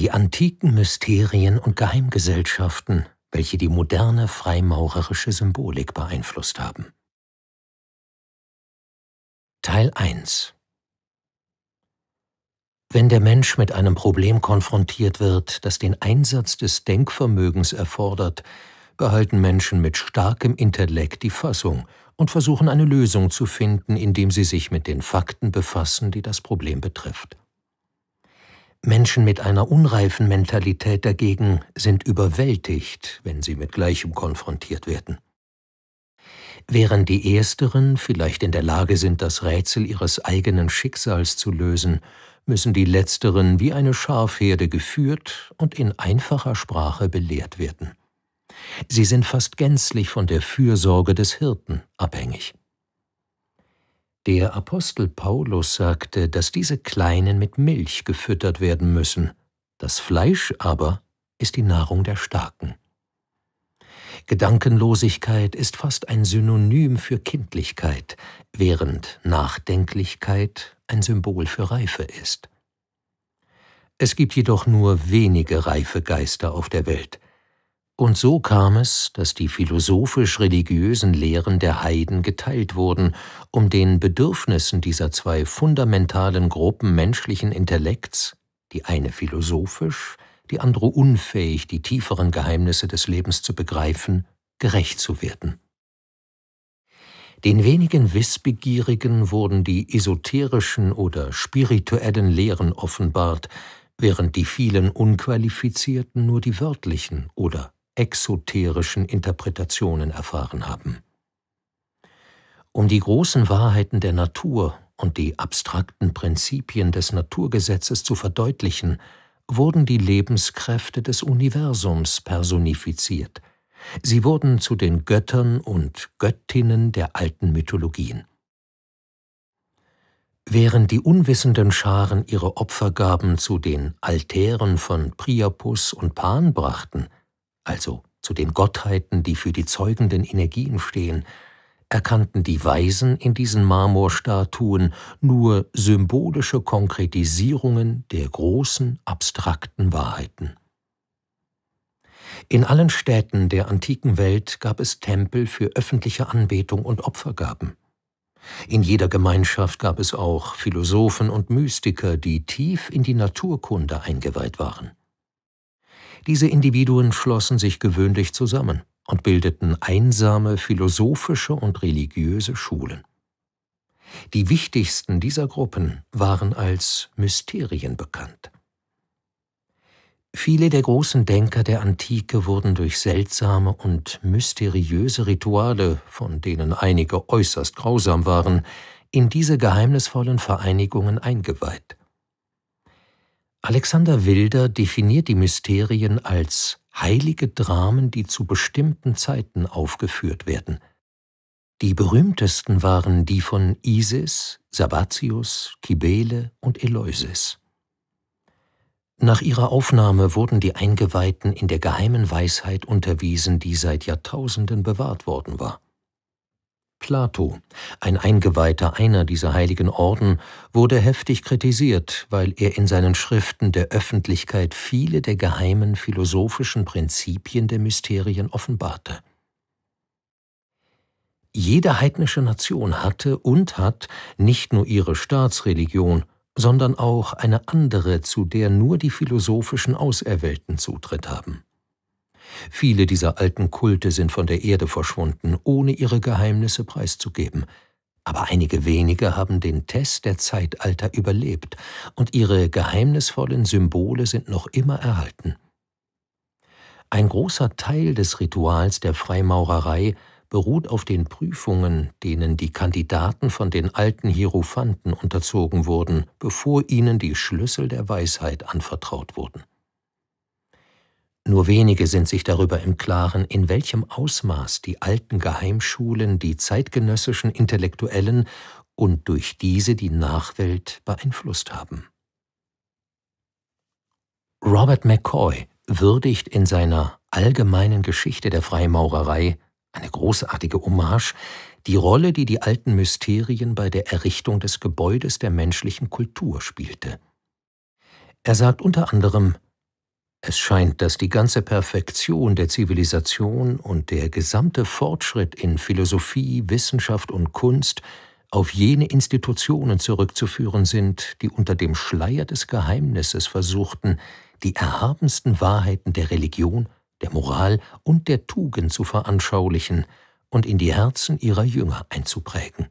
Die antiken Mysterien und Geheimgesellschaften, welche die moderne freimaurerische Symbolik beeinflusst haben. Teil 1 Wenn der Mensch mit einem Problem konfrontiert wird, das den Einsatz des Denkvermögens erfordert, behalten Menschen mit starkem Intellekt die Fassung und versuchen eine Lösung zu finden, indem sie sich mit den Fakten befassen, die das Problem betrifft. Menschen mit einer unreifen Mentalität dagegen sind überwältigt, wenn sie mit Gleichem konfrontiert werden. Während die Ersteren vielleicht in der Lage sind, das Rätsel ihres eigenen Schicksals zu lösen, müssen die Letzteren wie eine Schafherde geführt und in einfacher Sprache belehrt werden. Sie sind fast gänzlich von der Fürsorge des Hirten abhängig. Der Apostel Paulus sagte, dass diese Kleinen mit Milch gefüttert werden müssen, das Fleisch aber ist die Nahrung der Starken. Gedankenlosigkeit ist fast ein Synonym für Kindlichkeit, während Nachdenklichkeit ein Symbol für Reife ist. Es gibt jedoch nur wenige reife Geister auf der Welt. Und so kam es, dass die philosophisch-religiösen Lehren der Heiden geteilt wurden, um den Bedürfnissen dieser zwei fundamentalen Gruppen menschlichen Intellekts, die eine philosophisch, die andere unfähig, die tieferen Geheimnisse des Lebens zu begreifen, gerecht zu werden. Den wenigen Wissbegierigen wurden die esoterischen oder spirituellen Lehren offenbart, während die vielen Unqualifizierten nur die wörtlichen oder exoterischen Interpretationen erfahren haben. Um die großen Wahrheiten der Natur und die abstrakten Prinzipien des Naturgesetzes zu verdeutlichen, wurden die Lebenskräfte des Universums personifiziert. Sie wurden zu den Göttern und Göttinnen der alten Mythologien. Während die unwissenden Scharen ihre Opfergaben zu den Altären von Priapus und Pan brachten, also zu den Gottheiten, die für die zeugenden Energien stehen, erkannten die Weisen in diesen Marmorstatuen nur symbolische Konkretisierungen der großen abstrakten Wahrheiten. In allen Städten der antiken Welt gab es Tempel für öffentliche Anbetung und Opfergaben. In jeder Gemeinschaft gab es auch Philosophen und Mystiker, die tief in die Naturkunde eingeweiht waren. Diese Individuen schlossen sich gewöhnlich zusammen und bildeten einsame philosophische und religiöse Schulen. Die wichtigsten dieser Gruppen waren als Mysterien bekannt. Viele der großen Denker der Antike wurden durch seltsame und mysteriöse Rituale, von denen einige äußerst grausam waren, in diese geheimnisvollen Vereinigungen eingeweiht. Alexander Wilder definiert die Mysterien als heilige Dramen, die zu bestimmten Zeiten aufgeführt werden. Die berühmtesten waren die von Isis, Sabatius, Kybele und Eleusis. Nach ihrer Aufnahme wurden die Eingeweihten in der geheimen Weisheit unterwiesen, die seit Jahrtausenden bewahrt worden war. Plato, ein Eingeweihter einer dieser heiligen Orden, wurde heftig kritisiert, weil er in seinen Schriften der Öffentlichkeit viele der geheimen philosophischen Prinzipien der Mysterien offenbarte. Jede heidnische Nation hatte und hat nicht nur ihre Staatsreligion, sondern auch eine andere, zu der nur die philosophischen Auserwählten Zutritt haben. Viele dieser alten Kulte sind von der Erde verschwunden, ohne ihre Geheimnisse preiszugeben. Aber einige wenige haben den Test der Zeitalter überlebt und ihre geheimnisvollen Symbole sind noch immer erhalten. Ein großer Teil des Rituals der Freimaurerei beruht auf den Prüfungen, denen die Kandidaten von den alten Hierophanten unterzogen wurden, bevor ihnen die Schlüssel der Weisheit anvertraut wurden. Nur wenige sind sich darüber im Klaren, in welchem Ausmaß die alten Geheimschulen die zeitgenössischen Intellektuellen und durch diese die Nachwelt beeinflusst haben. Robert McCoy würdigt in seiner allgemeinen Geschichte der Freimaurerei eine großartige Hommage, die Rolle, die die alten Mysterien bei der Errichtung des Gebäudes der menschlichen Kultur spielte. Er sagt unter anderem, es scheint, dass die ganze Perfektion der Zivilisation und der gesamte Fortschritt in Philosophie, Wissenschaft und Kunst auf jene Institutionen zurückzuführen sind, die unter dem Schleier des Geheimnisses versuchten, die erhabensten Wahrheiten der Religion, der Moral und der Tugend zu veranschaulichen und in die Herzen ihrer Jünger einzuprägen.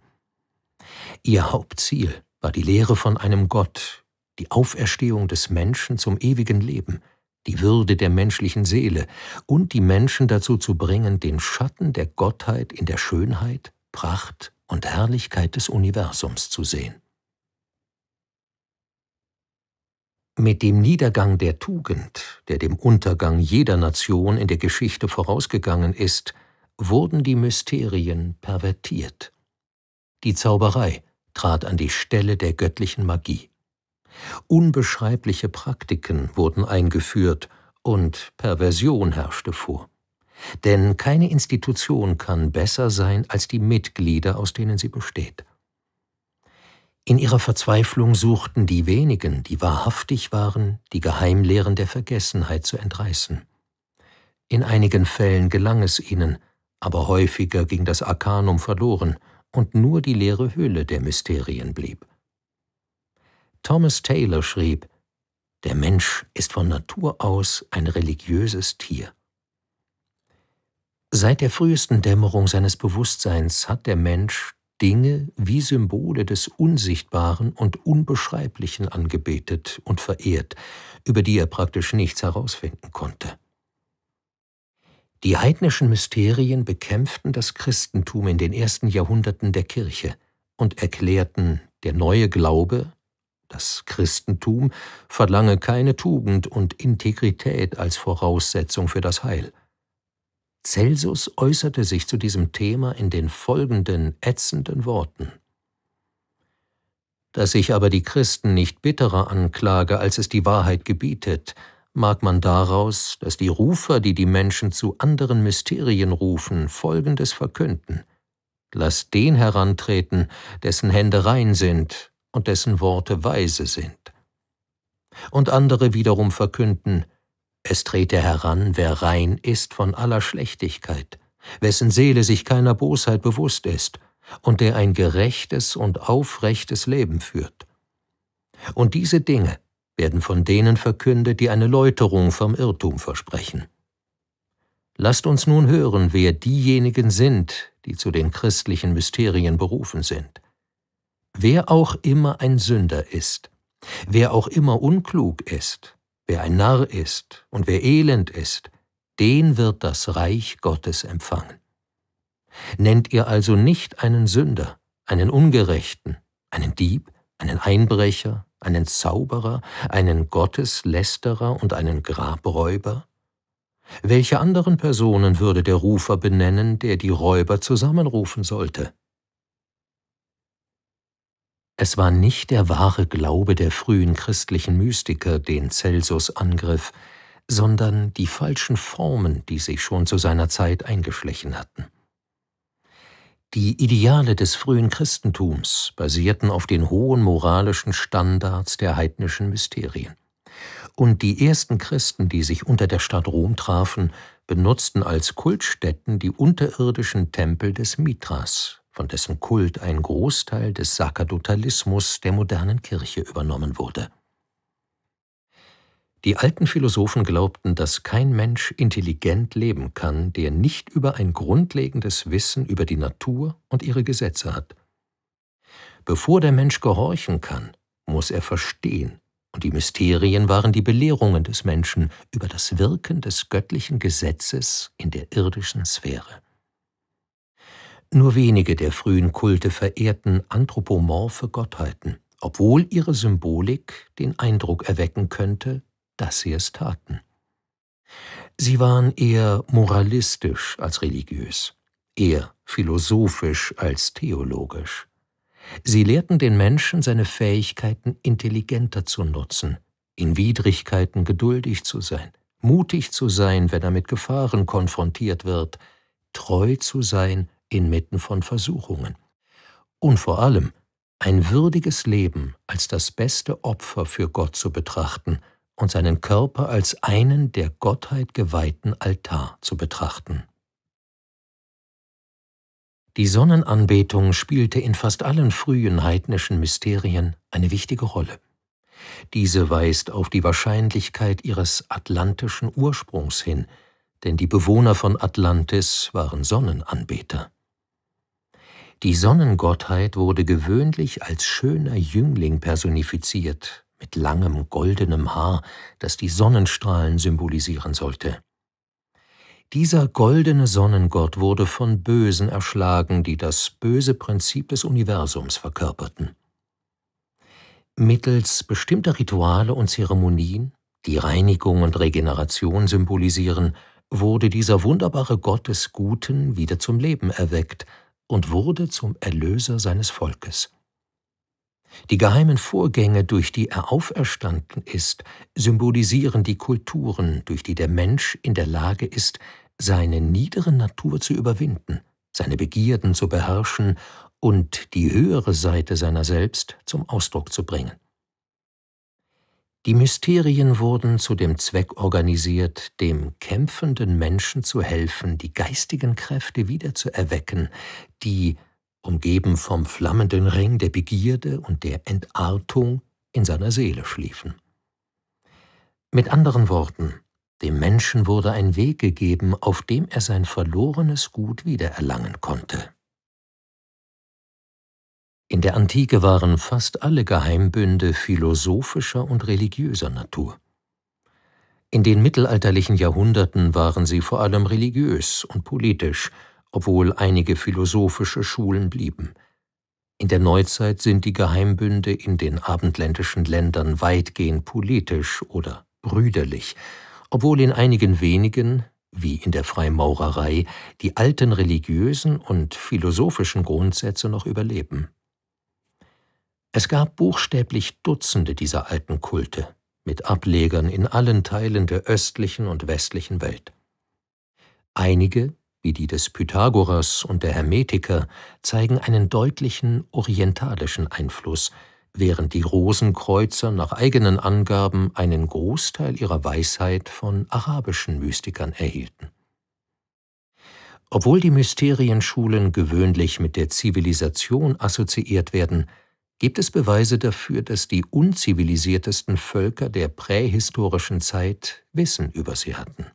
Ihr Hauptziel war die Lehre von einem Gott, die Auferstehung des Menschen zum ewigen Leben, die Würde der menschlichen Seele und die Menschen dazu zu bringen, den Schatten der Gottheit in der Schönheit, Pracht und Herrlichkeit des Universums zu sehen. Mit dem Niedergang der Tugend, der dem Untergang jeder Nation in der Geschichte vorausgegangen ist, wurden die Mysterien pervertiert. Die Zauberei trat an die Stelle der göttlichen Magie. Unbeschreibliche Praktiken wurden eingeführt und Perversion herrschte vor. Denn keine Institution kann besser sein als die Mitglieder, aus denen sie besteht. In ihrer Verzweiflung suchten die wenigen, die wahrhaftig waren, die Geheimlehren der Vergessenheit zu entreißen. In einigen Fällen gelang es ihnen, aber häufiger ging das Arkanum verloren und nur die leere Hülle der Mysterien blieb. Thomas Taylor schrieb, der Mensch ist von Natur aus ein religiöses Tier. Seit der frühesten Dämmerung seines Bewusstseins hat der Mensch Dinge wie Symbole des Unsichtbaren und Unbeschreiblichen angebetet und verehrt, über die er praktisch nichts herausfinden konnte. Die heidnischen Mysterien bekämpften das Christentum in den ersten Jahrhunderten der Kirche und erklärten, der neue Glaube das Christentum verlange keine Tugend und Integrität als Voraussetzung für das Heil. Celsus äußerte sich zu diesem Thema in den folgenden ätzenden Worten. Dass ich aber die Christen nicht bitterer anklage, als es die Wahrheit gebietet, mag man daraus, dass die Rufer, die die Menschen zu anderen Mysterien rufen, Folgendes verkünden. Lass den herantreten, dessen Hände rein sind und dessen Worte weise sind. Und andere wiederum verkünden, es trete heran, wer rein ist von aller Schlechtigkeit, wessen Seele sich keiner Bosheit bewusst ist und der ein gerechtes und aufrechtes Leben führt. Und diese Dinge werden von denen verkündet, die eine Läuterung vom Irrtum versprechen. Lasst uns nun hören, wer diejenigen sind, die zu den christlichen Mysterien berufen sind. Wer auch immer ein Sünder ist, wer auch immer unklug ist, wer ein Narr ist und wer elend ist, den wird das Reich Gottes empfangen. Nennt ihr also nicht einen Sünder, einen Ungerechten, einen Dieb, einen Einbrecher, einen Zauberer, einen Gotteslästerer und einen Grabräuber? Welche anderen Personen würde der Rufer benennen, der die Räuber zusammenrufen sollte? Es war nicht der wahre Glaube der frühen christlichen Mystiker, den Celsus angriff, sondern die falschen Formen, die sich schon zu seiner Zeit eingeschlichen hatten. Die Ideale des frühen Christentums basierten auf den hohen moralischen Standards der heidnischen Mysterien. Und die ersten Christen, die sich unter der Stadt Rom trafen, benutzten als Kultstätten die unterirdischen Tempel des Mithras, von dessen Kult ein Großteil des Sakerdotalismus der modernen Kirche übernommen wurde. Die alten Philosophen glaubten, dass kein Mensch intelligent leben kann, der nicht über ein grundlegendes Wissen über die Natur und ihre Gesetze hat. Bevor der Mensch gehorchen kann, muss er verstehen, und die Mysterien waren die Belehrungen des Menschen über das Wirken des göttlichen Gesetzes in der irdischen Sphäre. Nur wenige der frühen Kulte verehrten anthropomorphe Gottheiten, obwohl ihre Symbolik den Eindruck erwecken könnte, dass sie es taten. Sie waren eher moralistisch als religiös, eher philosophisch als theologisch. Sie lehrten den Menschen, seine Fähigkeiten intelligenter zu nutzen, in Widrigkeiten geduldig zu sein, mutig zu sein, wenn er mit Gefahren konfrontiert wird, treu zu sein, inmitten von Versuchungen. Und vor allem ein würdiges Leben als das beste Opfer für Gott zu betrachten und seinen Körper als einen der Gottheit geweihten Altar zu betrachten. Die Sonnenanbetung spielte in fast allen frühen heidnischen Mysterien eine wichtige Rolle. Diese weist auf die Wahrscheinlichkeit ihres atlantischen Ursprungs hin, denn die Bewohner von Atlantis waren Sonnenanbeter. Die Sonnengottheit wurde gewöhnlich als schöner Jüngling personifiziert, mit langem goldenem Haar, das die Sonnenstrahlen symbolisieren sollte. Dieser goldene Sonnengott wurde von Bösen erschlagen, die das böse Prinzip des Universums verkörperten. Mittels bestimmter Rituale und Zeremonien, die Reinigung und Regeneration symbolisieren, wurde dieser wunderbare Gott des Guten wieder zum Leben erweckt und wurde zum Erlöser seines Volkes. Die geheimen Vorgänge, durch die er auferstanden ist, symbolisieren die Kulturen, durch die der Mensch in der Lage ist, seine niedere Natur zu überwinden, seine Begierden zu beherrschen und die höhere Seite seiner selbst zum Ausdruck zu bringen. Die Mysterien wurden zu dem Zweck organisiert, dem kämpfenden Menschen zu helfen, die geistigen Kräfte wiederzuerwecken, die, umgeben vom flammenden Ring der Begierde und der Entartung, in seiner Seele schliefen. Mit anderen Worten, dem Menschen wurde ein Weg gegeben, auf dem er sein verlorenes Gut wiedererlangen konnte. In der Antike waren fast alle Geheimbünde philosophischer und religiöser Natur. In den mittelalterlichen Jahrhunderten waren sie vor allem religiös und politisch, obwohl einige philosophische Schulen blieben. In der Neuzeit sind die Geheimbünde in den abendländischen Ländern weitgehend politisch oder brüderlich, obwohl in einigen wenigen, wie in der Freimaurerei, die alten religiösen und philosophischen Grundsätze noch überleben. Es gab buchstäblich Dutzende dieser alten Kulte, mit Ablegern in allen Teilen der östlichen und westlichen Welt. Einige, wie die des Pythagoras und der Hermetiker, zeigen einen deutlichen orientalischen Einfluss, während die Rosenkreuzer nach eigenen Angaben einen Großteil ihrer Weisheit von arabischen Mystikern erhielten. Obwohl die Mysterienschulen gewöhnlich mit der Zivilisation assoziiert werden, gibt es Beweise dafür, dass die unzivilisiertesten Völker der prähistorischen Zeit Wissen über sie hatten.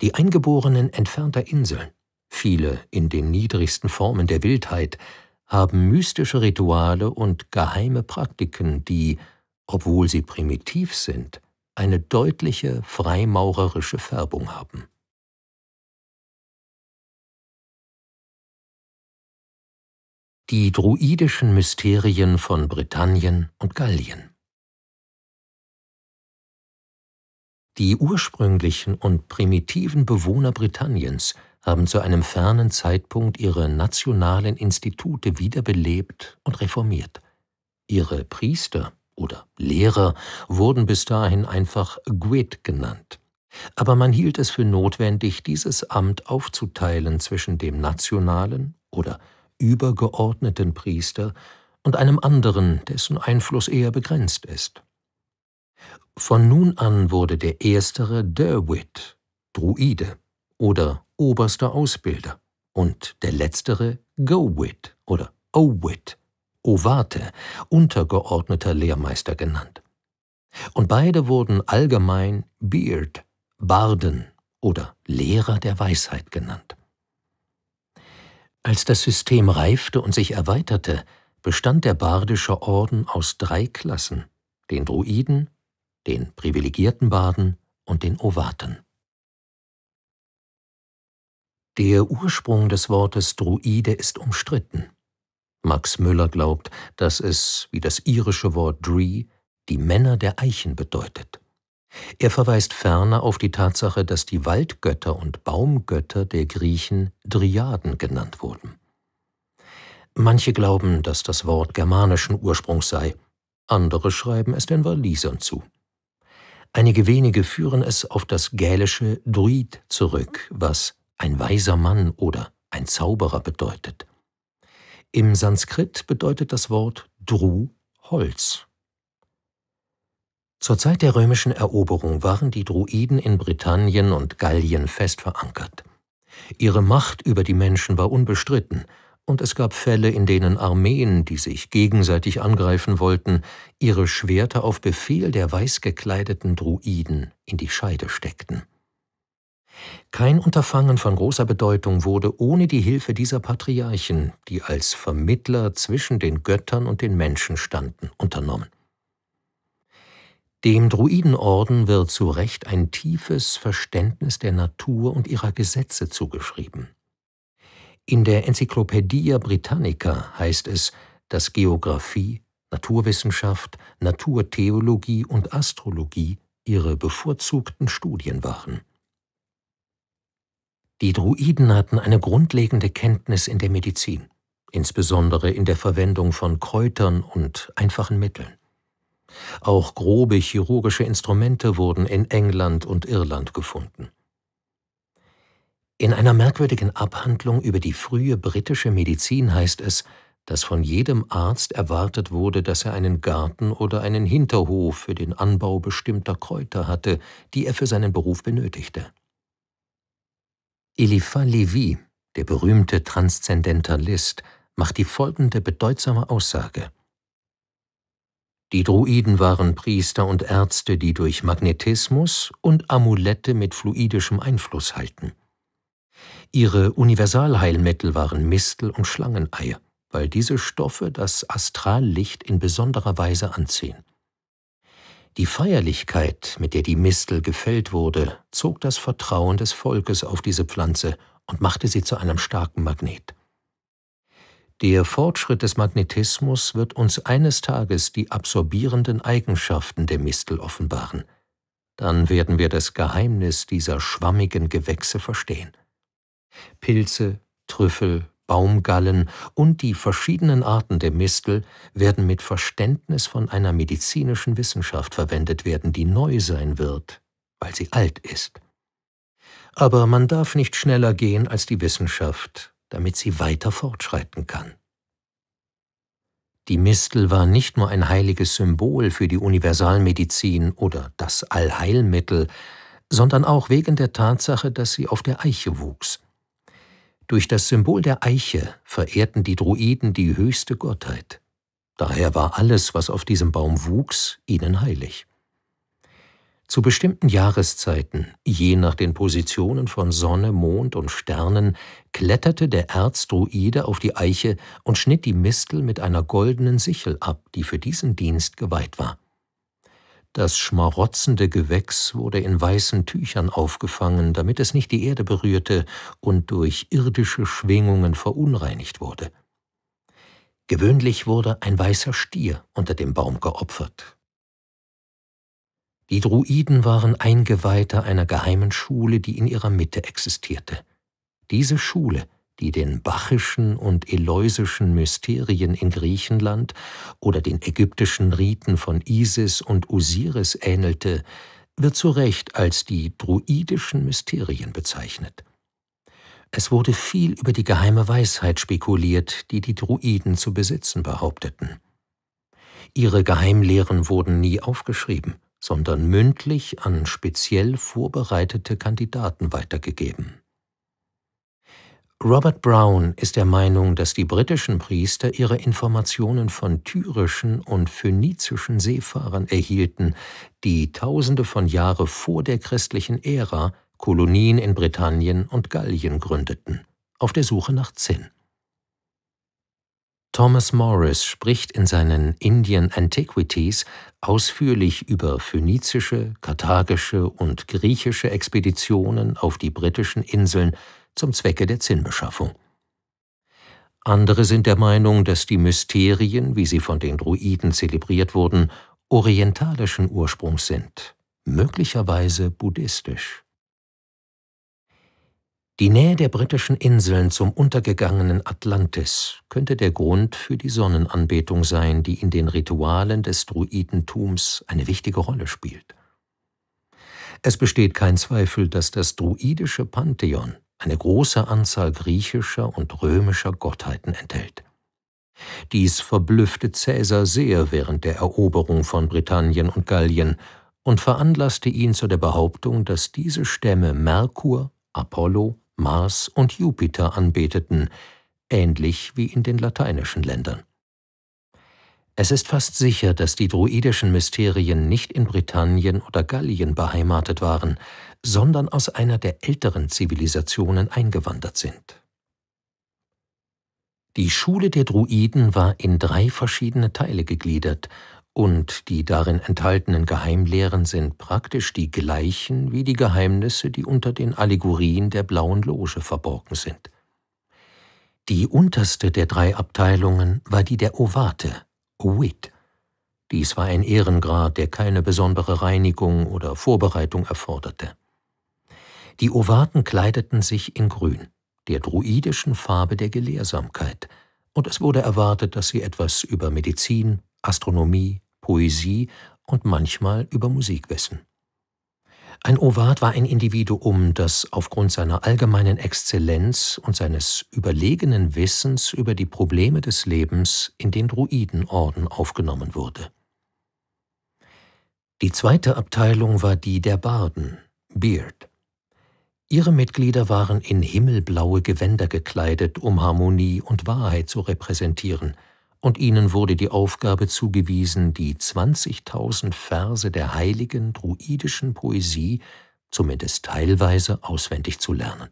Die Eingeborenen entfernter Inseln, viele in den niedrigsten Formen der Wildheit, haben mystische Rituale und geheime Praktiken, die, obwohl sie primitiv sind, eine deutliche freimaurerische Färbung haben. die druidischen Mysterien von Britannien und Gallien. Die ursprünglichen und primitiven Bewohner Britanniens haben zu einem fernen Zeitpunkt ihre nationalen Institute wiederbelebt und reformiert. Ihre Priester oder Lehrer wurden bis dahin einfach Gwet genannt. Aber man hielt es für notwendig, dieses Amt aufzuteilen zwischen dem nationalen oder übergeordneten Priester und einem anderen, dessen Einfluss eher begrenzt ist. Von nun an wurde der erstere Derwit, Druide oder oberster Ausbilder und der letztere Gowit oder Owit, Ovate, untergeordneter Lehrmeister genannt. Und beide wurden allgemein Beard, Barden oder Lehrer der Weisheit genannt. Als das System reifte und sich erweiterte, bestand der bardische Orden aus drei Klassen, den Druiden, den privilegierten Baden und den Ovaten. Der Ursprung des Wortes Druide ist umstritten. Max Müller glaubt, dass es, wie das irische Wort Dree, die Männer der Eichen bedeutet. Er verweist ferner auf die Tatsache, dass die Waldgötter und Baumgötter der Griechen Dryaden genannt wurden. Manche glauben, dass das Wort germanischen Ursprungs sei, andere schreiben es den Walisern zu. Einige wenige führen es auf das gälische Druid zurück, was ein weiser Mann oder ein Zauberer bedeutet. Im Sanskrit bedeutet das Wort Dru Holz. Zur Zeit der römischen Eroberung waren die Druiden in Britannien und Gallien fest verankert. Ihre Macht über die Menschen war unbestritten, und es gab Fälle, in denen Armeen, die sich gegenseitig angreifen wollten, ihre Schwerter auf Befehl der weißgekleideten Druiden in die Scheide steckten. Kein Unterfangen von großer Bedeutung wurde ohne die Hilfe dieser Patriarchen, die als Vermittler zwischen den Göttern und den Menschen standen, unternommen. Dem Druidenorden wird zu Recht ein tiefes Verständnis der Natur und ihrer Gesetze zugeschrieben. In der Enzyklopädie Britannica heißt es, dass Geographie, Naturwissenschaft, Naturtheologie und Astrologie ihre bevorzugten Studien waren. Die Druiden hatten eine grundlegende Kenntnis in der Medizin, insbesondere in der Verwendung von Kräutern und einfachen Mitteln. Auch grobe chirurgische Instrumente wurden in England und Irland gefunden. In einer merkwürdigen Abhandlung über die frühe britische Medizin heißt es, dass von jedem Arzt erwartet wurde, dass er einen Garten oder einen Hinterhof für den Anbau bestimmter Kräuter hatte, die er für seinen Beruf benötigte. Eliphas Levi, der berühmte Transzendentalist, macht die folgende bedeutsame Aussage. Die Druiden waren Priester und Ärzte, die durch Magnetismus und Amulette mit fluidischem Einfluss halten. Ihre Universalheilmittel waren Mistel und Schlangeneier, weil diese Stoffe das Astrallicht in besonderer Weise anziehen. Die Feierlichkeit, mit der die Mistel gefällt wurde, zog das Vertrauen des Volkes auf diese Pflanze und machte sie zu einem starken Magnet. Der Fortschritt des Magnetismus wird uns eines Tages die absorbierenden Eigenschaften der Mistel offenbaren. Dann werden wir das Geheimnis dieser schwammigen Gewächse verstehen. Pilze, Trüffel, Baumgallen und die verschiedenen Arten der Mistel werden mit Verständnis von einer medizinischen Wissenschaft verwendet werden, die neu sein wird, weil sie alt ist. Aber man darf nicht schneller gehen als die Wissenschaft, damit sie weiter fortschreiten kann. Die Mistel war nicht nur ein heiliges Symbol für die Universalmedizin oder das Allheilmittel, sondern auch wegen der Tatsache, dass sie auf der Eiche wuchs. Durch das Symbol der Eiche verehrten die Druiden die höchste Gottheit. Daher war alles, was auf diesem Baum wuchs, ihnen heilig. Zu bestimmten Jahreszeiten, je nach den Positionen von Sonne, Mond und Sternen, kletterte der Erzdruide auf die Eiche und schnitt die Mistel mit einer goldenen Sichel ab, die für diesen Dienst geweiht war. Das schmarotzende Gewächs wurde in weißen Tüchern aufgefangen, damit es nicht die Erde berührte und durch irdische Schwingungen verunreinigt wurde. Gewöhnlich wurde ein weißer Stier unter dem Baum geopfert, die Druiden waren Eingeweihte einer geheimen Schule, die in ihrer Mitte existierte. Diese Schule, die den bachischen und eleusischen Mysterien in Griechenland oder den ägyptischen Riten von Isis und Osiris ähnelte, wird zu Recht als die druidischen Mysterien bezeichnet. Es wurde viel über die geheime Weisheit spekuliert, die die Druiden zu besitzen behaupteten. Ihre Geheimlehren wurden nie aufgeschrieben sondern mündlich an speziell vorbereitete Kandidaten weitergegeben. Robert Brown ist der Meinung, dass die britischen Priester ihre Informationen von tyrischen und phönizischen Seefahrern erhielten, die tausende von Jahre vor der christlichen Ära Kolonien in Britannien und Gallien gründeten, auf der Suche nach Zinn. Thomas Morris spricht in seinen Indian Antiquities ausführlich über phönizische, karthagische und griechische Expeditionen auf die britischen Inseln zum Zwecke der Zinnbeschaffung. Andere sind der Meinung, dass die Mysterien, wie sie von den Druiden zelebriert wurden, orientalischen Ursprungs sind, möglicherweise buddhistisch. Die Nähe der britischen Inseln zum untergegangenen Atlantis könnte der Grund für die Sonnenanbetung sein, die in den Ritualen des Druidentums eine wichtige Rolle spielt. Es besteht kein Zweifel, dass das druidische Pantheon eine große Anzahl griechischer und römischer Gottheiten enthält. Dies verblüffte Caesar sehr während der Eroberung von Britannien und Gallien und veranlasste ihn zu der Behauptung, dass diese Stämme Merkur, Apollo, Mars und Jupiter anbeteten, ähnlich wie in den lateinischen Ländern. Es ist fast sicher, dass die druidischen Mysterien nicht in Britannien oder Gallien beheimatet waren, sondern aus einer der älteren Zivilisationen eingewandert sind. Die Schule der Druiden war in drei verschiedene Teile gegliedert und die darin enthaltenen Geheimlehren sind praktisch die gleichen wie die Geheimnisse, die unter den Allegorien der blauen Loge verborgen sind. Die unterste der drei Abteilungen war die der Ovate, Owit. Dies war ein Ehrengrad, der keine besondere Reinigung oder Vorbereitung erforderte. Die Ovaten kleideten sich in Grün, der druidischen Farbe der Gelehrsamkeit, und es wurde erwartet, dass sie etwas über Medizin, Astronomie, Poesie und manchmal über Musikwissen. Ein Ovat war ein Individuum, das aufgrund seiner allgemeinen Exzellenz und seines überlegenen Wissens über die Probleme des Lebens in den Druidenorden aufgenommen wurde. Die zweite Abteilung war die der Barden, Beard. Ihre Mitglieder waren in himmelblaue Gewänder gekleidet, um Harmonie und Wahrheit zu repräsentieren – und ihnen wurde die Aufgabe zugewiesen, die 20.000 Verse der heiligen druidischen Poesie zumindest teilweise auswendig zu lernen.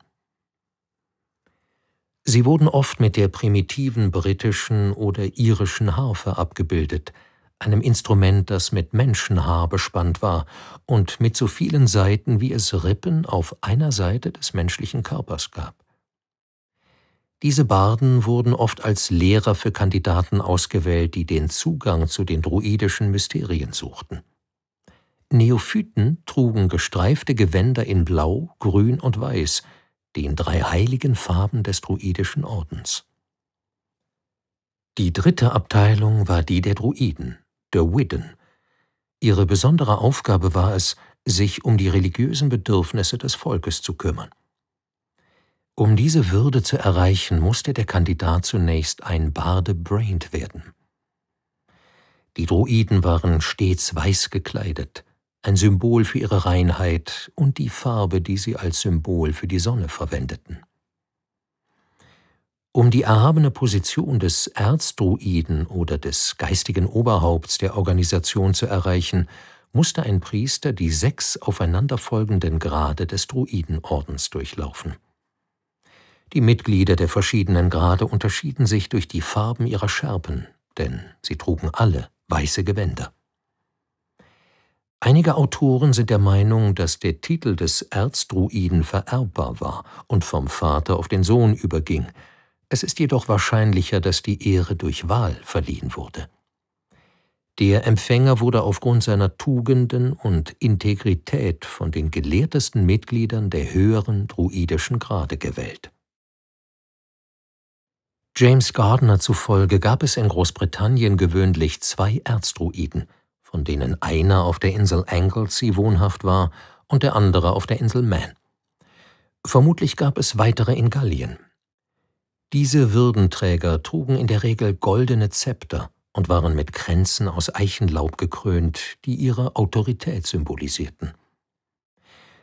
Sie wurden oft mit der primitiven britischen oder irischen Harfe abgebildet, einem Instrument, das mit Menschenhaar bespannt war und mit so vielen Seiten, wie es Rippen auf einer Seite des menschlichen Körpers gab. Diese Barden wurden oft als Lehrer für Kandidaten ausgewählt, die den Zugang zu den druidischen Mysterien suchten. Neophyten trugen gestreifte Gewänder in Blau, Grün und Weiß, den drei heiligen Farben des druidischen Ordens. Die dritte Abteilung war die der Druiden, der Widden. Ihre besondere Aufgabe war es, sich um die religiösen Bedürfnisse des Volkes zu kümmern. Um diese Würde zu erreichen, musste der Kandidat zunächst ein Barde Brained werden. Die Druiden waren stets weiß gekleidet, ein Symbol für ihre Reinheit und die Farbe, die sie als Symbol für die Sonne verwendeten. Um die erhabene Position des Erzdruiden oder des geistigen Oberhaupts der Organisation zu erreichen, musste ein Priester die sechs aufeinanderfolgenden Grade des Druidenordens durchlaufen. Die Mitglieder der verschiedenen Grade unterschieden sich durch die Farben ihrer Schärpen, denn sie trugen alle weiße Gewänder. Einige Autoren sind der Meinung, dass der Titel des Erzdruiden vererbbar war und vom Vater auf den Sohn überging. Es ist jedoch wahrscheinlicher, dass die Ehre durch Wahl verliehen wurde. Der Empfänger wurde aufgrund seiner Tugenden und Integrität von den gelehrtesten Mitgliedern der höheren druidischen Grade gewählt. James Gardner zufolge gab es in Großbritannien gewöhnlich zwei Erzdruiden, von denen einer auf der Insel Anglesey wohnhaft war und der andere auf der Insel Man. Vermutlich gab es weitere in Gallien. Diese Würdenträger trugen in der Regel goldene Zepter und waren mit Kränzen aus Eichenlaub gekrönt, die ihre Autorität symbolisierten.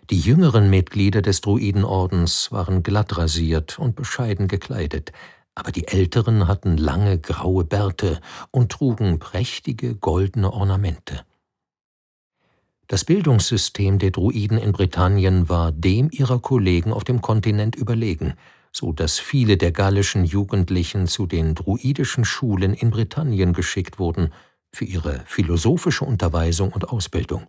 Die jüngeren Mitglieder des Druidenordens waren glatt rasiert und bescheiden gekleidet, aber die Älteren hatten lange graue Bärte und trugen prächtige goldene Ornamente. Das Bildungssystem der Druiden in Britannien war dem ihrer Kollegen auf dem Kontinent überlegen, so dass viele der gallischen Jugendlichen zu den druidischen Schulen in Britannien geschickt wurden für ihre philosophische Unterweisung und Ausbildung.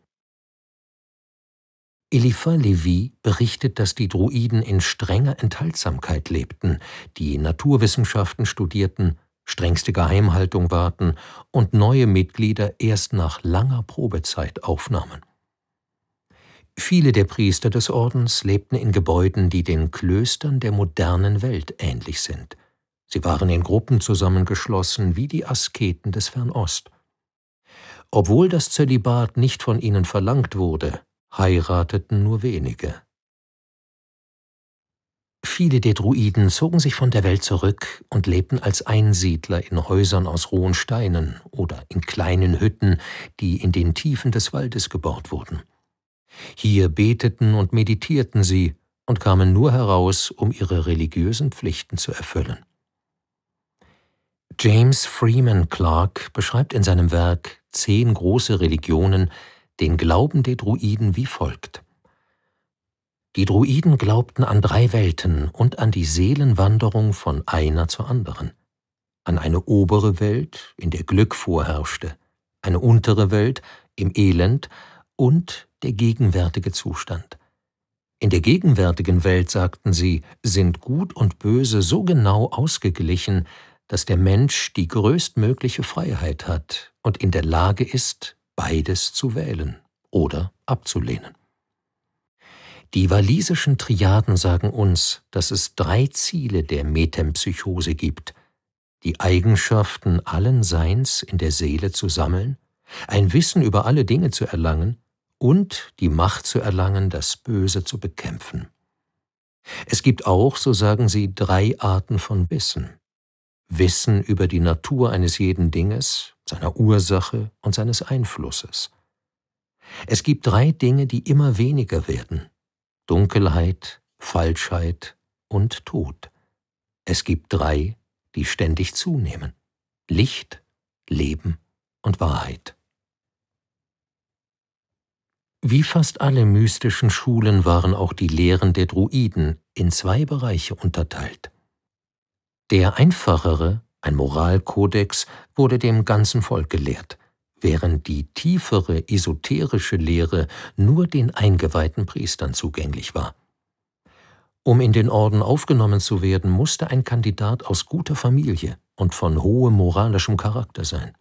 Eliphas Levi berichtet, dass die Druiden in strenger Enthaltsamkeit lebten, die Naturwissenschaften studierten, strengste Geheimhaltung warten und neue Mitglieder erst nach langer Probezeit aufnahmen. Viele der Priester des Ordens lebten in Gebäuden, die den Klöstern der modernen Welt ähnlich sind. Sie waren in Gruppen zusammengeschlossen wie die Asketen des Fernost. Obwohl das Zölibat nicht von ihnen verlangt wurde, heirateten nur wenige. Viele der Druiden zogen sich von der Welt zurück und lebten als Einsiedler in Häusern aus rohen Steinen oder in kleinen Hütten, die in den Tiefen des Waldes gebaut wurden. Hier beteten und meditierten sie und kamen nur heraus, um ihre religiösen Pflichten zu erfüllen. James Freeman Clark beschreibt in seinem Werk Zehn große Religionen den Glauben der Druiden wie folgt. Die Druiden glaubten an drei Welten und an die Seelenwanderung von einer zur anderen. An eine obere Welt, in der Glück vorherrschte, eine untere Welt im Elend und der gegenwärtige Zustand. In der gegenwärtigen Welt, sagten sie, sind Gut und Böse so genau ausgeglichen, dass der Mensch die größtmögliche Freiheit hat und in der Lage ist, beides zu wählen oder abzulehnen. Die walisischen Triaden sagen uns, dass es drei Ziele der Metempsychose gibt, die Eigenschaften allen Seins in der Seele zu sammeln, ein Wissen über alle Dinge zu erlangen und die Macht zu erlangen, das Böse zu bekämpfen. Es gibt auch, so sagen sie, drei Arten von Wissen. Wissen über die Natur eines jeden Dinges, seiner Ursache und seines Einflusses. Es gibt drei Dinge, die immer weniger werden. Dunkelheit, Falschheit und Tod. Es gibt drei, die ständig zunehmen. Licht, Leben und Wahrheit. Wie fast alle mystischen Schulen waren auch die Lehren der Druiden in zwei Bereiche unterteilt. Der einfachere, ein Moralkodex, wurde dem ganzen Volk gelehrt, während die tiefere esoterische Lehre nur den eingeweihten Priestern zugänglich war. Um in den Orden aufgenommen zu werden, musste ein Kandidat aus guter Familie und von hohem moralischem Charakter sein.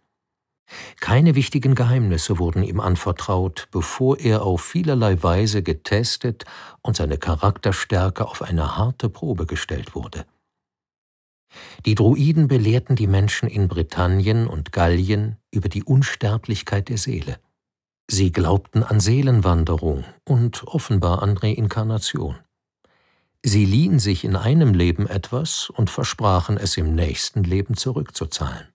Keine wichtigen Geheimnisse wurden ihm anvertraut, bevor er auf vielerlei Weise getestet und seine Charakterstärke auf eine harte Probe gestellt wurde. Die Druiden belehrten die Menschen in Britannien und Gallien über die Unsterblichkeit der Seele. Sie glaubten an Seelenwanderung und offenbar an Reinkarnation. Sie liehen sich in einem Leben etwas und versprachen es im nächsten Leben zurückzuzahlen.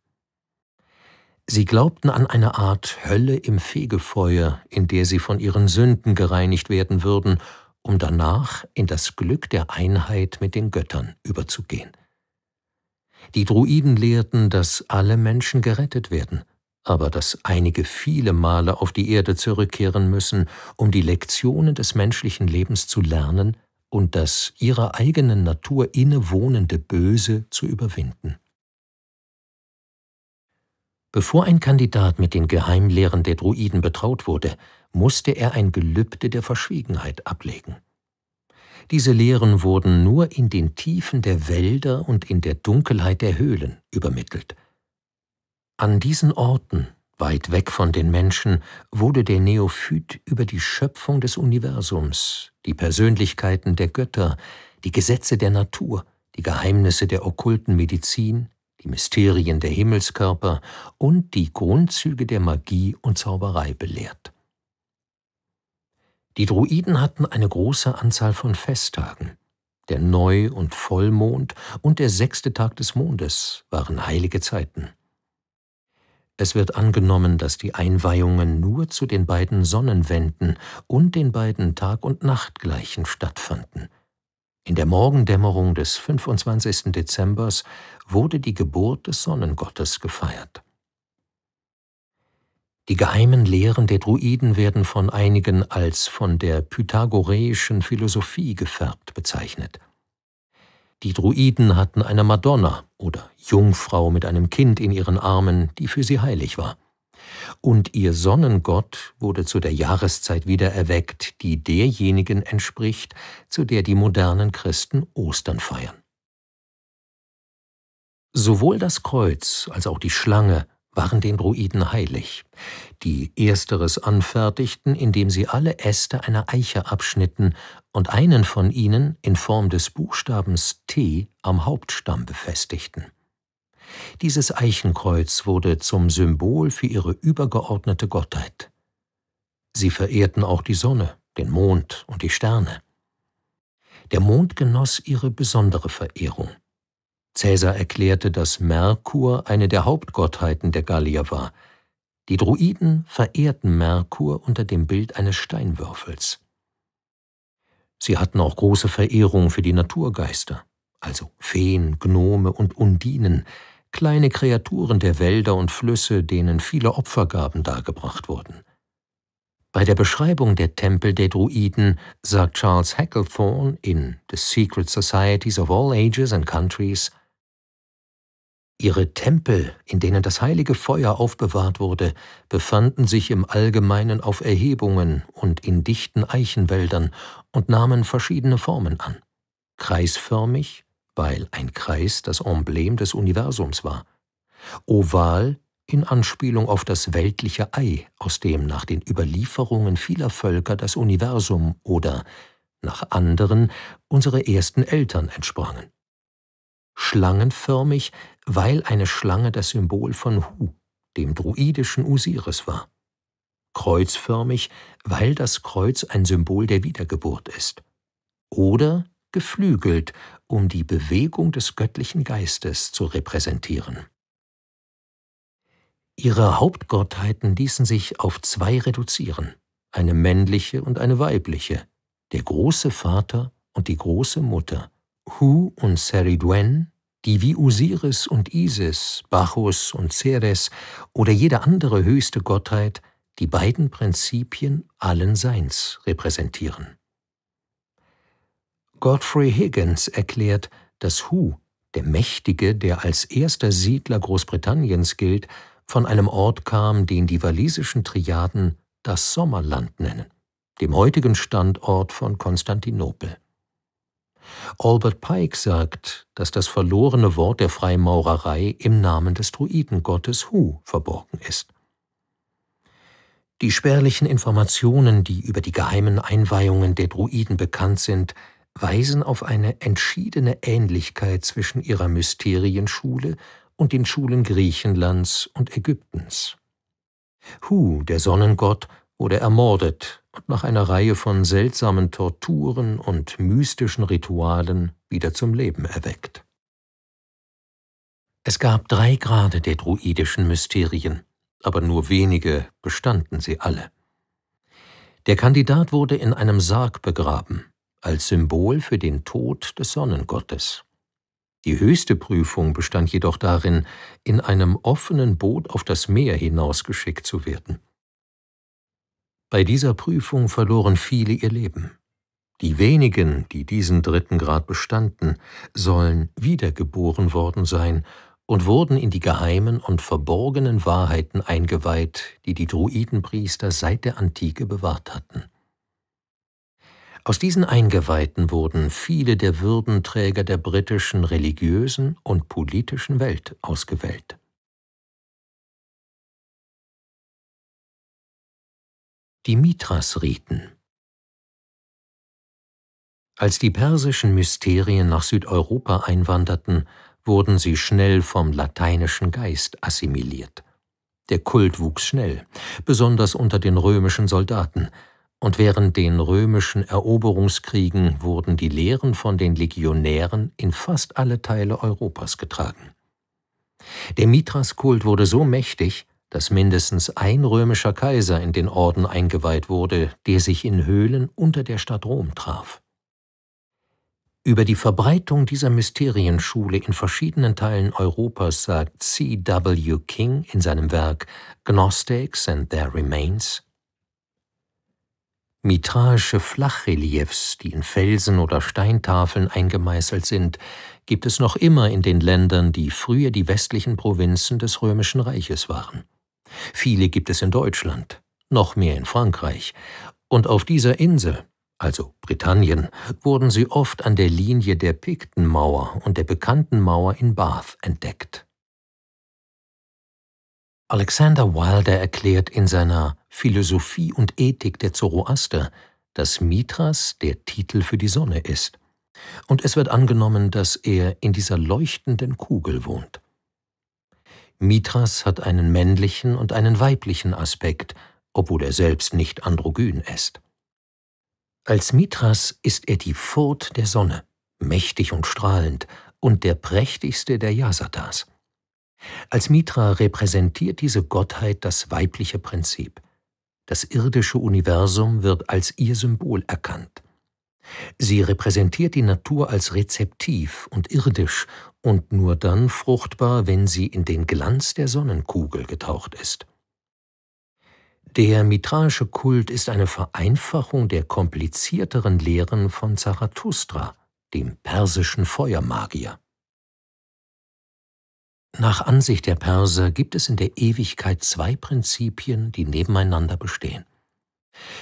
Sie glaubten an eine Art Hölle im Fegefeuer, in der sie von ihren Sünden gereinigt werden würden, um danach in das Glück der Einheit mit den Göttern überzugehen. Die Druiden lehrten, dass alle Menschen gerettet werden, aber dass einige viele Male auf die Erde zurückkehren müssen, um die Lektionen des menschlichen Lebens zu lernen und das ihrer eigenen Natur innewohnende Böse zu überwinden. Bevor ein Kandidat mit den Geheimlehren der Druiden betraut wurde, musste er ein Gelübde der Verschwiegenheit ablegen. Diese Lehren wurden nur in den Tiefen der Wälder und in der Dunkelheit der Höhlen übermittelt. An diesen Orten, weit weg von den Menschen, wurde der Neophyt über die Schöpfung des Universums, die Persönlichkeiten der Götter, die Gesetze der Natur, die Geheimnisse der okkulten Medizin, die Mysterien der Himmelskörper und die Grundzüge der Magie und Zauberei belehrt. Die Druiden hatten eine große Anzahl von Festtagen. Der Neu- und Vollmond und der sechste Tag des Mondes waren heilige Zeiten. Es wird angenommen, dass die Einweihungen nur zu den beiden Sonnenwänden und den beiden Tag- und Nachtgleichen stattfanden. In der Morgendämmerung des 25. Dezembers wurde die Geburt des Sonnengottes gefeiert. Die geheimen Lehren der Druiden werden von einigen als von der pythagoreischen Philosophie gefärbt bezeichnet. Die Druiden hatten eine Madonna oder Jungfrau mit einem Kind in ihren Armen, die für sie heilig war. Und ihr Sonnengott wurde zu der Jahreszeit wiedererweckt, die derjenigen entspricht, zu der die modernen Christen Ostern feiern. Sowohl das Kreuz als auch die Schlange waren den Druiden heilig, die ersteres anfertigten, indem sie alle Äste einer Eiche abschnitten und einen von ihnen in Form des Buchstabens T am Hauptstamm befestigten. Dieses Eichenkreuz wurde zum Symbol für ihre übergeordnete Gottheit. Sie verehrten auch die Sonne, den Mond und die Sterne. Der Mond genoss ihre besondere Verehrung. Cäsar erklärte, dass Merkur eine der Hauptgottheiten der Gallier war. Die Druiden verehrten Merkur unter dem Bild eines Steinwürfels. Sie hatten auch große Verehrung für die Naturgeister, also Feen, Gnome und Undinen, kleine Kreaturen der Wälder und Flüsse, denen viele Opfergaben dargebracht wurden. Bei der Beschreibung der Tempel der Druiden sagt Charles Hacklethorne in The Secret Societies of All Ages and Countries Ihre Tempel, in denen das heilige Feuer aufbewahrt wurde, befanden sich im Allgemeinen auf Erhebungen und in dichten Eichenwäldern und nahmen verschiedene Formen an. Kreisförmig, weil ein Kreis das Emblem des Universums war. Oval, in Anspielung auf das weltliche Ei, aus dem nach den Überlieferungen vieler Völker das Universum oder, nach anderen, unsere ersten Eltern entsprangen schlangenförmig, weil eine Schlange das Symbol von Hu, dem druidischen Usiris, war. Kreuzförmig, weil das Kreuz ein Symbol der Wiedergeburt ist. Oder geflügelt, um die Bewegung des göttlichen Geistes zu repräsentieren. Ihre Hauptgottheiten ließen sich auf zwei reduzieren, eine männliche und eine weibliche, der große Vater und die große Mutter. Hu und Seridwen, die wie Osiris und Isis, Bacchus und Ceres oder jede andere höchste Gottheit die beiden Prinzipien allen Seins repräsentieren. Godfrey Higgins erklärt, dass Hu, der Mächtige, der als erster Siedler Großbritanniens gilt, von einem Ort kam, den die walisischen Triaden das Sommerland nennen, dem heutigen Standort von Konstantinopel. Albert Pike sagt, dass das verlorene Wort der Freimaurerei im Namen des Druidengottes Hu verborgen ist. Die spärlichen Informationen, die über die geheimen Einweihungen der Druiden bekannt sind, weisen auf eine entschiedene Ähnlichkeit zwischen ihrer Mysterienschule und den Schulen Griechenlands und Ägyptens. Hu, der Sonnengott, wurde ermordet und nach einer Reihe von seltsamen Torturen und mystischen Ritualen wieder zum Leben erweckt. Es gab drei Grade der druidischen Mysterien, aber nur wenige bestanden sie alle. Der Kandidat wurde in einem Sarg begraben, als Symbol für den Tod des Sonnengottes. Die höchste Prüfung bestand jedoch darin, in einem offenen Boot auf das Meer hinausgeschickt zu werden. Bei dieser Prüfung verloren viele ihr Leben. Die wenigen, die diesen dritten Grad bestanden, sollen wiedergeboren worden sein und wurden in die geheimen und verborgenen Wahrheiten eingeweiht, die die Druidenpriester seit der Antike bewahrt hatten. Aus diesen Eingeweihten wurden viele der Würdenträger der britischen religiösen und politischen Welt ausgewählt. die Mithras-Riten. Als die persischen Mysterien nach Südeuropa einwanderten, wurden sie schnell vom lateinischen Geist assimiliert. Der Kult wuchs schnell, besonders unter den römischen Soldaten, und während den römischen Eroberungskriegen wurden die Lehren von den Legionären in fast alle Teile Europas getragen. Der Mithras-Kult wurde so mächtig, dass mindestens ein römischer Kaiser in den Orden eingeweiht wurde, der sich in Höhlen unter der Stadt Rom traf. Über die Verbreitung dieser Mysterienschule in verschiedenen Teilen Europas sagt C. W. King in seinem Werk Gnostics and Their Remains Mitraische Flachreliefs, die in Felsen oder Steintafeln eingemeißelt sind, gibt es noch immer in den Ländern, die früher die westlichen Provinzen des Römischen Reiches waren. Viele gibt es in Deutschland, noch mehr in Frankreich. Und auf dieser Insel, also Britannien, wurden sie oft an der Linie der Piktenmauer und der bekannten Mauer in Bath entdeckt. Alexander Wilder erklärt in seiner Philosophie und Ethik der Zoroaster, dass Mithras der Titel für die Sonne ist. Und es wird angenommen, dass er in dieser leuchtenden Kugel wohnt. Mithras hat einen männlichen und einen weiblichen Aspekt, obwohl er selbst nicht androgyn ist. Als Mithras ist er die Furt der Sonne, mächtig und strahlend und der prächtigste der Yasatas. Als Mitra repräsentiert diese Gottheit das weibliche Prinzip. Das irdische Universum wird als ihr Symbol erkannt. Sie repräsentiert die Natur als rezeptiv und irdisch und nur dann fruchtbar, wenn sie in den Glanz der Sonnenkugel getaucht ist. Der mitraische Kult ist eine Vereinfachung der komplizierteren Lehren von Zarathustra, dem persischen Feuermagier. Nach Ansicht der Perser gibt es in der Ewigkeit zwei Prinzipien, die nebeneinander bestehen.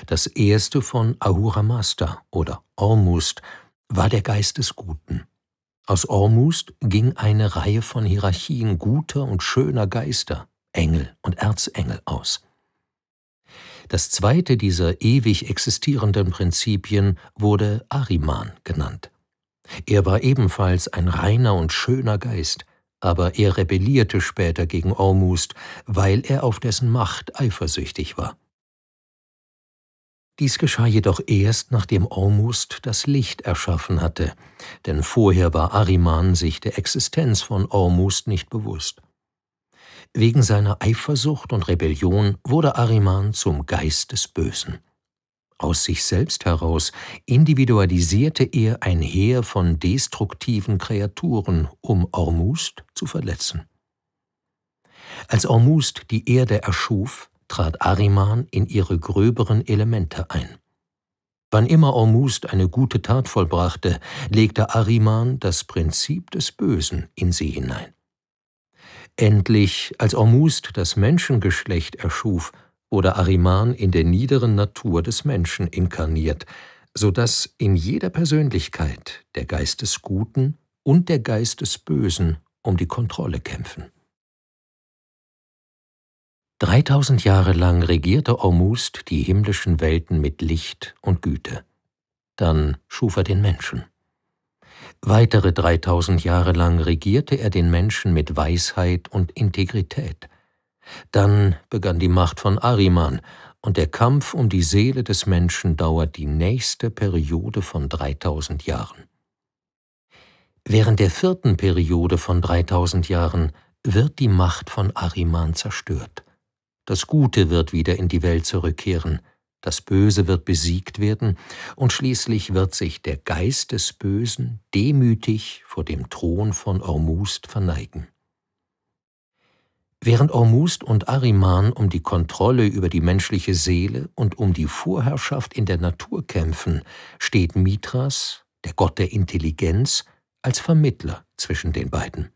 Das erste von Ahura Mazda oder Ormust war der Geist des Guten. Aus Ormuzd ging eine Reihe von Hierarchien guter und schöner Geister, Engel und Erzengel aus. Das zweite dieser ewig existierenden Prinzipien wurde Ariman genannt. Er war ebenfalls ein reiner und schöner Geist, aber er rebellierte später gegen Ormuzd, weil er auf dessen Macht eifersüchtig war. Dies geschah jedoch erst, nachdem Ormust das Licht erschaffen hatte, denn vorher war Ariman sich der Existenz von Ormust nicht bewusst. Wegen seiner Eifersucht und Rebellion wurde Ariman zum Geist des Bösen. Aus sich selbst heraus individualisierte er ein Heer von destruktiven Kreaturen, um Ormust zu verletzen. Als Ormust die Erde erschuf, trat Ariman in ihre gröberen Elemente ein. Wann immer Ormust eine gute Tat vollbrachte, legte Ariman das Prinzip des Bösen in sie hinein. Endlich, als Ormust das Menschengeschlecht erschuf, wurde Ariman in der niederen Natur des Menschen inkarniert, so dass in jeder Persönlichkeit der Geist des Guten und der Geist des Bösen um die Kontrolle kämpfen. 3000 Jahre lang regierte Ormuzd die himmlischen Welten mit Licht und Güte. Dann schuf er den Menschen. Weitere 3000 Jahre lang regierte er den Menschen mit Weisheit und Integrität. Dann begann die Macht von Ariman und der Kampf um die Seele des Menschen dauert die nächste Periode von 3000 Jahren. Während der vierten Periode von 3000 Jahren wird die Macht von Ariman zerstört. Das Gute wird wieder in die Welt zurückkehren, das Böse wird besiegt werden, und schließlich wird sich der Geist des Bösen demütig vor dem Thron von Ormust verneigen. Während Ormust und Ariman um die Kontrolle über die menschliche Seele und um die Vorherrschaft in der Natur kämpfen, steht Mithras, der Gott der Intelligenz, als Vermittler zwischen den beiden.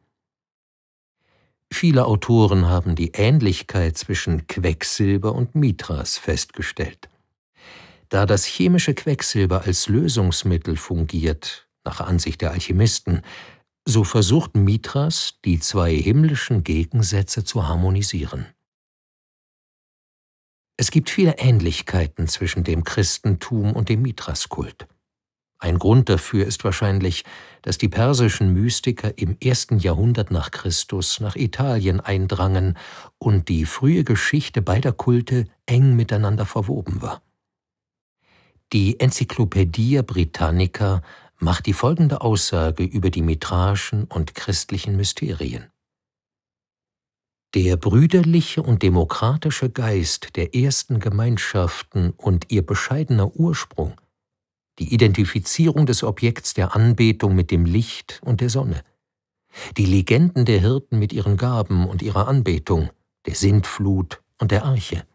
Viele Autoren haben die Ähnlichkeit zwischen Quecksilber und Mithras festgestellt. Da das chemische Quecksilber als Lösungsmittel fungiert, nach Ansicht der Alchemisten, so versucht Mithras, die zwei himmlischen Gegensätze zu harmonisieren. Es gibt viele Ähnlichkeiten zwischen dem Christentum und dem Mithraskult. Ein Grund dafür ist wahrscheinlich, dass die persischen Mystiker im ersten Jahrhundert nach Christus nach Italien eindrangen und die frühe Geschichte beider Kulte eng miteinander verwoben war. Die Enzyklopädie Britannica macht die folgende Aussage über die mitraischen und christlichen Mysterien. Der brüderliche und demokratische Geist der ersten Gemeinschaften und ihr bescheidener Ursprung die Identifizierung des Objekts der Anbetung mit dem Licht und der Sonne, die Legenden der Hirten mit ihren Gaben und ihrer Anbetung, der Sintflut und der Arche,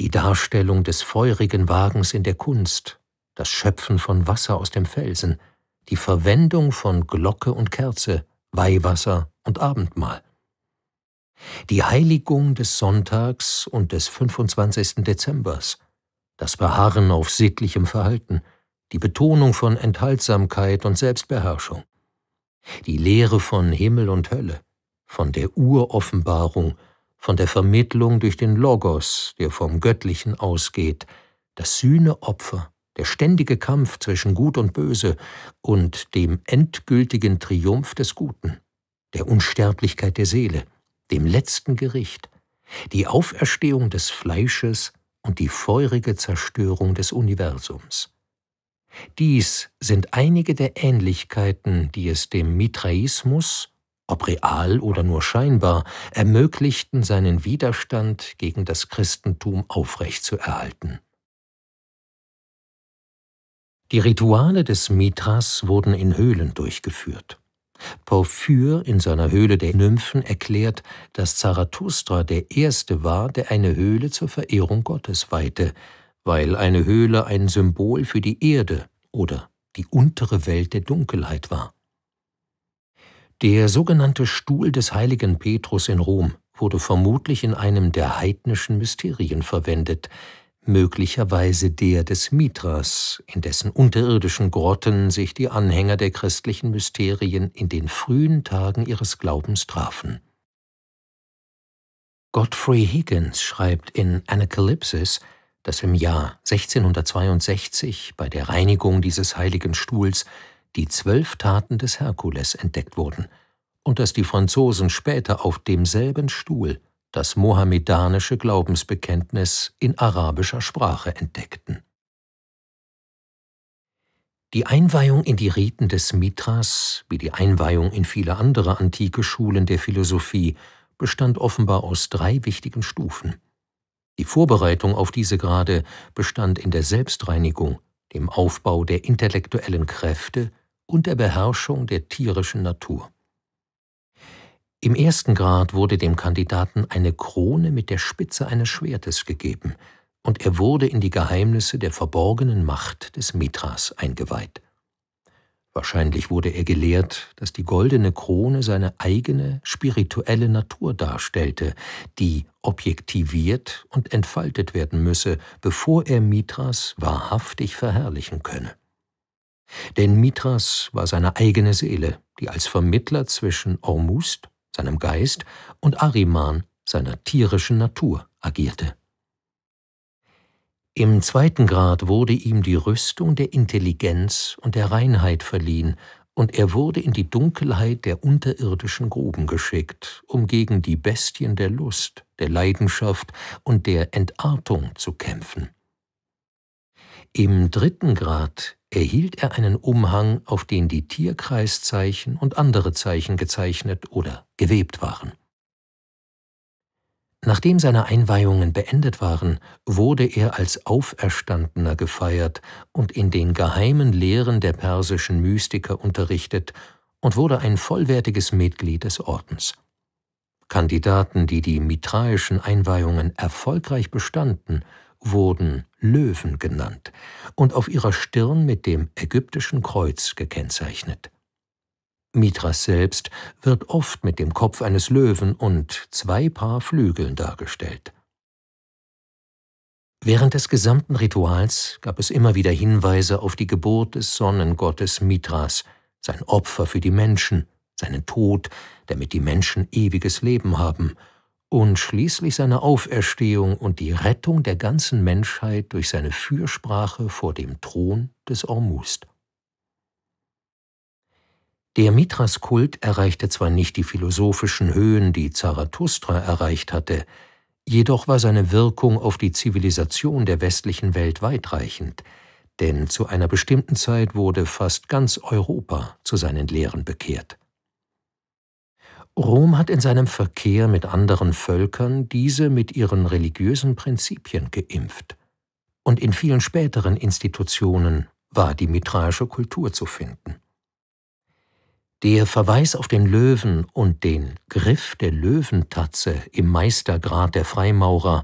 die Darstellung des feurigen Wagens in der Kunst, das Schöpfen von Wasser aus dem Felsen, die Verwendung von Glocke und Kerze, Weihwasser und Abendmahl. Die Heiligung des Sonntags und des 25. Dezembers, das Beharren auf sittlichem Verhalten, die Betonung von Enthaltsamkeit und Selbstbeherrschung, die Lehre von Himmel und Hölle, von der Uroffenbarung, von der Vermittlung durch den Logos, der vom Göttlichen ausgeht, das Sühneopfer, der ständige Kampf zwischen Gut und Böse und dem endgültigen Triumph des Guten, der Unsterblichkeit der Seele, dem letzten Gericht, die Auferstehung des Fleisches und die feurige Zerstörung des Universums. Dies sind einige der Ähnlichkeiten, die es dem Mithraismus, ob real oder nur scheinbar, ermöglichten, seinen Widerstand gegen das Christentum aufrechtzuerhalten. Die Rituale des Mithras wurden in Höhlen durchgeführt. Porphyr in seiner Höhle der Nymphen erklärt, dass Zarathustra der Erste war, der eine Höhle zur Verehrung Gottes weihte, weil eine Höhle ein Symbol für die Erde oder die untere Welt der Dunkelheit war. Der sogenannte Stuhl des heiligen Petrus in Rom wurde vermutlich in einem der heidnischen Mysterien verwendet, möglicherweise der des Mithras, in dessen unterirdischen Grotten sich die Anhänger der christlichen Mysterien in den frühen Tagen ihres Glaubens trafen. Godfrey Higgins schreibt in Anakalypsis, dass im Jahr 1662 bei der Reinigung dieses heiligen Stuhls die zwölf Taten des Herkules entdeckt wurden und dass die Franzosen später auf demselben Stuhl das mohammedanische Glaubensbekenntnis in arabischer Sprache entdeckten. Die Einweihung in die Riten des Mitras, wie die Einweihung in viele andere antike Schulen der Philosophie, bestand offenbar aus drei wichtigen Stufen. Die Vorbereitung auf diese Grade bestand in der Selbstreinigung, dem Aufbau der intellektuellen Kräfte und der Beherrschung der tierischen Natur. Im ersten Grad wurde dem Kandidaten eine Krone mit der Spitze eines Schwertes gegeben, und er wurde in die Geheimnisse der verborgenen Macht des Mithras eingeweiht. Wahrscheinlich wurde er gelehrt, dass die goldene Krone seine eigene spirituelle Natur darstellte, die objektiviert und entfaltet werden müsse, bevor er Mithras wahrhaftig verherrlichen könne. Denn Mithras war seine eigene Seele, die als Vermittler zwischen Ormuzd seinem Geist und Ariman, seiner tierischen Natur, agierte. Im zweiten Grad wurde ihm die Rüstung der Intelligenz und der Reinheit verliehen, und er wurde in die Dunkelheit der unterirdischen Gruben geschickt, um gegen die Bestien der Lust, der Leidenschaft und der Entartung zu kämpfen. Im dritten Grad erhielt er einen Umhang, auf den die Tierkreiszeichen und andere Zeichen gezeichnet oder gewebt waren. Nachdem seine Einweihungen beendet waren, wurde er als Auferstandener gefeiert und in den geheimen Lehren der persischen Mystiker unterrichtet und wurde ein vollwertiges Mitglied des Ordens. Kandidaten, die die mitraischen Einweihungen erfolgreich bestanden, wurden Löwen genannt und auf ihrer Stirn mit dem ägyptischen Kreuz gekennzeichnet. Mithras selbst wird oft mit dem Kopf eines Löwen und zwei Paar Flügeln dargestellt. Während des gesamten Rituals gab es immer wieder Hinweise auf die Geburt des Sonnengottes Mithras, sein Opfer für die Menschen, seinen Tod, damit die Menschen ewiges Leben haben und schließlich seine Auferstehung und die Rettung der ganzen Menschheit durch seine Fürsprache vor dem Thron des Ormust. Der Mithras-Kult erreichte zwar nicht die philosophischen Höhen, die Zarathustra erreicht hatte, jedoch war seine Wirkung auf die Zivilisation der westlichen Welt weitreichend, denn zu einer bestimmten Zeit wurde fast ganz Europa zu seinen Lehren bekehrt. Rom hat in seinem Verkehr mit anderen Völkern diese mit ihren religiösen Prinzipien geimpft. Und in vielen späteren Institutionen war die mitraische Kultur zu finden. Der Verweis auf den Löwen und den Griff der Löwentatze im Meistergrad der Freimaurer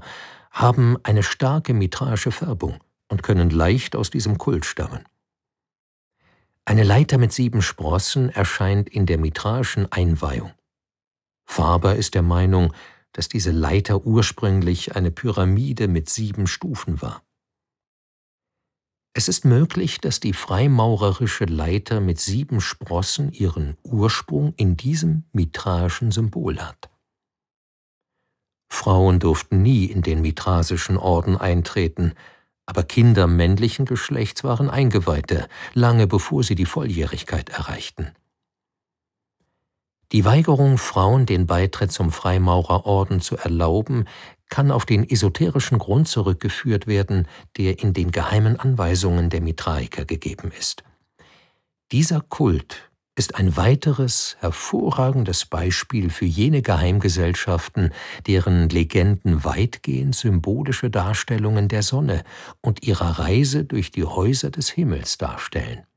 haben eine starke mitraische Färbung und können leicht aus diesem Kult stammen. Eine Leiter mit sieben Sprossen erscheint in der mitraischen Einweihung. Faber ist der Meinung, dass diese Leiter ursprünglich eine Pyramide mit sieben Stufen war. Es ist möglich, dass die freimaurerische Leiter mit sieben Sprossen ihren Ursprung in diesem mitraischen Symbol hat. Frauen durften nie in den mitrasischen Orden eintreten, aber Kinder männlichen Geschlechts waren Eingeweihte, lange bevor sie die Volljährigkeit erreichten. Die Weigerung, Frauen den Beitritt zum Freimaurerorden zu erlauben, kann auf den esoterischen Grund zurückgeführt werden, der in den geheimen Anweisungen der Mitraiker gegeben ist. Dieser Kult ist ein weiteres hervorragendes Beispiel für jene Geheimgesellschaften, deren Legenden weitgehend symbolische Darstellungen der Sonne und ihrer Reise durch die Häuser des Himmels darstellen.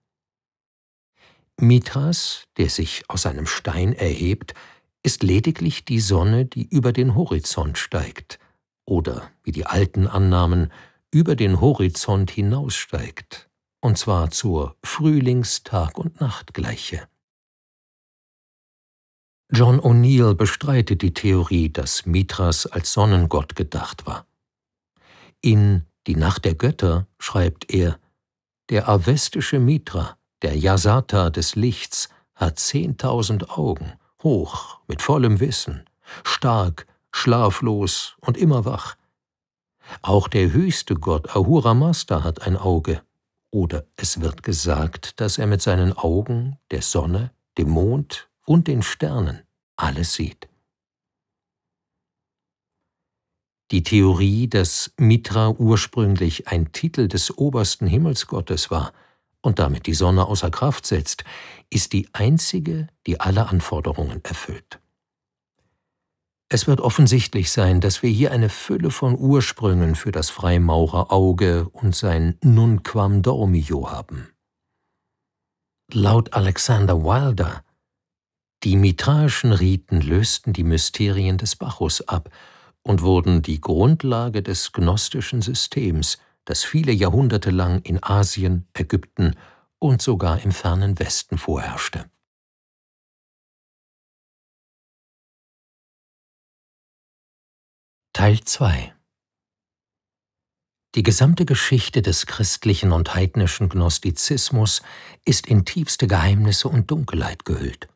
Mithras, der sich aus einem Stein erhebt, ist lediglich die Sonne, die über den Horizont steigt oder, wie die Alten annahmen, über den Horizont hinaussteigt, und zwar zur Frühlingstag- und Nachtgleiche. John O'Neill bestreitet die Theorie, dass Mithras als Sonnengott gedacht war. In Die Nacht der Götter schreibt er, der avestische Mithra der Yasata des Lichts hat zehntausend Augen, hoch, mit vollem Wissen, stark, schlaflos und immer wach. Auch der höchste Gott Ahura Mazda hat ein Auge. Oder es wird gesagt, dass er mit seinen Augen der Sonne, dem Mond und den Sternen alles sieht. Die Theorie, dass Mitra ursprünglich ein Titel des obersten Himmelsgottes war – und damit die Sonne außer Kraft setzt, ist die einzige, die alle Anforderungen erfüllt. Es wird offensichtlich sein, dass wir hier eine Fülle von Ursprüngen für das Freimaurerauge und sein Nunquam Dormio haben. Laut Alexander Wilder, die mitraischen Riten lösten die Mysterien des Bacchus ab und wurden die Grundlage des gnostischen Systems, das viele Jahrhunderte lang in Asien, Ägypten und sogar im fernen Westen vorherrschte. Teil 2 Die gesamte Geschichte des christlichen und heidnischen Gnostizismus ist in tiefste Geheimnisse und Dunkelheit gehüllt.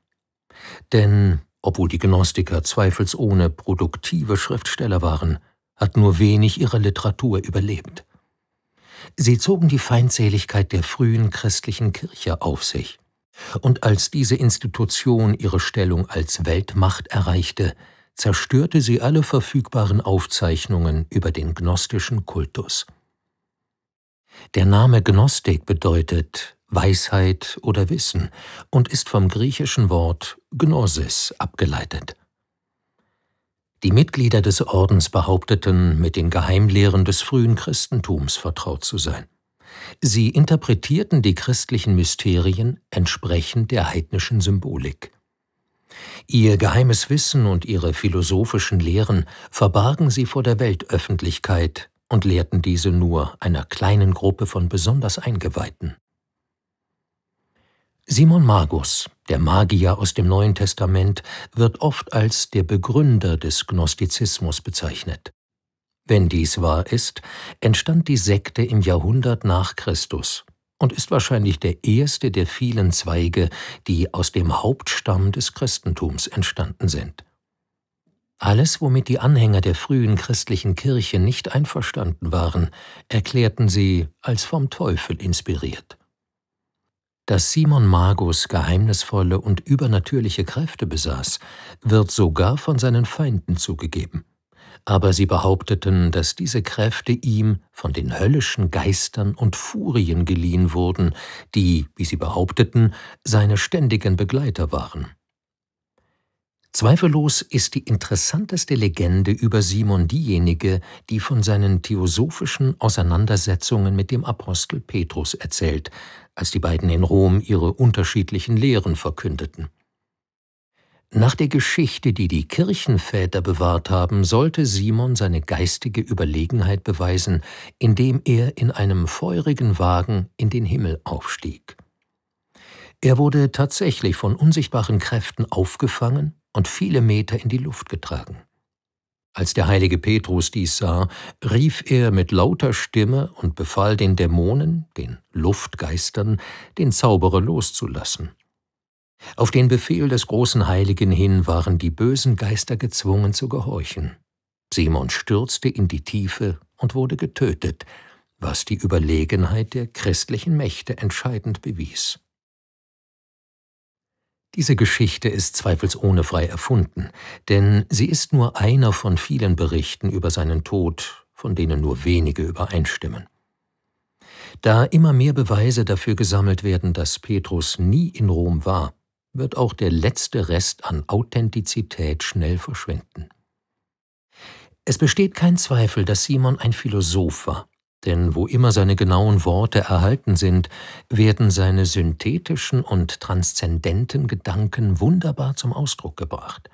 Denn obwohl die Gnostiker zweifelsohne produktive Schriftsteller waren, hat nur wenig ihre Literatur überlebt. Sie zogen die Feindseligkeit der frühen christlichen Kirche auf sich. Und als diese Institution ihre Stellung als Weltmacht erreichte, zerstörte sie alle verfügbaren Aufzeichnungen über den gnostischen Kultus. Der Name Gnostik bedeutet Weisheit oder Wissen und ist vom griechischen Wort Gnosis abgeleitet. Die Mitglieder des Ordens behaupteten, mit den Geheimlehren des frühen Christentums vertraut zu sein. Sie interpretierten die christlichen Mysterien entsprechend der heidnischen Symbolik. Ihr geheimes Wissen und ihre philosophischen Lehren verbargen sie vor der Weltöffentlichkeit und lehrten diese nur einer kleinen Gruppe von besonders Eingeweihten. Simon Magus, der Magier aus dem Neuen Testament, wird oft als der Begründer des Gnostizismus bezeichnet. Wenn dies wahr ist, entstand die Sekte im Jahrhundert nach Christus und ist wahrscheinlich der erste der vielen Zweige, die aus dem Hauptstamm des Christentums entstanden sind. Alles, womit die Anhänger der frühen christlichen Kirche nicht einverstanden waren, erklärten sie als vom Teufel inspiriert dass Simon Magus geheimnisvolle und übernatürliche Kräfte besaß, wird sogar von seinen Feinden zugegeben. Aber sie behaupteten, dass diese Kräfte ihm von den höllischen Geistern und Furien geliehen wurden, die, wie sie behaupteten, seine ständigen Begleiter waren. Zweifellos ist die interessanteste Legende über Simon diejenige, die von seinen theosophischen Auseinandersetzungen mit dem Apostel Petrus erzählt, als die beiden in Rom ihre unterschiedlichen Lehren verkündeten. Nach der Geschichte, die die Kirchenväter bewahrt haben, sollte Simon seine geistige Überlegenheit beweisen, indem er in einem feurigen Wagen in den Himmel aufstieg. Er wurde tatsächlich von unsichtbaren Kräften aufgefangen und viele Meter in die Luft getragen. Als der heilige Petrus dies sah, rief er mit lauter Stimme und befahl den Dämonen, den Luftgeistern, den Zauberer loszulassen. Auf den Befehl des großen Heiligen hin waren die bösen Geister gezwungen zu gehorchen. Simon stürzte in die Tiefe und wurde getötet, was die Überlegenheit der christlichen Mächte entscheidend bewies. Diese Geschichte ist zweifelsohne frei erfunden, denn sie ist nur einer von vielen Berichten über seinen Tod, von denen nur wenige übereinstimmen. Da immer mehr Beweise dafür gesammelt werden, dass Petrus nie in Rom war, wird auch der letzte Rest an Authentizität schnell verschwinden. Es besteht kein Zweifel, dass Simon ein Philosoph war, denn wo immer seine genauen Worte erhalten sind, werden seine synthetischen und transzendenten Gedanken wunderbar zum Ausdruck gebracht.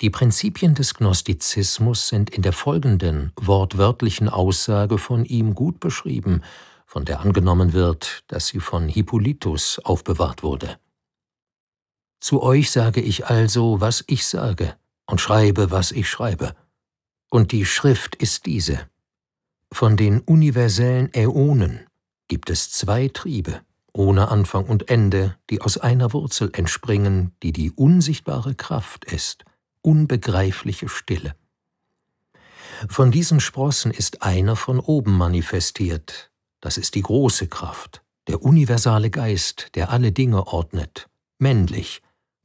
Die Prinzipien des Gnostizismus sind in der folgenden wortwörtlichen Aussage von ihm gut beschrieben, von der angenommen wird, dass sie von Hippolytus aufbewahrt wurde. Zu euch sage ich also, was ich sage, und schreibe, was ich schreibe. Und die Schrift ist diese. Von den universellen Äonen gibt es zwei Triebe, ohne Anfang und Ende, die aus einer Wurzel entspringen, die die unsichtbare Kraft ist, unbegreifliche Stille. Von diesen Sprossen ist einer von oben manifestiert, das ist die große Kraft, der universale Geist, der alle Dinge ordnet, männlich,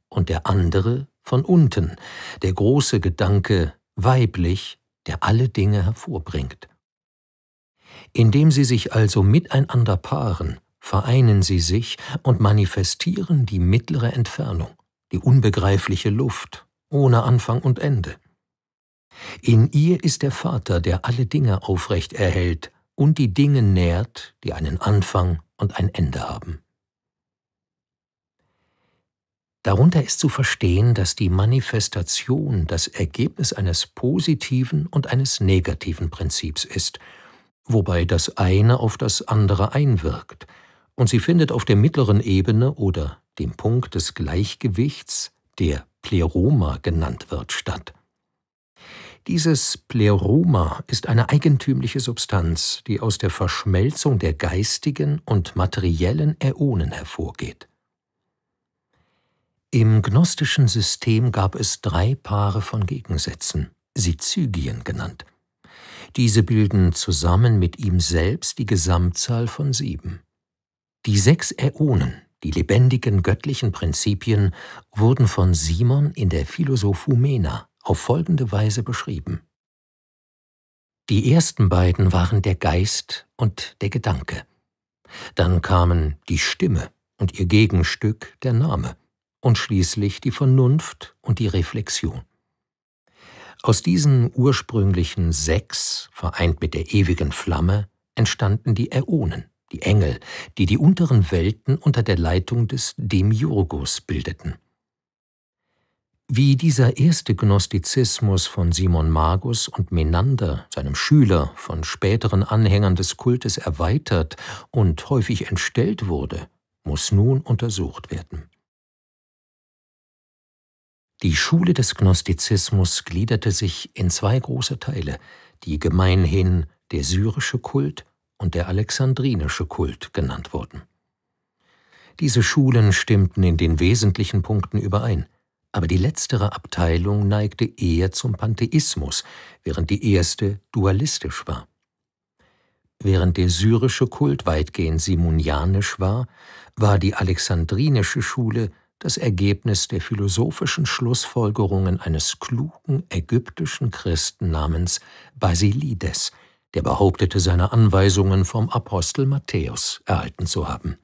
und der andere von unten, der große Gedanke, weiblich, der alle Dinge hervorbringt. Indem sie sich also miteinander paaren, vereinen sie sich und manifestieren die mittlere Entfernung, die unbegreifliche Luft, ohne Anfang und Ende. In ihr ist der Vater, der alle Dinge aufrecht erhält und die Dinge nährt, die einen Anfang und ein Ende haben. Darunter ist zu verstehen, dass die Manifestation das Ergebnis eines positiven und eines negativen Prinzips ist wobei das eine auf das andere einwirkt, und sie findet auf der mittleren Ebene oder dem Punkt des Gleichgewichts, der Pleroma genannt wird, statt. Dieses Pleroma ist eine eigentümliche Substanz, die aus der Verschmelzung der geistigen und materiellen Äonen hervorgeht. Im gnostischen System gab es drei Paare von Gegensätzen, Sizygien genannt – diese bilden zusammen mit ihm selbst die Gesamtzahl von sieben. Die sechs Äonen, die lebendigen göttlichen Prinzipien, wurden von Simon in der Philosophumena auf folgende Weise beschrieben. Die ersten beiden waren der Geist und der Gedanke. Dann kamen die Stimme und ihr Gegenstück der Name und schließlich die Vernunft und die Reflexion. Aus diesen ursprünglichen sechs, vereint mit der ewigen Flamme, entstanden die Äonen, die Engel, die die unteren Welten unter der Leitung des Demiurgos bildeten. Wie dieser erste Gnostizismus von Simon Magus und Menander, seinem Schüler, von späteren Anhängern des Kultes erweitert und häufig entstellt wurde, muss nun untersucht werden. Die Schule des Gnostizismus gliederte sich in zwei große Teile, die gemeinhin der syrische Kult und der alexandrinische Kult genannt wurden. Diese Schulen stimmten in den wesentlichen Punkten überein, aber die letztere Abteilung neigte eher zum Pantheismus, während die erste dualistisch war. Während der syrische Kult weitgehend simonianisch war, war die alexandrinische Schule das Ergebnis der philosophischen Schlussfolgerungen eines klugen ägyptischen Christen namens Basilides, der behauptete, seine Anweisungen vom Apostel Matthäus erhalten zu haben.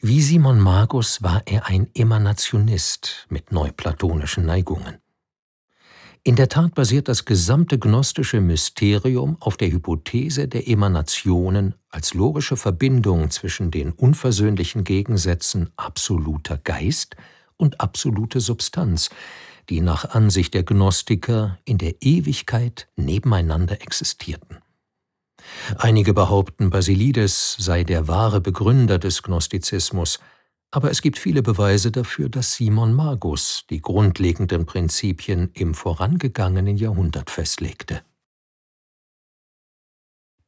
Wie Simon Magus war er ein Emanationist mit neuplatonischen Neigungen. In der Tat basiert das gesamte gnostische Mysterium auf der Hypothese der Emanationen als logische Verbindung zwischen den unversöhnlichen Gegensätzen absoluter Geist und absolute Substanz, die nach Ansicht der Gnostiker in der Ewigkeit nebeneinander existierten. Einige behaupten, Basilides sei der wahre Begründer des Gnostizismus, aber es gibt viele Beweise dafür, dass Simon Magus die grundlegenden Prinzipien im vorangegangenen Jahrhundert festlegte.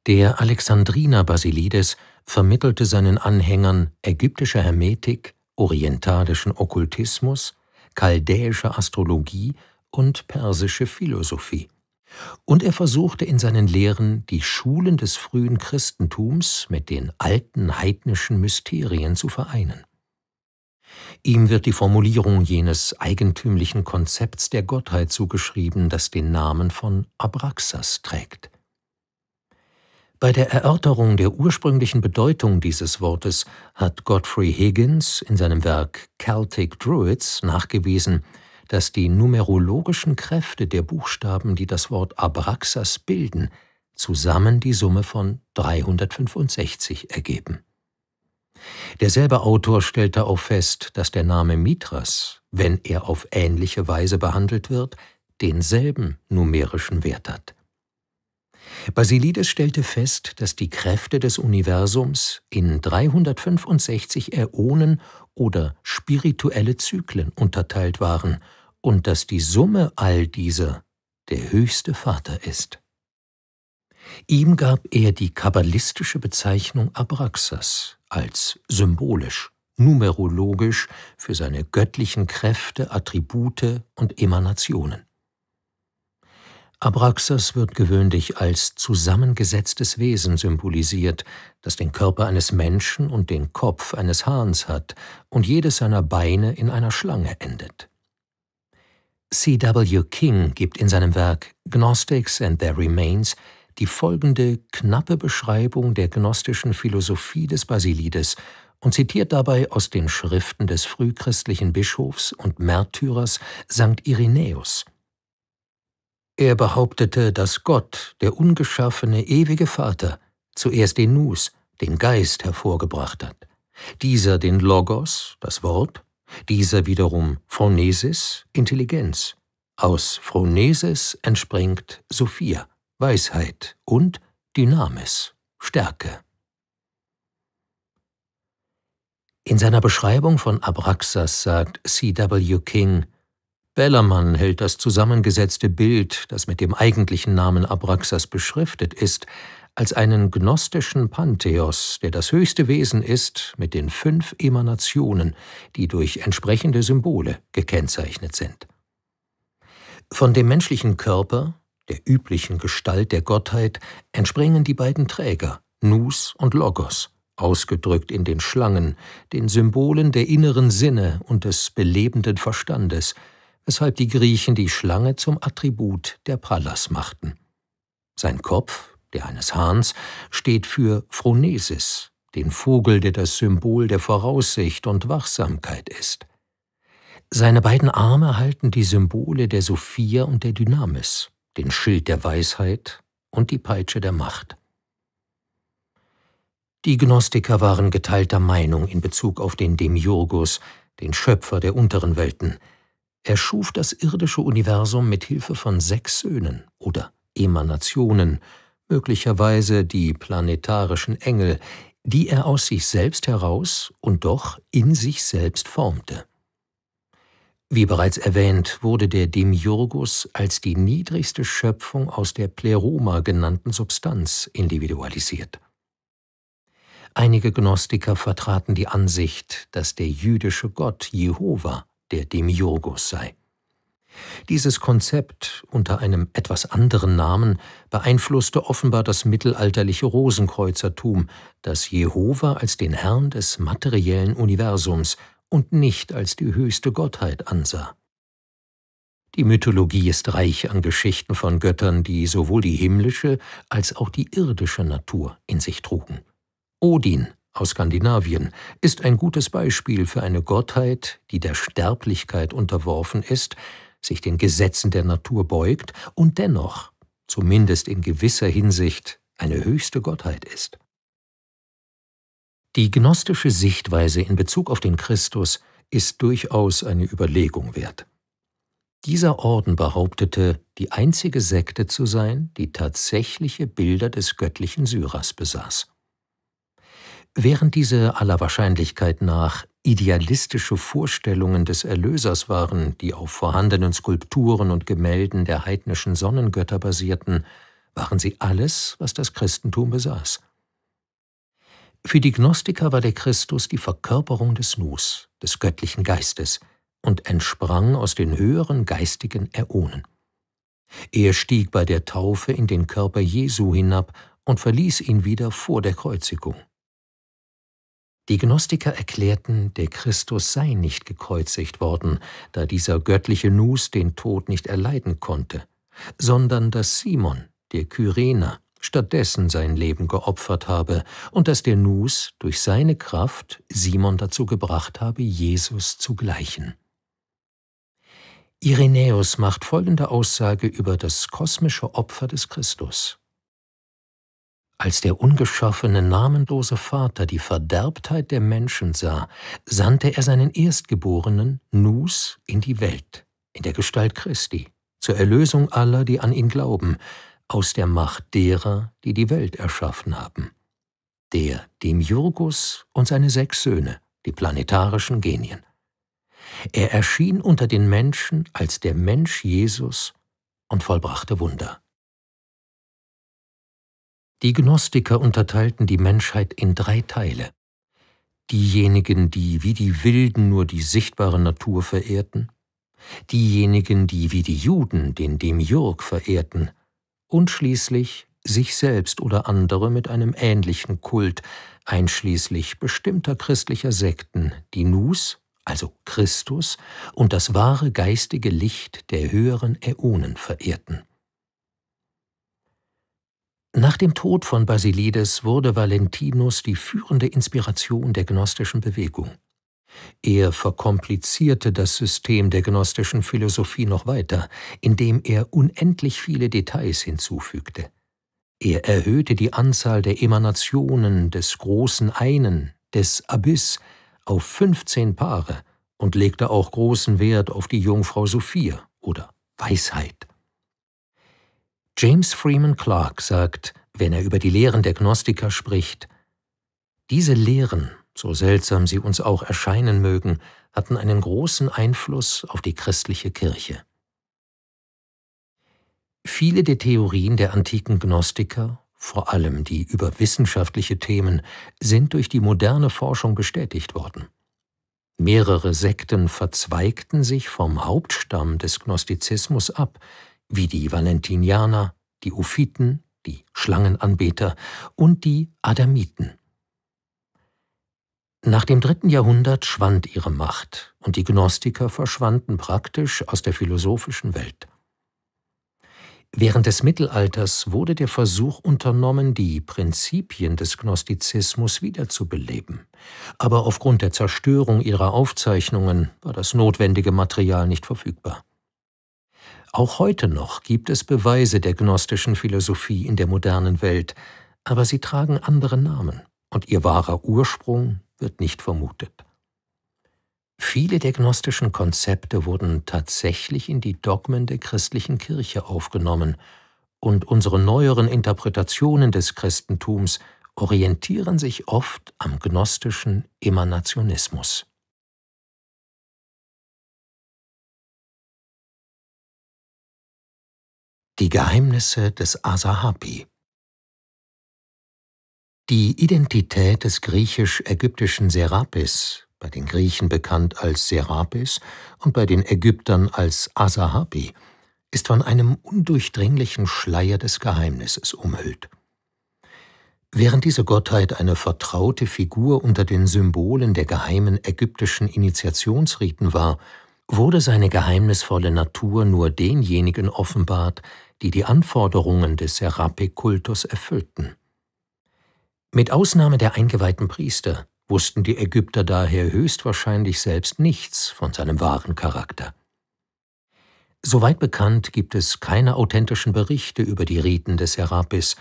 Der Alexandriner Basilides vermittelte seinen Anhängern ägyptische Hermetik, orientalischen Okkultismus, chaldäische Astrologie und persische Philosophie. Und er versuchte in seinen Lehren die Schulen des frühen Christentums mit den alten heidnischen Mysterien zu vereinen. Ihm wird die Formulierung jenes eigentümlichen Konzepts der Gottheit zugeschrieben, das den Namen von Abraxas trägt. Bei der Erörterung der ursprünglichen Bedeutung dieses Wortes hat Godfrey Higgins in seinem Werk Celtic Druids nachgewiesen, dass die numerologischen Kräfte der Buchstaben, die das Wort Abraxas bilden, zusammen die Summe von 365 ergeben. Derselbe Autor stellte auch fest, dass der Name Mithras, wenn er auf ähnliche Weise behandelt wird, denselben numerischen Wert hat. Basilides stellte fest, dass die Kräfte des Universums in 365 Äonen oder spirituelle Zyklen unterteilt waren und dass die Summe all dieser der höchste Vater ist. Ihm gab er die kabbalistische Bezeichnung Abraxas, als symbolisch, numerologisch für seine göttlichen Kräfte, Attribute und Emanationen. Abraxas wird gewöhnlich als zusammengesetztes Wesen symbolisiert, das den Körper eines Menschen und den Kopf eines Hahns hat und jedes seiner Beine in einer Schlange endet. C. W. King gibt in seinem Werk Gnostics and Their Remains die folgende knappe Beschreibung der gnostischen Philosophie des Basilides und zitiert dabei aus den Schriften des frühchristlichen Bischofs und Märtyrers St. Irenäus. Er behauptete, dass Gott, der ungeschaffene ewige Vater, zuerst den Nus, den Geist, hervorgebracht hat, dieser den Logos, das Wort, dieser wiederum Phronesis, Intelligenz. Aus Phronesis entspringt Sophia. Weisheit und Dynamis, Stärke. In seiner Beschreibung von Abraxas sagt C.W. King, Bellermann hält das zusammengesetzte Bild, das mit dem eigentlichen Namen Abraxas beschriftet ist, als einen gnostischen Pantheos, der das höchste Wesen ist mit den fünf Emanationen, die durch entsprechende Symbole gekennzeichnet sind. Von dem menschlichen Körper, der üblichen Gestalt der Gottheit, entspringen die beiden Träger, Nus und Logos, ausgedrückt in den Schlangen, den Symbolen der inneren Sinne und des belebenden Verstandes, weshalb die Griechen die Schlange zum Attribut der Pallas machten. Sein Kopf, der eines Hahns, steht für Phronesis, den Vogel, der das Symbol der Voraussicht und Wachsamkeit ist. Seine beiden Arme halten die Symbole der Sophia und der Dynamis den Schild der Weisheit und die Peitsche der Macht. Die Gnostiker waren geteilter Meinung in Bezug auf den Demiurgus, den Schöpfer der unteren Welten. Er schuf das irdische Universum mit Hilfe von sechs Söhnen oder Emanationen, möglicherweise die planetarischen Engel, die er aus sich selbst heraus und doch in sich selbst formte. Wie bereits erwähnt, wurde der Demiurgus als die niedrigste Schöpfung aus der Pleroma genannten Substanz individualisiert. Einige Gnostiker vertraten die Ansicht, dass der jüdische Gott Jehova der Demiurgus sei. Dieses Konzept unter einem etwas anderen Namen beeinflusste offenbar das mittelalterliche Rosenkreuzertum, das Jehova als den Herrn des materiellen Universums und nicht als die höchste Gottheit ansah. Die Mythologie ist reich an Geschichten von Göttern, die sowohl die himmlische als auch die irdische Natur in sich trugen. Odin aus Skandinavien ist ein gutes Beispiel für eine Gottheit, die der Sterblichkeit unterworfen ist, sich den Gesetzen der Natur beugt und dennoch, zumindest in gewisser Hinsicht, eine höchste Gottheit ist. Die gnostische Sichtweise in Bezug auf den Christus ist durchaus eine Überlegung wert. Dieser Orden behauptete, die einzige Sekte zu sein, die tatsächliche Bilder des göttlichen Syras besaß. Während diese aller Wahrscheinlichkeit nach idealistische Vorstellungen des Erlösers waren, die auf vorhandenen Skulpturen und Gemälden der heidnischen Sonnengötter basierten, waren sie alles, was das Christentum besaß. Für die Gnostiker war der Christus die Verkörperung des Nus, des göttlichen Geistes, und entsprang aus den höheren geistigen Äonen. Er stieg bei der Taufe in den Körper Jesu hinab und verließ ihn wieder vor der Kreuzigung. Die Gnostiker erklärten, der Christus sei nicht gekreuzigt worden, da dieser göttliche Nus den Tod nicht erleiden konnte, sondern dass Simon, der Kyrener, stattdessen sein Leben geopfert habe und dass der Nus durch seine Kraft Simon dazu gebracht habe, Jesus zu gleichen. Irenäus macht folgende Aussage über das kosmische Opfer des Christus. Als der ungeschaffene, namenlose Vater die Verderbtheit der Menschen sah, sandte er seinen Erstgeborenen, Nus, in die Welt, in der Gestalt Christi, zur Erlösung aller, die an ihn glauben, aus der Macht derer, die die Welt erschaffen haben, der Demiurgus und seine sechs Söhne, die planetarischen Genien. Er erschien unter den Menschen als der Mensch Jesus und vollbrachte Wunder. Die Gnostiker unterteilten die Menschheit in drei Teile. Diejenigen, die wie die Wilden nur die sichtbare Natur verehrten, diejenigen, die wie die Juden den Demiurg verehrten und schließlich sich selbst oder andere mit einem ähnlichen Kult, einschließlich bestimmter christlicher Sekten, die Nus, also Christus, und das wahre geistige Licht der höheren Äonen verehrten. Nach dem Tod von Basilides wurde Valentinus die führende Inspiration der gnostischen Bewegung. Er verkomplizierte das System der gnostischen Philosophie noch weiter, indem er unendlich viele Details hinzufügte. Er erhöhte die Anzahl der Emanationen des großen Einen, des Abyss, auf 15 Paare und legte auch großen Wert auf die Jungfrau Sophia oder Weisheit. James Freeman Clark sagt, wenn er über die Lehren der Gnostiker spricht, diese Lehren so seltsam sie uns auch erscheinen mögen, hatten einen großen Einfluss auf die christliche Kirche. Viele der Theorien der antiken Gnostiker, vor allem die über wissenschaftliche Themen, sind durch die moderne Forschung bestätigt worden. Mehrere Sekten verzweigten sich vom Hauptstamm des Gnostizismus ab, wie die Valentinianer, die Uphiten, die Schlangenanbeter und die Adamiten. Nach dem dritten Jahrhundert schwand ihre Macht und die Gnostiker verschwanden praktisch aus der philosophischen Welt. Während des Mittelalters wurde der Versuch unternommen, die Prinzipien des Gnostizismus wiederzubeleben. Aber aufgrund der Zerstörung ihrer Aufzeichnungen war das notwendige Material nicht verfügbar. Auch heute noch gibt es Beweise der gnostischen Philosophie in der modernen Welt, aber sie tragen andere Namen und ihr wahrer Ursprung wird nicht vermutet. Viele der gnostischen Konzepte wurden tatsächlich in die Dogmen der christlichen Kirche aufgenommen, und unsere neueren Interpretationen des Christentums orientieren sich oft am gnostischen Emanationismus. Die Geheimnisse des Asahapi die Identität des griechisch-ägyptischen Serapis, bei den Griechen bekannt als Serapis und bei den Ägyptern als Asahapi, ist von einem undurchdringlichen Schleier des Geheimnisses umhüllt. Während diese Gottheit eine vertraute Figur unter den Symbolen der geheimen ägyptischen Initiationsriten war, wurde seine geheimnisvolle Natur nur denjenigen offenbart, die die Anforderungen des Serapikultus erfüllten. Mit Ausnahme der eingeweihten Priester wussten die Ägypter daher höchstwahrscheinlich selbst nichts von seinem wahren Charakter. Soweit bekannt gibt es keine authentischen Berichte über die Riten des Serapis,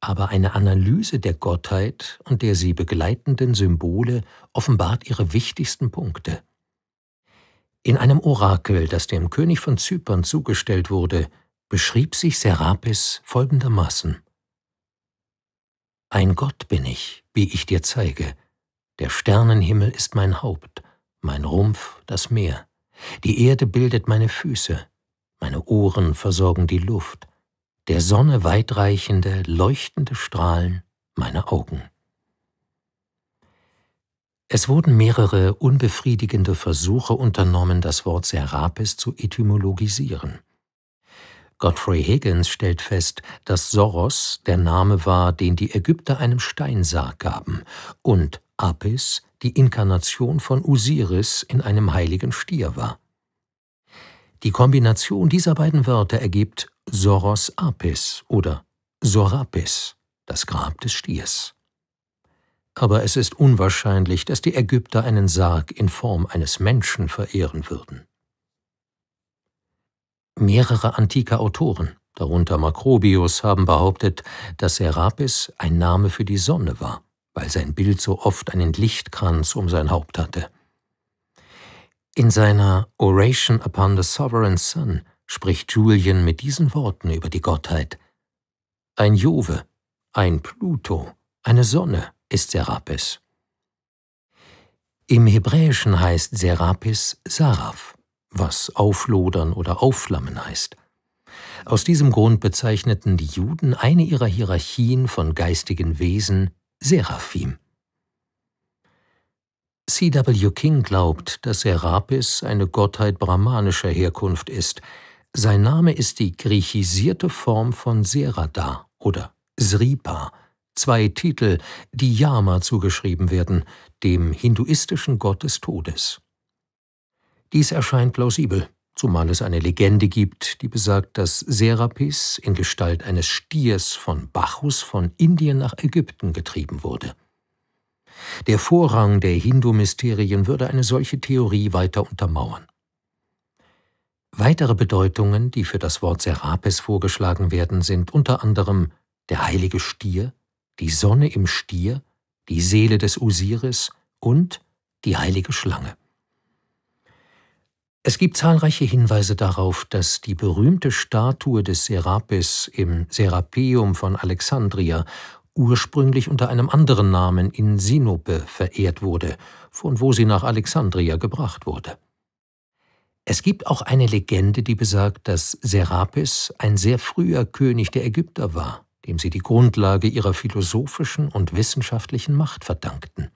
aber eine Analyse der Gottheit und der sie begleitenden Symbole offenbart ihre wichtigsten Punkte. In einem Orakel, das dem König von Zypern zugestellt wurde, beschrieb sich Serapis folgendermaßen ein Gott bin ich, wie ich dir zeige. Der Sternenhimmel ist mein Haupt, mein Rumpf das Meer. Die Erde bildet meine Füße, meine Ohren versorgen die Luft, der Sonne weitreichende, leuchtende Strahlen meine Augen. Es wurden mehrere unbefriedigende Versuche unternommen, das Wort Serapis zu etymologisieren. Godfrey Higgins stellt fest, dass Soros der Name war, den die Ägypter einem Steinsarg gaben, und Apis die Inkarnation von Osiris in einem heiligen Stier war. Die Kombination dieser beiden Wörter ergibt Soros Apis oder Sorapis, das Grab des Stiers. Aber es ist unwahrscheinlich, dass die Ägypter einen Sarg in Form eines Menschen verehren würden. Mehrere antike Autoren, darunter Makrobius, haben behauptet, dass Serapis ein Name für die Sonne war, weil sein Bild so oft einen Lichtkranz um sein Haupt hatte. In seiner Oration upon the Sovereign Sun spricht Julian mit diesen Worten über die Gottheit. Ein Jove, ein Pluto, eine Sonne ist Serapis. Im Hebräischen heißt Serapis Saraph, was auflodern oder aufflammen heißt. Aus diesem Grund bezeichneten die Juden eine ihrer Hierarchien von geistigen Wesen Seraphim. C.W. King glaubt, dass Serapis eine Gottheit brahmanischer Herkunft ist. Sein Name ist die griechisierte Form von Serada oder Sripa, zwei Titel, die Yama zugeschrieben werden, dem hinduistischen Gott des Todes. Dies erscheint plausibel, zumal es eine Legende gibt, die besagt, dass Serapis in Gestalt eines Stiers von Bacchus von Indien nach Ägypten getrieben wurde. Der Vorrang der Hindu-Mysterien würde eine solche Theorie weiter untermauern. Weitere Bedeutungen, die für das Wort Serapis vorgeschlagen werden, sind unter anderem der heilige Stier, die Sonne im Stier, die Seele des Osiris und die heilige Schlange. Es gibt zahlreiche Hinweise darauf, dass die berühmte Statue des Serapis im Serapeum von Alexandria ursprünglich unter einem anderen Namen in Sinope verehrt wurde, von wo sie nach Alexandria gebracht wurde. Es gibt auch eine Legende, die besagt, dass Serapis ein sehr früher König der Ägypter war, dem sie die Grundlage ihrer philosophischen und wissenschaftlichen Macht verdankten.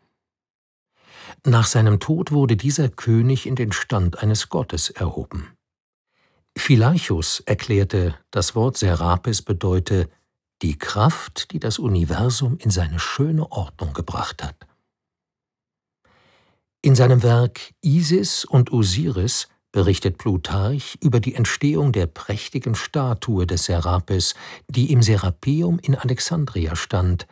Nach seinem Tod wurde dieser König in den Stand eines Gottes erhoben. Philaichus erklärte, das Wort Serapis bedeute die Kraft, die das Universum in seine schöne Ordnung gebracht hat. In seinem Werk Isis und Osiris berichtet Plutarch über die Entstehung der prächtigen Statue des Serapis, die im Serapeum in Alexandria stand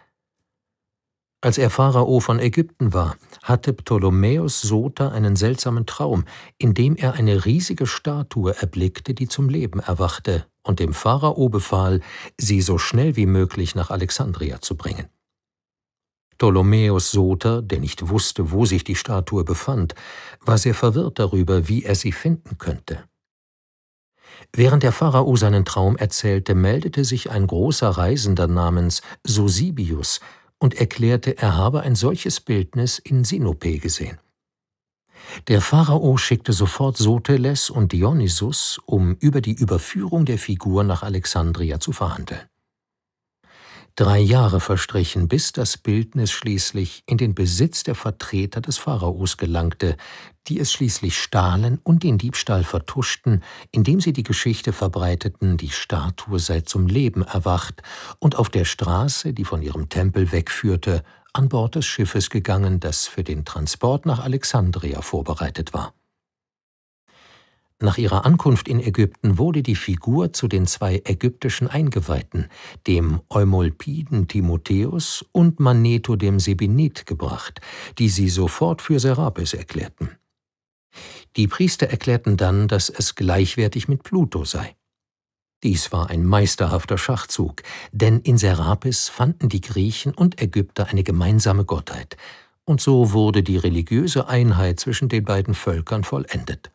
als er Pharao von Ägypten war, hatte Ptolemäus Soter einen seltsamen Traum, in dem er eine riesige Statue erblickte, die zum Leben erwachte und dem Pharao befahl, sie so schnell wie möglich nach Alexandria zu bringen. Ptolemäus Soter, der nicht wusste, wo sich die Statue befand, war sehr verwirrt darüber, wie er sie finden könnte. Während der Pharao seinen Traum erzählte, meldete sich ein großer Reisender namens Susibius, und erklärte, er habe ein solches Bildnis in Sinope gesehen. Der Pharao schickte sofort Soteles und Dionysus, um über die Überführung der Figur nach Alexandria zu verhandeln. Drei Jahre verstrichen, bis das Bildnis schließlich in den Besitz der Vertreter des Pharaos gelangte, die es schließlich stahlen und den Diebstahl vertuschten, indem sie die Geschichte verbreiteten, die Statue sei zum Leben erwacht und auf der Straße, die von ihrem Tempel wegführte, an Bord des Schiffes gegangen, das für den Transport nach Alexandria vorbereitet war. Nach ihrer Ankunft in Ägypten wurde die Figur zu den zwei ägyptischen Eingeweihten, dem Eumolpiden Timotheus und Maneto dem Sebinit, gebracht, die sie sofort für Serapis erklärten. Die Priester erklärten dann, dass es gleichwertig mit Pluto sei. Dies war ein meisterhafter Schachzug, denn in Serapis fanden die Griechen und Ägypter eine gemeinsame Gottheit, und so wurde die religiöse Einheit zwischen den beiden Völkern vollendet.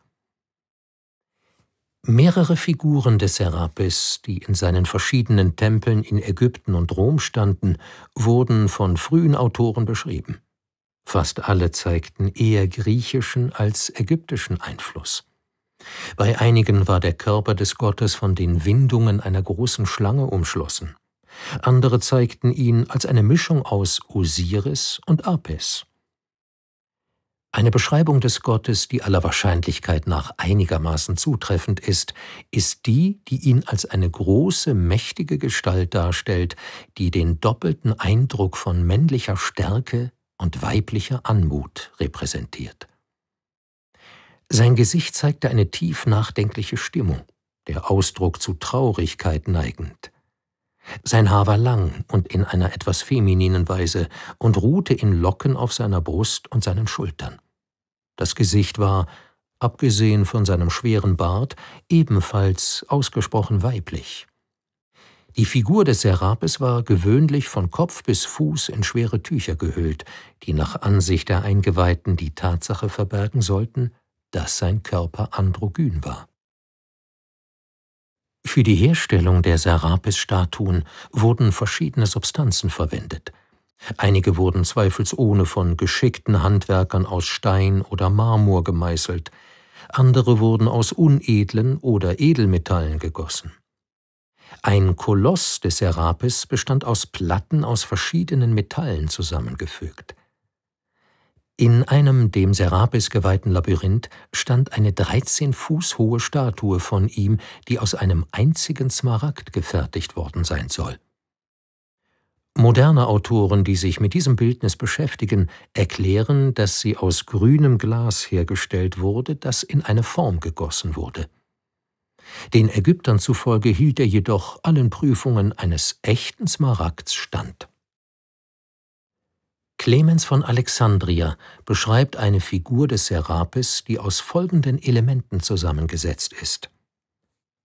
Mehrere Figuren des Serapis, die in seinen verschiedenen Tempeln in Ägypten und Rom standen, wurden von frühen Autoren beschrieben. Fast alle zeigten eher griechischen als ägyptischen Einfluss. Bei einigen war der Körper des Gottes von den Windungen einer großen Schlange umschlossen. Andere zeigten ihn als eine Mischung aus Osiris und Apis. Eine Beschreibung des Gottes, die aller Wahrscheinlichkeit nach einigermaßen zutreffend ist, ist die, die ihn als eine große, mächtige Gestalt darstellt, die den doppelten Eindruck von männlicher Stärke und weiblicher Anmut repräsentiert. Sein Gesicht zeigte eine tief nachdenkliche Stimmung, der Ausdruck zu Traurigkeit neigend. Sein Haar war lang und in einer etwas femininen Weise und ruhte in Locken auf seiner Brust und seinen Schultern. Das Gesicht war, abgesehen von seinem schweren Bart, ebenfalls ausgesprochen weiblich. Die Figur des Serapis war gewöhnlich von Kopf bis Fuß in schwere Tücher gehüllt, die nach Ansicht der Eingeweihten die Tatsache verbergen sollten, dass sein Körper androgyn war. Für die Herstellung der Serapis-Statuen wurden verschiedene Substanzen verwendet – Einige wurden zweifelsohne von geschickten Handwerkern aus Stein oder Marmor gemeißelt, andere wurden aus unedlen oder Edelmetallen gegossen. Ein Koloss des Serapis bestand aus Platten aus verschiedenen Metallen zusammengefügt. In einem dem Serapis geweihten Labyrinth stand eine 13 Fuß hohe Statue von ihm, die aus einem einzigen Smaragd gefertigt worden sein soll. Moderne Autoren, die sich mit diesem Bildnis beschäftigen, erklären, dass sie aus grünem Glas hergestellt wurde, das in eine Form gegossen wurde. Den Ägyptern zufolge hielt er jedoch allen Prüfungen eines echten Smaragds stand. Clemens von Alexandria beschreibt eine Figur des Serapis, die aus folgenden Elementen zusammengesetzt ist.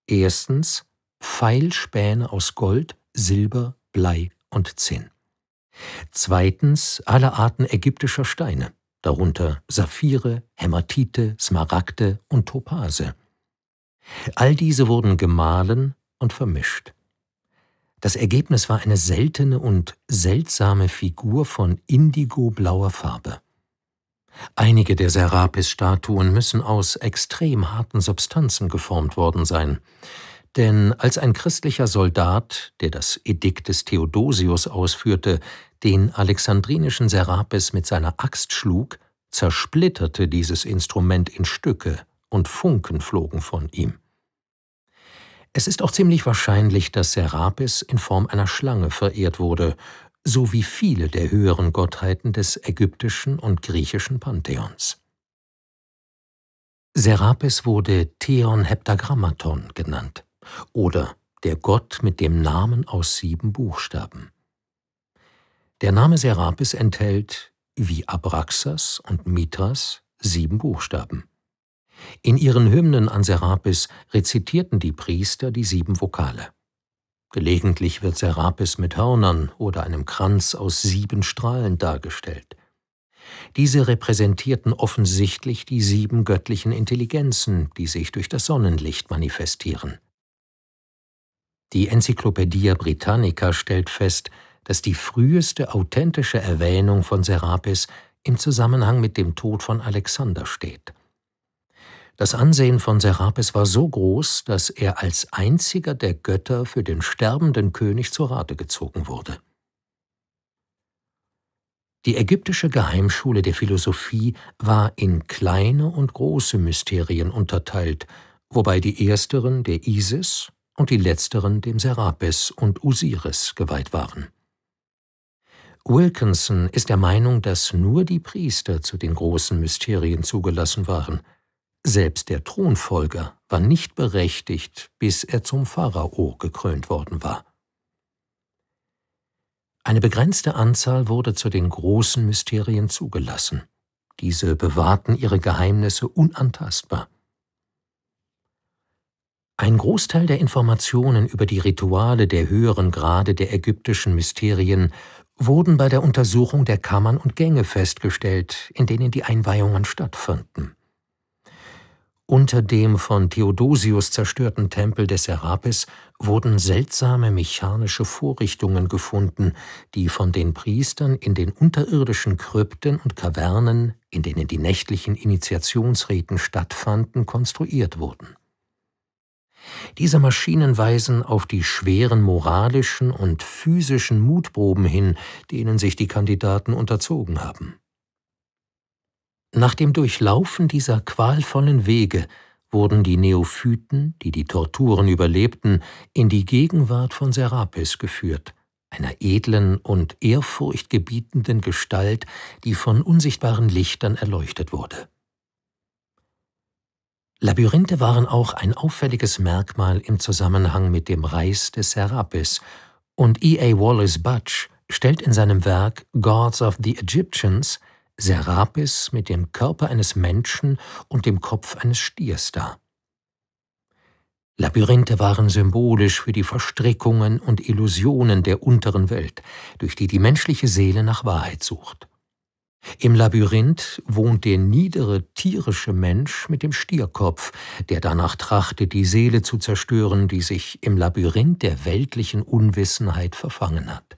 Erstens Pfeilspäne aus Gold, Silber, Blei und Zinn. Zweitens alle Arten ägyptischer Steine, darunter Saphire, Hämatite, Smaragde und Topase. All diese wurden gemahlen und vermischt. Das Ergebnis war eine seltene und seltsame Figur von indigoblauer Farbe. Einige der Serapis-Statuen müssen aus extrem harten Substanzen geformt worden sein. Denn als ein christlicher Soldat, der das Edikt des Theodosius ausführte, den alexandrinischen Serapis mit seiner Axt schlug, zersplitterte dieses Instrument in Stücke und Funken flogen von ihm. Es ist auch ziemlich wahrscheinlich, dass Serapis in Form einer Schlange verehrt wurde, so wie viele der höheren Gottheiten des ägyptischen und griechischen Pantheons. Serapis wurde Theon Heptagrammaton genannt oder der Gott mit dem Namen aus sieben Buchstaben. Der Name Serapis enthält, wie Abraxas und Mithras, sieben Buchstaben. In ihren Hymnen an Serapis rezitierten die Priester die sieben Vokale. Gelegentlich wird Serapis mit Hörnern oder einem Kranz aus sieben Strahlen dargestellt. Diese repräsentierten offensichtlich die sieben göttlichen Intelligenzen, die sich durch das Sonnenlicht manifestieren. Die Enzyklopädia Britannica stellt fest, dass die früheste authentische Erwähnung von Serapis im Zusammenhang mit dem Tod von Alexander steht. Das Ansehen von Serapis war so groß, dass er als einziger der Götter für den sterbenden König zur Rate gezogen wurde. Die ägyptische Geheimschule der Philosophie war in kleine und große Mysterien unterteilt, wobei die ersteren der Isis, und die letzteren dem Serapis und Osiris geweiht waren. Wilkinson ist der Meinung, dass nur die Priester zu den großen Mysterien zugelassen waren. Selbst der Thronfolger war nicht berechtigt, bis er zum Pharao gekrönt worden war. Eine begrenzte Anzahl wurde zu den großen Mysterien zugelassen. Diese bewahrten ihre Geheimnisse unantastbar. Ein Großteil der Informationen über die Rituale der höheren Grade der ägyptischen Mysterien wurden bei der Untersuchung der Kammern und Gänge festgestellt, in denen die Einweihungen stattfanden. Unter dem von Theodosius zerstörten Tempel des Serapis wurden seltsame mechanische Vorrichtungen gefunden, die von den Priestern in den unterirdischen Krypten und Kavernen, in denen die nächtlichen Initiationsriten stattfanden, konstruiert wurden. Diese Maschinen weisen auf die schweren moralischen und physischen Mutproben hin, denen sich die Kandidaten unterzogen haben. Nach dem Durchlaufen dieser qualvollen Wege wurden die Neophyten, die die Torturen überlebten, in die Gegenwart von Serapis geführt, einer edlen und ehrfurchtgebietenden Gestalt, die von unsichtbaren Lichtern erleuchtet wurde. Labyrinthe waren auch ein auffälliges Merkmal im Zusammenhang mit dem Reis des Serapis, und E. A. Wallace Butch stellt in seinem Werk Gods of the Egyptians Serapis mit dem Körper eines Menschen und dem Kopf eines Stiers dar. Labyrinthe waren symbolisch für die Verstrickungen und Illusionen der unteren Welt, durch die die menschliche Seele nach Wahrheit sucht. Im Labyrinth wohnt der niedere tierische Mensch mit dem Stierkopf, der danach trachtet, die Seele zu zerstören, die sich im Labyrinth der weltlichen Unwissenheit verfangen hat.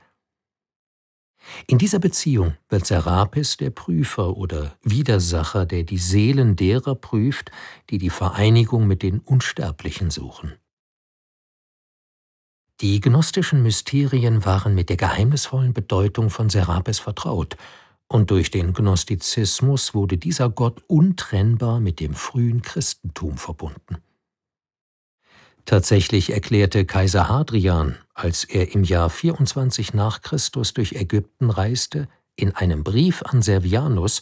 In dieser Beziehung wird Serapis der Prüfer oder Widersacher, der die Seelen derer prüft, die die Vereinigung mit den Unsterblichen suchen. Die gnostischen Mysterien waren mit der geheimnisvollen Bedeutung von Serapis vertraut – und durch den Gnostizismus wurde dieser Gott untrennbar mit dem frühen Christentum verbunden. Tatsächlich erklärte Kaiser Hadrian, als er im Jahr 24 nach Christus durch Ägypten reiste, in einem Brief an Servianus,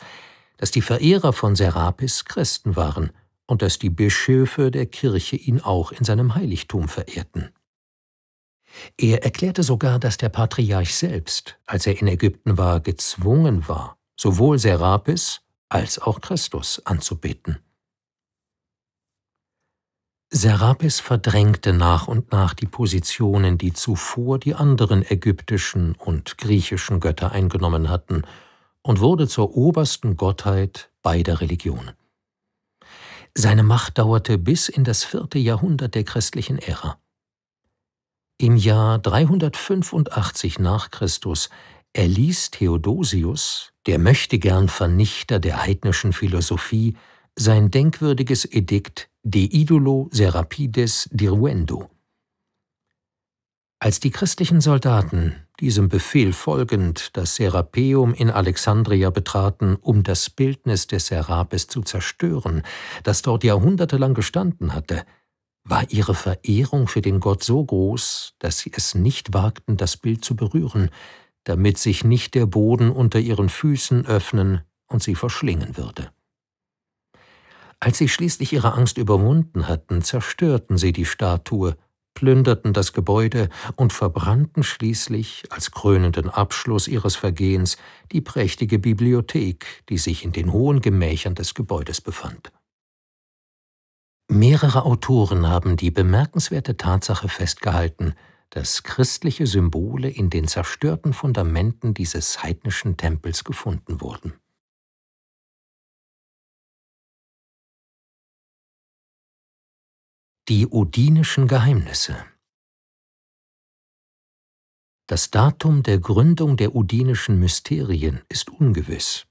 dass die Verehrer von Serapis Christen waren und dass die Bischöfe der Kirche ihn auch in seinem Heiligtum verehrten. Er erklärte sogar, dass der Patriarch selbst, als er in Ägypten war, gezwungen war, sowohl Serapis als auch Christus anzubeten. Serapis verdrängte nach und nach die Positionen, die zuvor die anderen ägyptischen und griechischen Götter eingenommen hatten, und wurde zur obersten Gottheit beider Religionen. Seine Macht dauerte bis in das vierte Jahrhundert der christlichen Ära. Im Jahr 385 nach Christus erließ Theodosius, der möchtegern Vernichter der heidnischen Philosophie, sein denkwürdiges Edikt De Idolo Serapides Diruendo. Als die christlichen Soldaten, diesem Befehl folgend, das Serapeum in Alexandria betraten, um das Bildnis des Serapis zu zerstören, das dort jahrhundertelang gestanden hatte, war ihre Verehrung für den Gott so groß, dass sie es nicht wagten, das Bild zu berühren, damit sich nicht der Boden unter ihren Füßen öffnen und sie verschlingen würde. Als sie schließlich ihre Angst überwunden hatten, zerstörten sie die Statue, plünderten das Gebäude und verbrannten schließlich als krönenden Abschluss ihres Vergehens die prächtige Bibliothek, die sich in den hohen Gemächern des Gebäudes befand. Mehrere Autoren haben die bemerkenswerte Tatsache festgehalten, dass christliche Symbole in den zerstörten Fundamenten dieses heidnischen Tempels gefunden wurden. Die odinischen Geheimnisse das Datum der Gründung der Udinischen Mysterien ist ungewiss.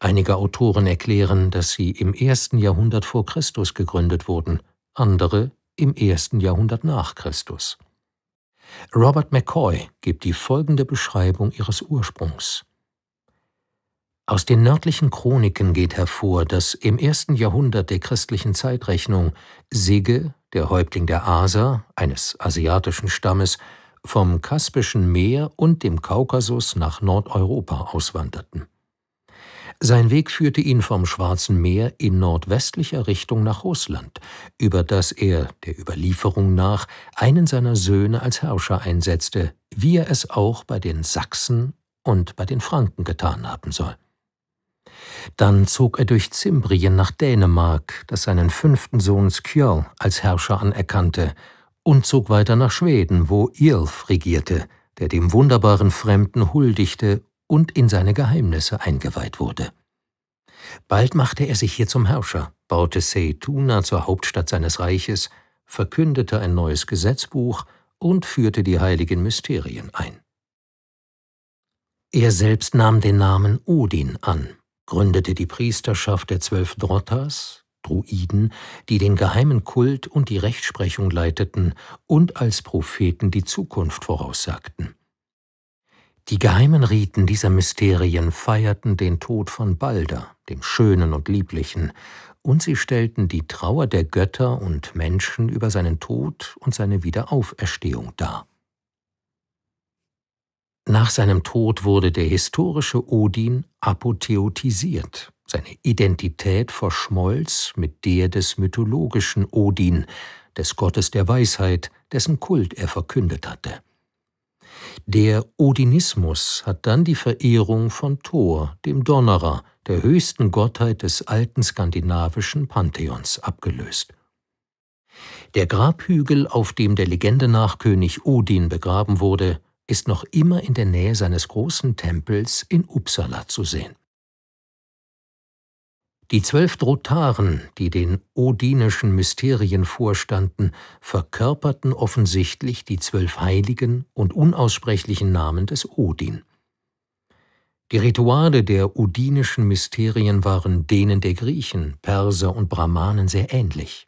Einige Autoren erklären, dass sie im ersten Jahrhundert vor Christus gegründet wurden, andere im ersten Jahrhundert nach Christus. Robert McCoy gibt die folgende Beschreibung ihres Ursprungs. Aus den nördlichen Chroniken geht hervor, dass im ersten Jahrhundert der christlichen Zeitrechnung Sige, der Häuptling der Aser, eines asiatischen Stammes, vom Kaspischen Meer und dem Kaukasus nach Nordeuropa auswanderten. Sein Weg führte ihn vom Schwarzen Meer in nordwestlicher Richtung nach Russland, über das er, der Überlieferung nach, einen seiner Söhne als Herrscher einsetzte, wie er es auch bei den Sachsen und bei den Franken getan haben soll. Dann zog er durch Zimbrien nach Dänemark, das seinen fünften Sohn Skjöl als Herrscher anerkannte, und zog weiter nach Schweden, wo Irlf regierte, der dem wunderbaren Fremden huldigte und in seine Geheimnisse eingeweiht wurde. Bald machte er sich hier zum Herrscher, baute Seetuna zur Hauptstadt seines Reiches, verkündete ein neues Gesetzbuch und führte die heiligen Mysterien ein. Er selbst nahm den Namen Odin an, gründete die Priesterschaft der zwölf Drottas, Druiden, die den geheimen Kult und die Rechtsprechung leiteten und als Propheten die Zukunft voraussagten. Die geheimen Riten dieser Mysterien feierten den Tod von Balder, dem Schönen und Lieblichen, und sie stellten die Trauer der Götter und Menschen über seinen Tod und seine Wiederauferstehung dar. Nach seinem Tod wurde der historische Odin apotheotisiert, seine Identität verschmolz mit der des mythologischen Odin, des Gottes der Weisheit, dessen Kult er verkündet hatte. Der Odinismus hat dann die Verehrung von Thor, dem Donnerer, der höchsten Gottheit des alten skandinavischen Pantheons, abgelöst. Der Grabhügel, auf dem der Legende nach König Odin begraben wurde, ist noch immer in der Nähe seines großen Tempels in Uppsala zu sehen. Die zwölf Drotaren, die den odinischen Mysterien vorstanden, verkörperten offensichtlich die zwölf heiligen und unaussprechlichen Namen des Odin. Die Rituale der odinischen Mysterien waren denen der Griechen, Perser und Brahmanen sehr ähnlich.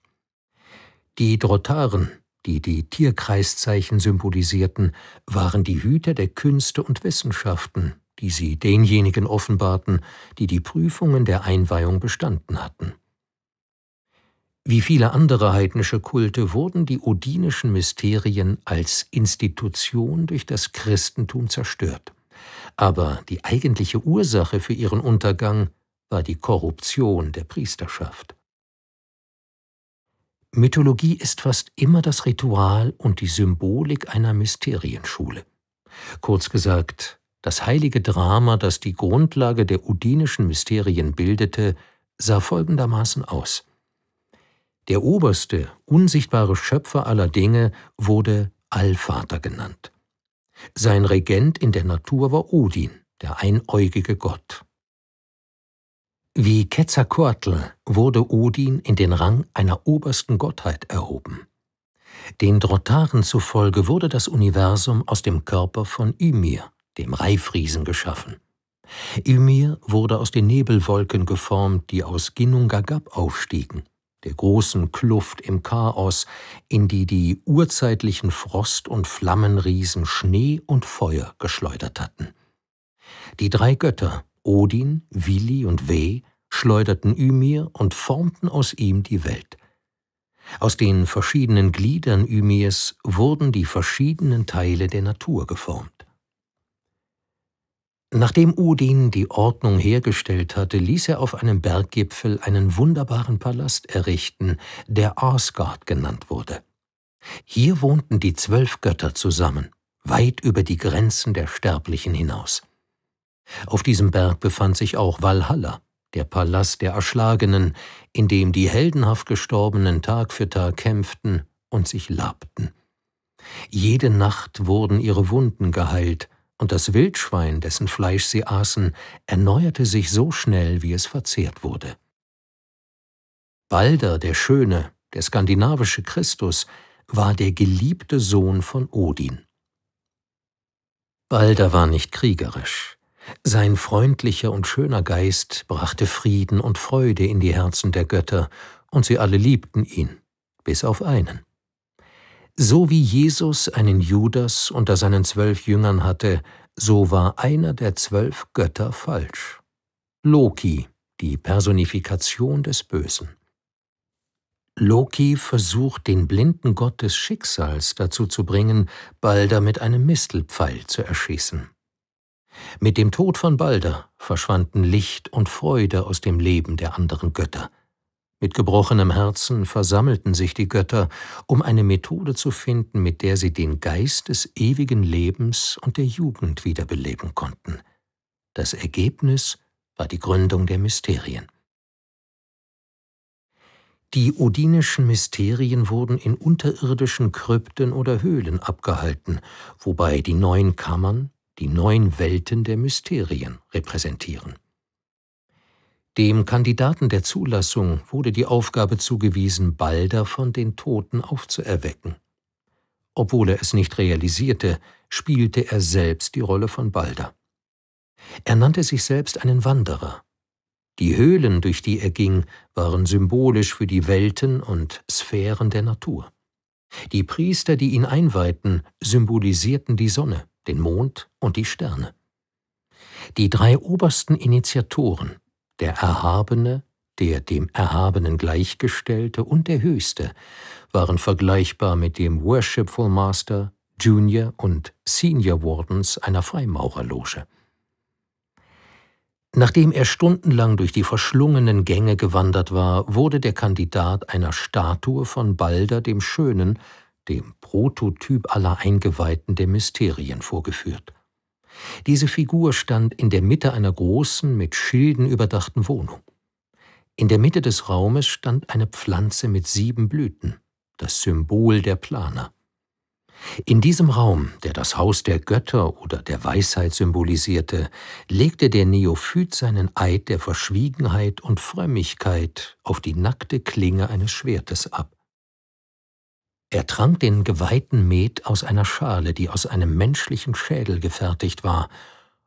Die Drotaren, die die Tierkreiszeichen symbolisierten, waren die Hüter der Künste und Wissenschaften, die sie denjenigen offenbarten, die die Prüfungen der Einweihung bestanden hatten. Wie viele andere heidnische Kulte wurden die odinischen Mysterien als Institution durch das Christentum zerstört. Aber die eigentliche Ursache für ihren Untergang war die Korruption der Priesterschaft. Mythologie ist fast immer das Ritual und die Symbolik einer Mysterienschule. Kurz gesagt, das heilige Drama, das die Grundlage der udinischen Mysterien bildete, sah folgendermaßen aus. Der oberste, unsichtbare Schöpfer aller Dinge wurde Allvater genannt. Sein Regent in der Natur war Odin, der einäugige Gott. Wie Quetzalcoatl wurde Odin in den Rang einer obersten Gottheit erhoben. Den Drottaren zufolge wurde das Universum aus dem Körper von Ymir, dem Reifriesen, geschaffen. Ymir wurde aus den Nebelwolken geformt, die aus Ginnungagap aufstiegen, der großen Kluft im Chaos, in die die urzeitlichen Frost- und Flammenriesen Schnee und Feuer geschleudert hatten. Die drei Götter, Odin, Vili und Ve, schleuderten Ymir und formten aus ihm die Welt. Aus den verschiedenen Gliedern Ymirs wurden die verschiedenen Teile der Natur geformt. Nachdem Odin die Ordnung hergestellt hatte, ließ er auf einem Berggipfel einen wunderbaren Palast errichten, der Asgard genannt wurde. Hier wohnten die zwölf Götter zusammen, weit über die Grenzen der Sterblichen hinaus. Auf diesem Berg befand sich auch Valhalla, der Palast der Erschlagenen, in dem die heldenhaft Gestorbenen Tag für Tag kämpften und sich labten. Jede Nacht wurden ihre Wunden geheilt, und das Wildschwein, dessen Fleisch sie aßen, erneuerte sich so schnell, wie es verzehrt wurde. Balder der Schöne, der skandinavische Christus, war der geliebte Sohn von Odin. Balder war nicht kriegerisch. Sein freundlicher und schöner Geist brachte Frieden und Freude in die Herzen der Götter, und sie alle liebten ihn, bis auf einen. So wie Jesus einen Judas unter seinen zwölf Jüngern hatte, so war einer der zwölf Götter falsch. Loki, die Personifikation des Bösen. Loki versucht, den blinden Gott des Schicksals dazu zu bringen, Balder mit einem Mistelpfeil zu erschießen. Mit dem Tod von Balder verschwanden Licht und Freude aus dem Leben der anderen Götter – mit gebrochenem Herzen versammelten sich die Götter, um eine Methode zu finden, mit der sie den Geist des ewigen Lebens und der Jugend wiederbeleben konnten. Das Ergebnis war die Gründung der Mysterien. Die odinischen Mysterien wurden in unterirdischen Krypten oder Höhlen abgehalten, wobei die neun Kammern die neun Welten der Mysterien repräsentieren. Dem Kandidaten der Zulassung wurde die Aufgabe zugewiesen, Balder von den Toten aufzuerwecken. Obwohl er es nicht realisierte, spielte er selbst die Rolle von Balder. Er nannte sich selbst einen Wanderer. Die Höhlen, durch die er ging, waren symbolisch für die Welten und Sphären der Natur. Die Priester, die ihn einweihten, symbolisierten die Sonne, den Mond und die Sterne. Die drei obersten Initiatoren, der Erhabene, der dem Erhabenen Gleichgestellte und der Höchste waren vergleichbar mit dem Worshipful Master, Junior und Senior Wardens einer Freimaurerloge. Nachdem er stundenlang durch die verschlungenen Gänge gewandert war, wurde der Kandidat einer Statue von Balder dem Schönen, dem Prototyp aller Eingeweihten der Mysterien, vorgeführt. Diese Figur stand in der Mitte einer großen, mit Schilden überdachten Wohnung. In der Mitte des Raumes stand eine Pflanze mit sieben Blüten, das Symbol der Planer. In diesem Raum, der das Haus der Götter oder der Weisheit symbolisierte, legte der Neophyt seinen Eid der Verschwiegenheit und Frömmigkeit auf die nackte Klinge eines Schwertes ab. Er trank den geweihten Met aus einer Schale, die aus einem menschlichen Schädel gefertigt war,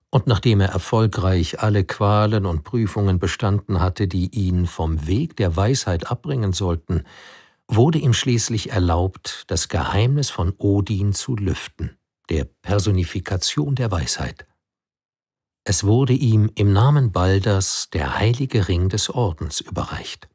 und nachdem er erfolgreich alle Qualen und Prüfungen bestanden hatte, die ihn vom Weg der Weisheit abbringen sollten, wurde ihm schließlich erlaubt, das Geheimnis von Odin zu lüften, der Personifikation der Weisheit. Es wurde ihm im Namen Balders der heilige Ring des Ordens überreicht.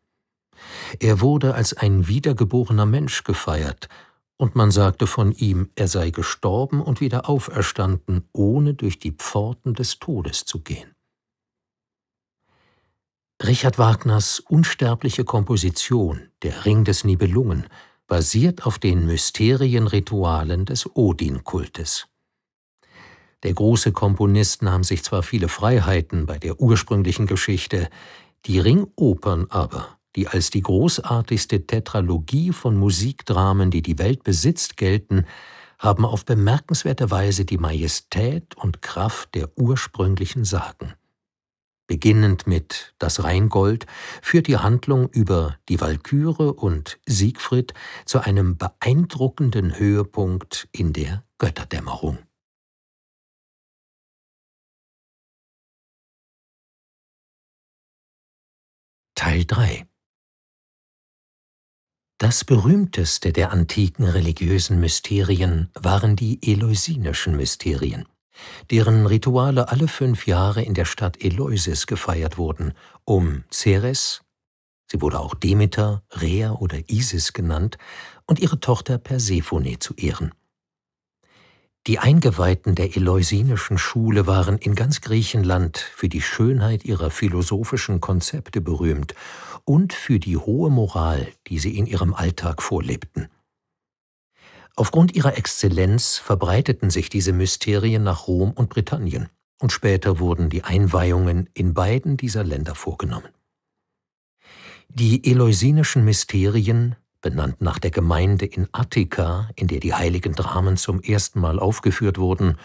Er wurde als ein wiedergeborener Mensch gefeiert, und man sagte von ihm, er sei gestorben und wieder auferstanden, ohne durch die Pforten des Todes zu gehen. Richard Wagners unsterbliche Komposition Der Ring des Nibelungen basiert auf den Mysterienritualen des Odin-Kultes. Der große Komponist nahm sich zwar viele Freiheiten bei der ursprünglichen Geschichte, die Ringopern aber die als die großartigste Tetralogie von Musikdramen, die die Welt besitzt, gelten, haben auf bemerkenswerte Weise die Majestät und Kraft der ursprünglichen Sagen. Beginnend mit Das Rheingold führt die Handlung über die Walküre und Siegfried zu einem beeindruckenden Höhepunkt in der Götterdämmerung. Teil 3 das berühmteste der antiken religiösen Mysterien waren die eleusinischen Mysterien, deren Rituale alle fünf Jahre in der Stadt Eleusis gefeiert wurden, um Ceres, sie wurde auch Demeter, Rhea oder Isis genannt, und ihre Tochter Persephone zu ehren. Die Eingeweihten der eleusinischen Schule waren in ganz Griechenland für die Schönheit ihrer philosophischen Konzepte berühmt und für die hohe Moral, die sie in ihrem Alltag vorlebten. Aufgrund ihrer Exzellenz verbreiteten sich diese Mysterien nach Rom und Britannien, und später wurden die Einweihungen in beiden dieser Länder vorgenommen. Die eleusinischen Mysterien, benannt nach der Gemeinde in Attika, in der die heiligen Dramen zum ersten Mal aufgeführt wurden,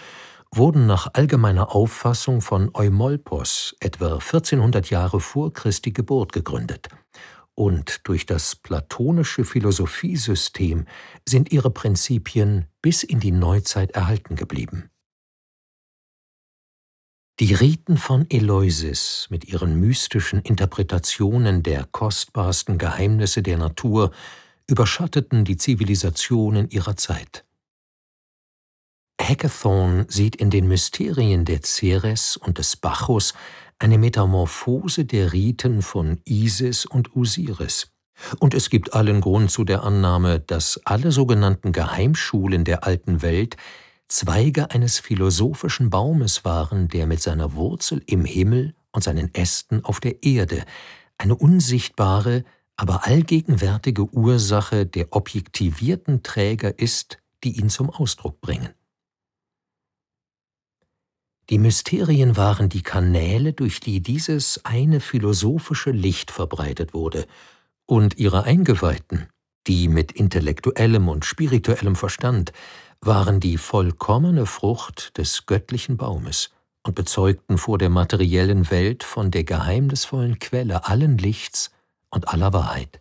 wurden nach allgemeiner Auffassung von Eumolpos etwa 1400 Jahre vor Christi Geburt gegründet. Und durch das platonische Philosophiesystem sind ihre Prinzipien bis in die Neuzeit erhalten geblieben. Die Riten von Eloisis mit ihren mystischen Interpretationen der kostbarsten Geheimnisse der Natur überschatteten die Zivilisationen ihrer Zeit. Hackathon sieht in den Mysterien der Ceres und des Bacchus eine Metamorphose der Riten von Isis und Osiris. Und es gibt allen Grund zu der Annahme, dass alle sogenannten Geheimschulen der alten Welt Zweige eines philosophischen Baumes waren, der mit seiner Wurzel im Himmel und seinen Ästen auf der Erde eine unsichtbare, aber allgegenwärtige Ursache der objektivierten Träger ist, die ihn zum Ausdruck bringen. Die Mysterien waren die Kanäle, durch die dieses eine philosophische Licht verbreitet wurde, und ihre Eingeweihten, die mit intellektuellem und spirituellem Verstand, waren die vollkommene Frucht des göttlichen Baumes und bezeugten vor der materiellen Welt von der geheimnisvollen Quelle allen Lichts und aller Wahrheit.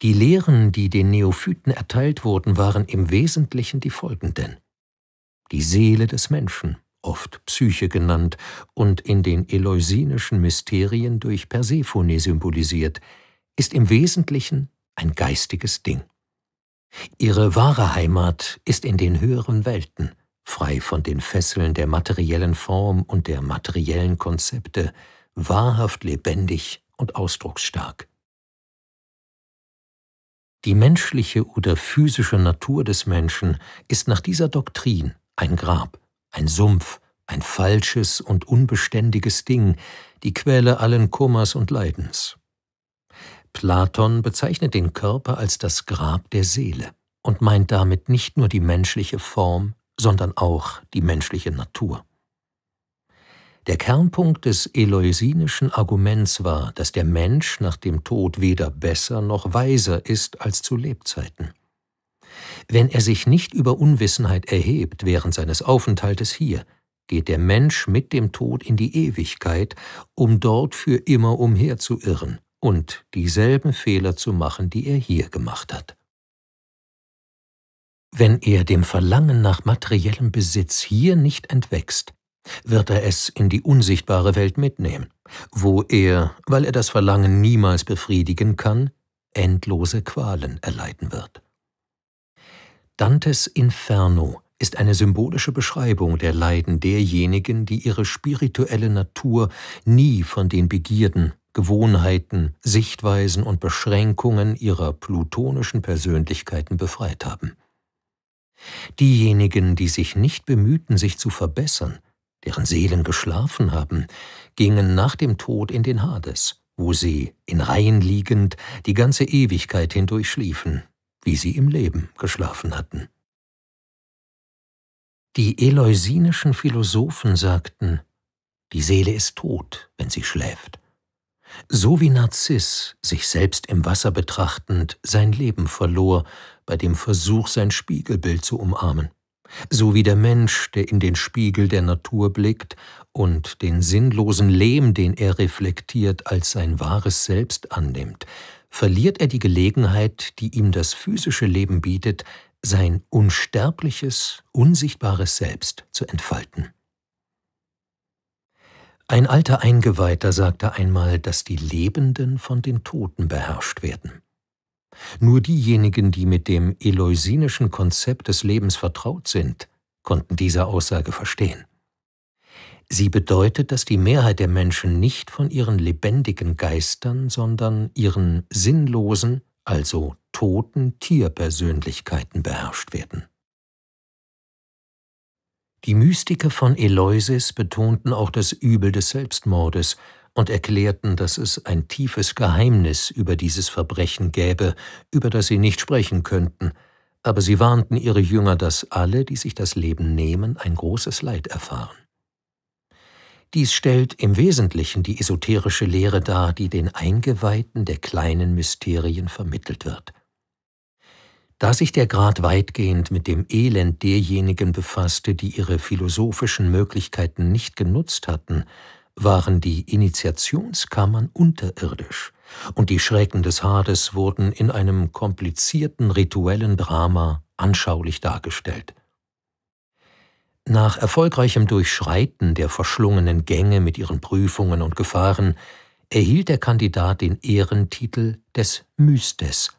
Die Lehren, die den Neophyten erteilt wurden, waren im Wesentlichen die folgenden die Seele des Menschen, oft Psyche genannt und in den eleusinischen Mysterien durch Persephone symbolisiert, ist im Wesentlichen ein geistiges Ding. Ihre wahre Heimat ist in den höheren Welten, frei von den Fesseln der materiellen Form und der materiellen Konzepte, wahrhaft lebendig und ausdrucksstark. Die menschliche oder physische Natur des Menschen ist nach dieser Doktrin ein Grab, ein Sumpf, ein falsches und unbeständiges Ding, die Quelle allen Kummers und Leidens. Platon bezeichnet den Körper als das Grab der Seele und meint damit nicht nur die menschliche Form, sondern auch die menschliche Natur. Der Kernpunkt des eleusinischen Arguments war, dass der Mensch nach dem Tod weder besser noch weiser ist als zu Lebzeiten. Wenn er sich nicht über Unwissenheit erhebt während seines Aufenthaltes hier, geht der Mensch mit dem Tod in die Ewigkeit, um dort für immer umherzuirren und dieselben Fehler zu machen, die er hier gemacht hat. Wenn er dem Verlangen nach materiellem Besitz hier nicht entwächst, wird er es in die unsichtbare Welt mitnehmen, wo er, weil er das Verlangen niemals befriedigen kann, endlose Qualen erleiden wird. Dantes Inferno ist eine symbolische Beschreibung der Leiden derjenigen, die ihre spirituelle Natur nie von den Begierden, Gewohnheiten, Sichtweisen und Beschränkungen ihrer plutonischen Persönlichkeiten befreit haben. Diejenigen, die sich nicht bemühten, sich zu verbessern, deren Seelen geschlafen haben, gingen nach dem Tod in den Hades, wo sie, in Reihen liegend, die ganze Ewigkeit hindurch schliefen, wie sie im Leben geschlafen hatten. Die eleusinischen Philosophen sagten, die Seele ist tot, wenn sie schläft. So wie Narziss, sich selbst im Wasser betrachtend, sein Leben verlor, bei dem Versuch, sein Spiegelbild zu umarmen. So wie der Mensch, der in den Spiegel der Natur blickt und den sinnlosen Lehm, den er reflektiert, als sein wahres Selbst annimmt, verliert er die Gelegenheit, die ihm das physische Leben bietet, sein unsterbliches, unsichtbares Selbst zu entfalten. Ein alter Eingeweihter sagte einmal, dass die Lebenden von den Toten beherrscht werden. Nur diejenigen, die mit dem eleusinischen Konzept des Lebens vertraut sind, konnten diese Aussage verstehen. Sie bedeutet, dass die Mehrheit der Menschen nicht von ihren lebendigen Geistern, sondern ihren sinnlosen, also toten Tierpersönlichkeiten beherrscht werden. Die Mystiker von Eleusis betonten auch das Übel des Selbstmordes und erklärten, dass es ein tiefes Geheimnis über dieses Verbrechen gäbe, über das sie nicht sprechen könnten, aber sie warnten ihre Jünger, dass alle, die sich das Leben nehmen, ein großes Leid erfahren. Dies stellt im Wesentlichen die esoterische Lehre dar, die den Eingeweihten der kleinen Mysterien vermittelt wird. Da sich der Grad weitgehend mit dem Elend derjenigen befasste, die ihre philosophischen Möglichkeiten nicht genutzt hatten, waren die Initiationskammern unterirdisch, und die Schrecken des Hades wurden in einem komplizierten rituellen Drama anschaulich dargestellt. Nach erfolgreichem Durchschreiten der verschlungenen Gänge mit ihren Prüfungen und Gefahren erhielt der Kandidat den Ehrentitel des Mystes,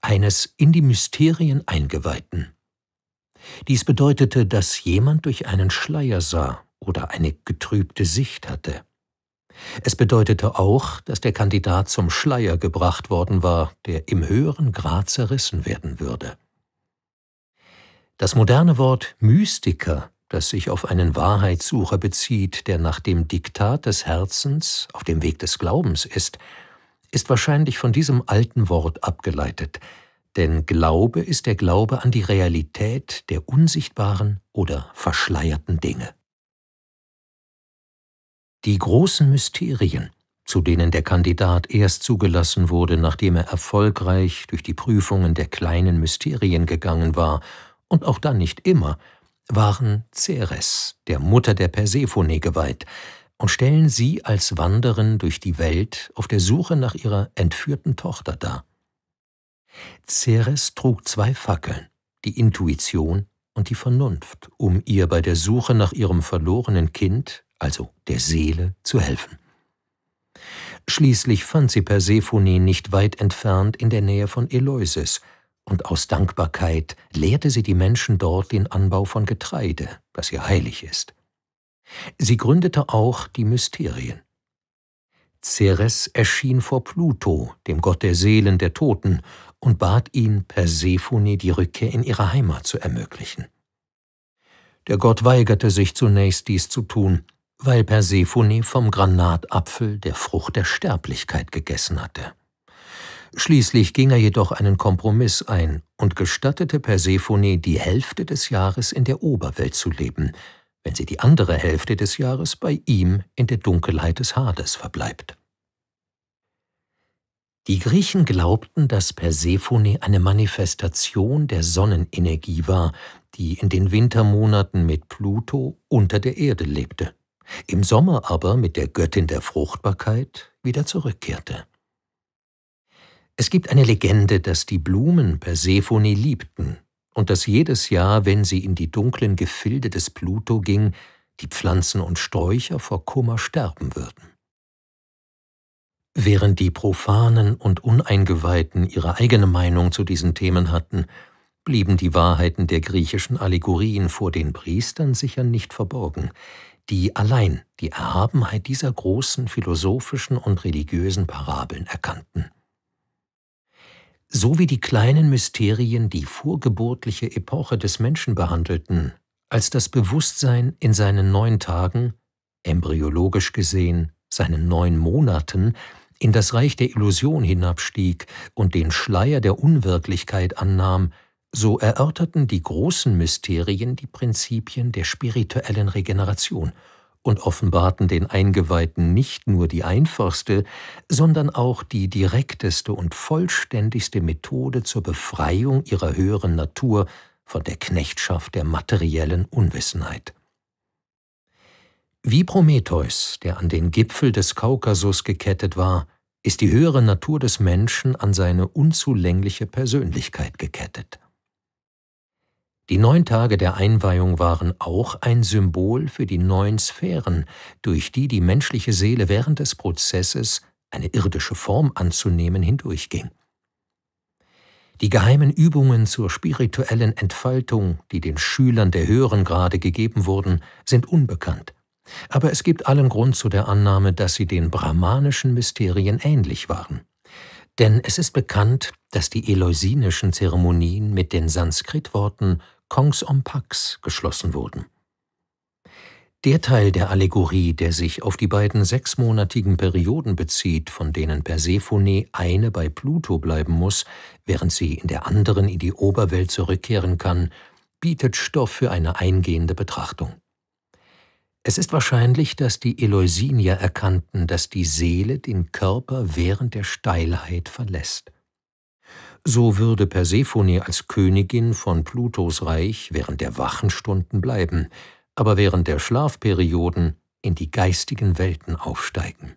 eines in die Mysterien Eingeweihten. Dies bedeutete, dass jemand durch einen Schleier sah oder eine getrübte Sicht hatte. Es bedeutete auch, dass der Kandidat zum Schleier gebracht worden war, der im höheren Grad zerrissen werden würde. Das moderne Wort Mystiker das sich auf einen Wahrheitssucher bezieht, der nach dem Diktat des Herzens auf dem Weg des Glaubens ist, ist wahrscheinlich von diesem alten Wort abgeleitet, denn Glaube ist der Glaube an die Realität der unsichtbaren oder verschleierten Dinge. Die großen Mysterien, zu denen der Kandidat erst zugelassen wurde, nachdem er erfolgreich durch die Prüfungen der kleinen Mysterien gegangen war, und auch dann nicht immer, waren Ceres, der Mutter der Persephone, geweiht und stellen sie als Wanderin durch die Welt auf der Suche nach ihrer entführten Tochter dar. Ceres trug zwei Fackeln, die Intuition und die Vernunft, um ihr bei der Suche nach ihrem verlorenen Kind, also der Seele, zu helfen. Schließlich fand sie Persephone nicht weit entfernt in der Nähe von Eloises, und aus Dankbarkeit lehrte sie die Menschen dort den Anbau von Getreide, das ihr heilig ist. Sie gründete auch die Mysterien. Ceres erschien vor Pluto, dem Gott der Seelen der Toten, und bat ihn, Persephone die Rückkehr in ihre Heimat zu ermöglichen. Der Gott weigerte sich zunächst dies zu tun, weil Persephone vom Granatapfel der Frucht der Sterblichkeit gegessen hatte. Schließlich ging er jedoch einen Kompromiss ein und gestattete Persephone, die Hälfte des Jahres in der Oberwelt zu leben, wenn sie die andere Hälfte des Jahres bei ihm in der Dunkelheit des Hades verbleibt. Die Griechen glaubten, dass Persephone eine Manifestation der Sonnenenergie war, die in den Wintermonaten mit Pluto unter der Erde lebte, im Sommer aber mit der Göttin der Fruchtbarkeit wieder zurückkehrte. Es gibt eine Legende, dass die Blumen Persephone liebten und dass jedes Jahr, wenn sie in die dunklen Gefilde des Pluto ging, die Pflanzen und Sträucher vor Kummer sterben würden. Während die Profanen und Uneingeweihten ihre eigene Meinung zu diesen Themen hatten, blieben die Wahrheiten der griechischen Allegorien vor den Priestern sicher nicht verborgen, die allein die Erhabenheit dieser großen philosophischen und religiösen Parabeln erkannten so wie die kleinen Mysterien die vorgeburtliche Epoche des Menschen behandelten, als das Bewusstsein in seinen neun Tagen, embryologisch gesehen seinen neun Monaten, in das Reich der Illusion hinabstieg und den Schleier der Unwirklichkeit annahm, so erörterten die großen Mysterien die Prinzipien der spirituellen Regeneration – und offenbarten den Eingeweihten nicht nur die einfachste, sondern auch die direkteste und vollständigste Methode zur Befreiung ihrer höheren Natur von der Knechtschaft der materiellen Unwissenheit. Wie Prometheus, der an den Gipfel des Kaukasus gekettet war, ist die höhere Natur des Menschen an seine unzulängliche Persönlichkeit gekettet. Die neun Tage der Einweihung waren auch ein Symbol für die neun Sphären, durch die die menschliche Seele während des Prozesses, eine irdische Form anzunehmen, hindurchging. Die geheimen Übungen zur spirituellen Entfaltung, die den Schülern der höheren Grade gegeben wurden, sind unbekannt. Aber es gibt allen Grund zu der Annahme, dass sie den brahmanischen Mysterien ähnlich waren. Denn es ist bekannt, dass die eleusinischen Zeremonien mit den Sanskritworten Kongs om Pax geschlossen wurden. Der Teil der Allegorie, der sich auf die beiden sechsmonatigen Perioden bezieht, von denen Persephone eine bei Pluto bleiben muss, während sie in der anderen in die Oberwelt zurückkehren kann, bietet Stoff für eine eingehende Betrachtung. Es ist wahrscheinlich, dass die Eleusinier erkannten, dass die Seele den Körper während der Steilheit verlässt so würde Persephone als Königin von Plutos Reich während der Wachenstunden bleiben, aber während der Schlafperioden in die geistigen Welten aufsteigen.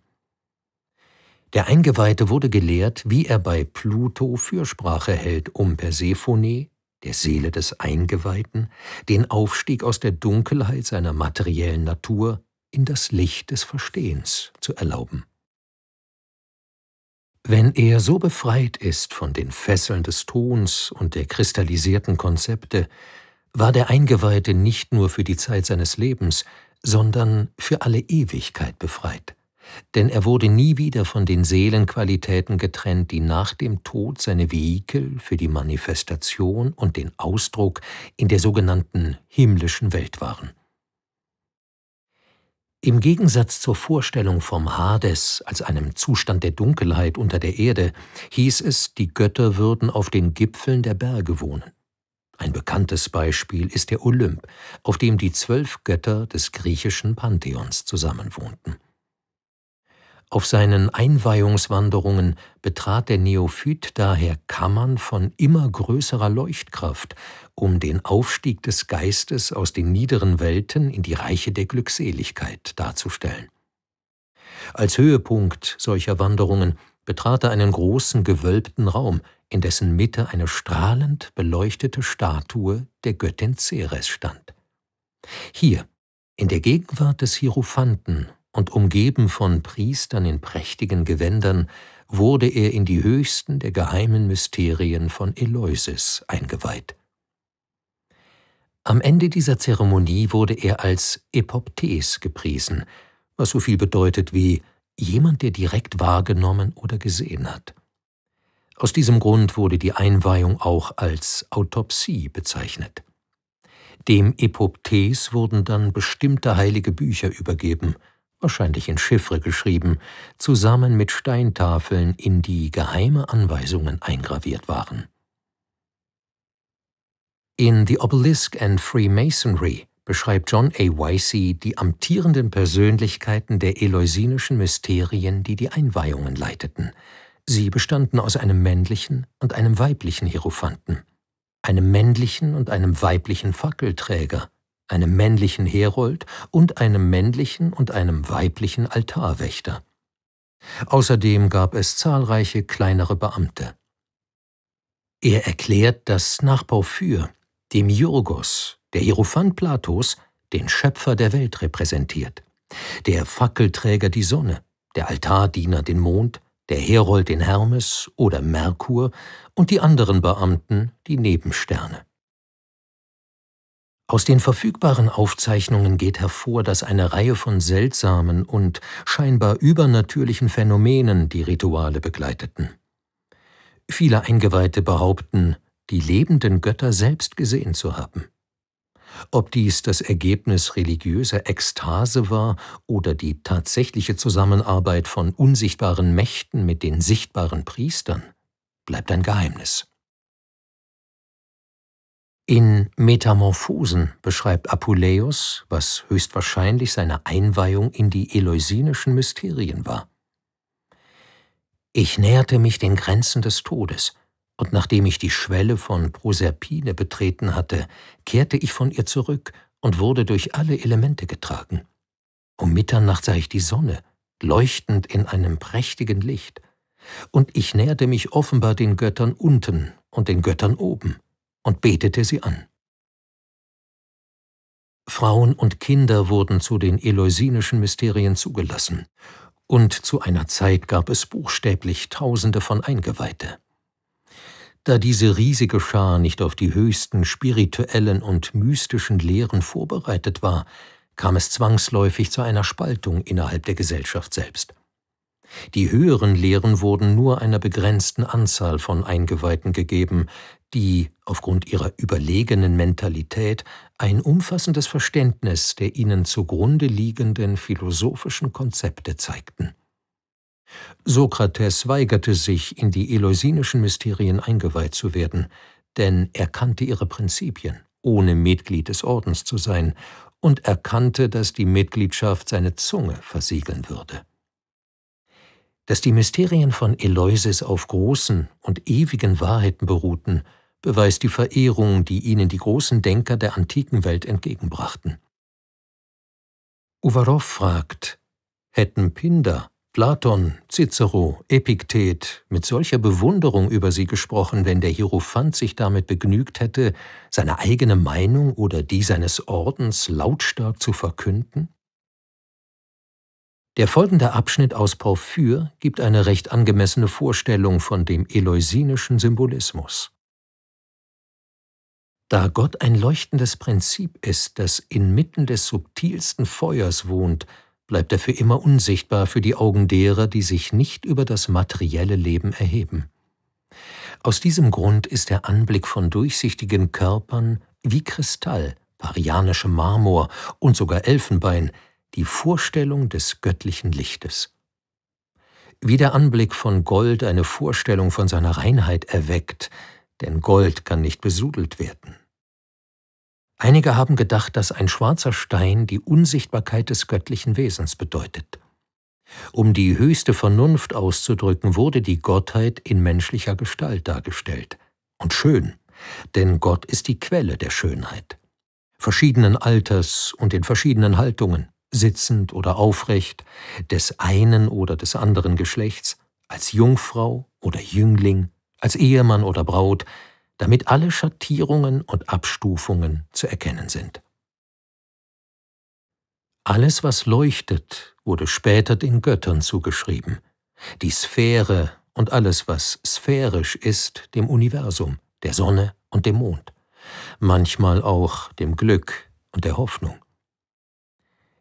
Der Eingeweihte wurde gelehrt, wie er bei Pluto Fürsprache hält, um Persephone, der Seele des Eingeweihten, den Aufstieg aus der Dunkelheit seiner materiellen Natur in das Licht des Verstehens zu erlauben. Wenn er so befreit ist von den Fesseln des Tons und der kristallisierten Konzepte, war der Eingeweihte nicht nur für die Zeit seines Lebens, sondern für alle Ewigkeit befreit. Denn er wurde nie wieder von den Seelenqualitäten getrennt, die nach dem Tod seine Vehikel für die Manifestation und den Ausdruck in der sogenannten himmlischen Welt waren. Im Gegensatz zur Vorstellung vom Hades als einem Zustand der Dunkelheit unter der Erde, hieß es, die Götter würden auf den Gipfeln der Berge wohnen. Ein bekanntes Beispiel ist der Olymp, auf dem die zwölf Götter des griechischen Pantheons zusammenwohnten. Auf seinen Einweihungswanderungen betrat der Neophyt daher Kammern von immer größerer Leuchtkraft, um den Aufstieg des Geistes aus den niederen Welten in die Reiche der Glückseligkeit darzustellen. Als Höhepunkt solcher Wanderungen betrat er einen großen gewölbten Raum, in dessen Mitte eine strahlend beleuchtete Statue der Göttin Ceres stand. Hier, in der Gegenwart des Hierophanten und umgeben von Priestern in prächtigen Gewändern, wurde er in die höchsten der geheimen Mysterien von Eleusis eingeweiht. Am Ende dieser Zeremonie wurde er als Epoptes gepriesen, was so viel bedeutet wie jemand, der direkt wahrgenommen oder gesehen hat. Aus diesem Grund wurde die Einweihung auch als Autopsie bezeichnet. Dem Epoptes wurden dann bestimmte heilige Bücher übergeben, wahrscheinlich in Chiffre geschrieben, zusammen mit Steintafeln, in die geheime Anweisungen eingraviert waren. In The Obelisk and Freemasonry beschreibt John A. Weissy die amtierenden Persönlichkeiten der eleusinischen Mysterien, die die Einweihungen leiteten. Sie bestanden aus einem männlichen und einem weiblichen Hierophanten, einem männlichen und einem weiblichen Fackelträger, einem männlichen Herold und einem männlichen und einem weiblichen Altarwächter. Außerdem gab es zahlreiche kleinere Beamte. Er erklärt, dass nach Porphyr dem Jurgos, der Hierophant Platos, den Schöpfer der Welt repräsentiert, der Fackelträger die Sonne, der Altardiener den Mond, der Herold den Hermes oder Merkur und die anderen Beamten die Nebensterne. Aus den verfügbaren Aufzeichnungen geht hervor, dass eine Reihe von seltsamen und scheinbar übernatürlichen Phänomenen die Rituale begleiteten. Viele Eingeweihte behaupten, die lebenden Götter selbst gesehen zu haben. Ob dies das Ergebnis religiöser Ekstase war oder die tatsächliche Zusammenarbeit von unsichtbaren Mächten mit den sichtbaren Priestern, bleibt ein Geheimnis. In Metamorphosen beschreibt Apuleius, was höchstwahrscheinlich seine Einweihung in die eleusinischen Mysterien war. Ich näherte mich den Grenzen des Todes, und nachdem ich die Schwelle von Proserpine betreten hatte, kehrte ich von ihr zurück und wurde durch alle Elemente getragen. Um Mitternacht sah ich die Sonne, leuchtend in einem prächtigen Licht, und ich näherte mich offenbar den Göttern unten und den Göttern oben und betete sie an. Frauen und Kinder wurden zu den eleusinischen Mysterien zugelassen, und zu einer Zeit gab es buchstäblich Tausende von Eingeweihte da diese riesige Schar nicht auf die höchsten spirituellen und mystischen Lehren vorbereitet war, kam es zwangsläufig zu einer Spaltung innerhalb der Gesellschaft selbst. Die höheren Lehren wurden nur einer begrenzten Anzahl von Eingeweihten gegeben, die aufgrund ihrer überlegenen Mentalität ein umfassendes Verständnis der ihnen zugrunde liegenden philosophischen Konzepte zeigten. Sokrates weigerte sich, in die eleusinischen Mysterien eingeweiht zu werden, denn er kannte ihre Prinzipien, ohne Mitglied des Ordens zu sein, und erkannte, dass die Mitgliedschaft seine Zunge versiegeln würde. Dass die Mysterien von Eleusis auf großen und ewigen Wahrheiten beruhten, beweist die Verehrung, die ihnen die großen Denker der antiken Welt entgegenbrachten. Uvarow fragt, hätten Pindar Platon, Cicero, Epiktet mit solcher Bewunderung über sie gesprochen, wenn der Hierophant sich damit begnügt hätte, seine eigene Meinung oder die seines Ordens lautstark zu verkünden? Der folgende Abschnitt aus Porphyr gibt eine recht angemessene Vorstellung von dem eleusinischen Symbolismus. Da Gott ein leuchtendes Prinzip ist, das inmitten des subtilsten Feuers wohnt, bleibt er für immer unsichtbar für die Augen derer, die sich nicht über das materielle Leben erheben. Aus diesem Grund ist der Anblick von durchsichtigen Körpern wie Kristall, parianischem Marmor und sogar Elfenbein die Vorstellung des göttlichen Lichtes. Wie der Anblick von Gold eine Vorstellung von seiner Reinheit erweckt, denn Gold kann nicht besudelt werden. Einige haben gedacht, dass ein schwarzer Stein die Unsichtbarkeit des göttlichen Wesens bedeutet. Um die höchste Vernunft auszudrücken, wurde die Gottheit in menschlicher Gestalt dargestellt. Und schön, denn Gott ist die Quelle der Schönheit. Verschiedenen Alters und in verschiedenen Haltungen, sitzend oder aufrecht, des einen oder des anderen Geschlechts, als Jungfrau oder Jüngling, als Ehemann oder Braut, damit alle Schattierungen und Abstufungen zu erkennen sind. Alles, was leuchtet, wurde später den Göttern zugeschrieben, die Sphäre und alles, was sphärisch ist, dem Universum, der Sonne und dem Mond, manchmal auch dem Glück und der Hoffnung.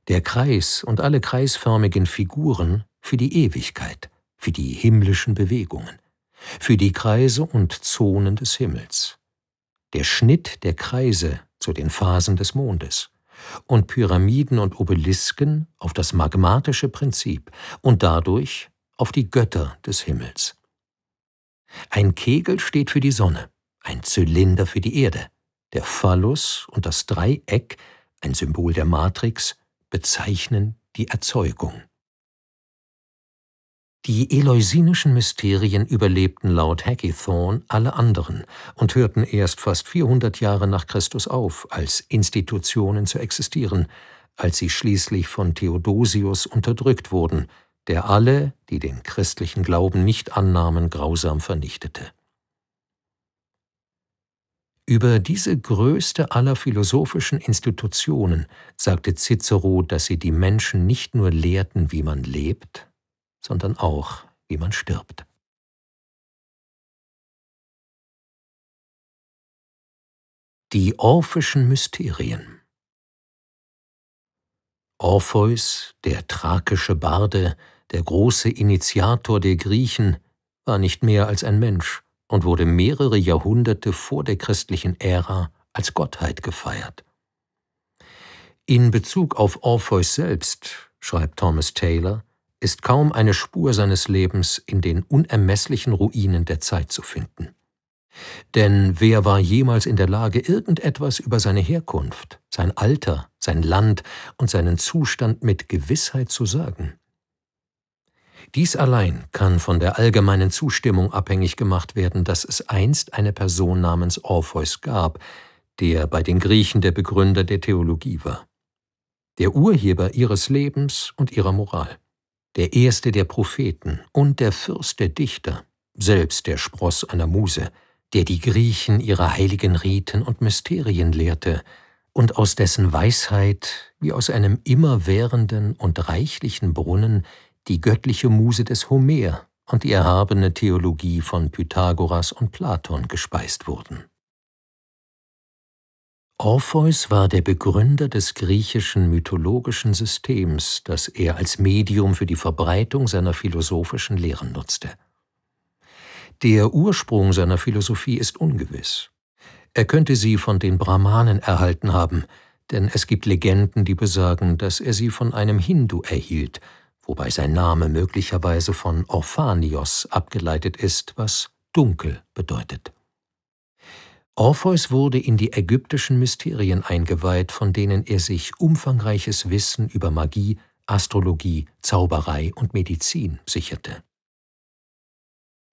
Der Kreis und alle kreisförmigen Figuren für die Ewigkeit, für die himmlischen Bewegungen für die Kreise und Zonen des Himmels, der Schnitt der Kreise zu den Phasen des Mondes und Pyramiden und Obelisken auf das magmatische Prinzip und dadurch auf die Götter des Himmels. Ein Kegel steht für die Sonne, ein Zylinder für die Erde, der Phallus und das Dreieck, ein Symbol der Matrix, bezeichnen die Erzeugung. Die eleusinischen Mysterien überlebten laut Hackythorne alle anderen und hörten erst fast 400 Jahre nach Christus auf, als Institutionen zu existieren, als sie schließlich von Theodosius unterdrückt wurden, der alle, die den christlichen Glauben nicht annahmen, grausam vernichtete. Über diese größte aller philosophischen Institutionen sagte Cicero, dass sie die Menschen nicht nur lehrten, wie man lebt, sondern auch, wie man stirbt. Die orphischen Mysterien Orpheus, der thrakische Barde, der große Initiator der Griechen, war nicht mehr als ein Mensch und wurde mehrere Jahrhunderte vor der christlichen Ära als Gottheit gefeiert. In Bezug auf Orpheus selbst schreibt Thomas Taylor, ist kaum eine Spur seines Lebens in den unermesslichen Ruinen der Zeit zu finden. Denn wer war jemals in der Lage, irgendetwas über seine Herkunft, sein Alter, sein Land und seinen Zustand mit Gewissheit zu sagen? Dies allein kann von der allgemeinen Zustimmung abhängig gemacht werden, dass es einst eine Person namens Orpheus gab, der bei den Griechen der Begründer der Theologie war, der Urheber ihres Lebens und ihrer Moral der erste der Propheten und der Fürst der Dichter, selbst der Spross einer Muse, der die Griechen ihre heiligen Riten und Mysterien lehrte, und aus dessen Weisheit, wie aus einem immerwährenden und reichlichen Brunnen, die göttliche Muse des Homer und die erhabene Theologie von Pythagoras und Platon gespeist wurden. Orpheus war der Begründer des griechischen mythologischen Systems, das er als Medium für die Verbreitung seiner philosophischen Lehren nutzte. Der Ursprung seiner Philosophie ist ungewiss. Er könnte sie von den Brahmanen erhalten haben, denn es gibt Legenden, die besagen, dass er sie von einem Hindu erhielt, wobei sein Name möglicherweise von Orphanios abgeleitet ist, was dunkel bedeutet. Orpheus wurde in die ägyptischen Mysterien eingeweiht, von denen er sich umfangreiches Wissen über Magie, Astrologie, Zauberei und Medizin sicherte.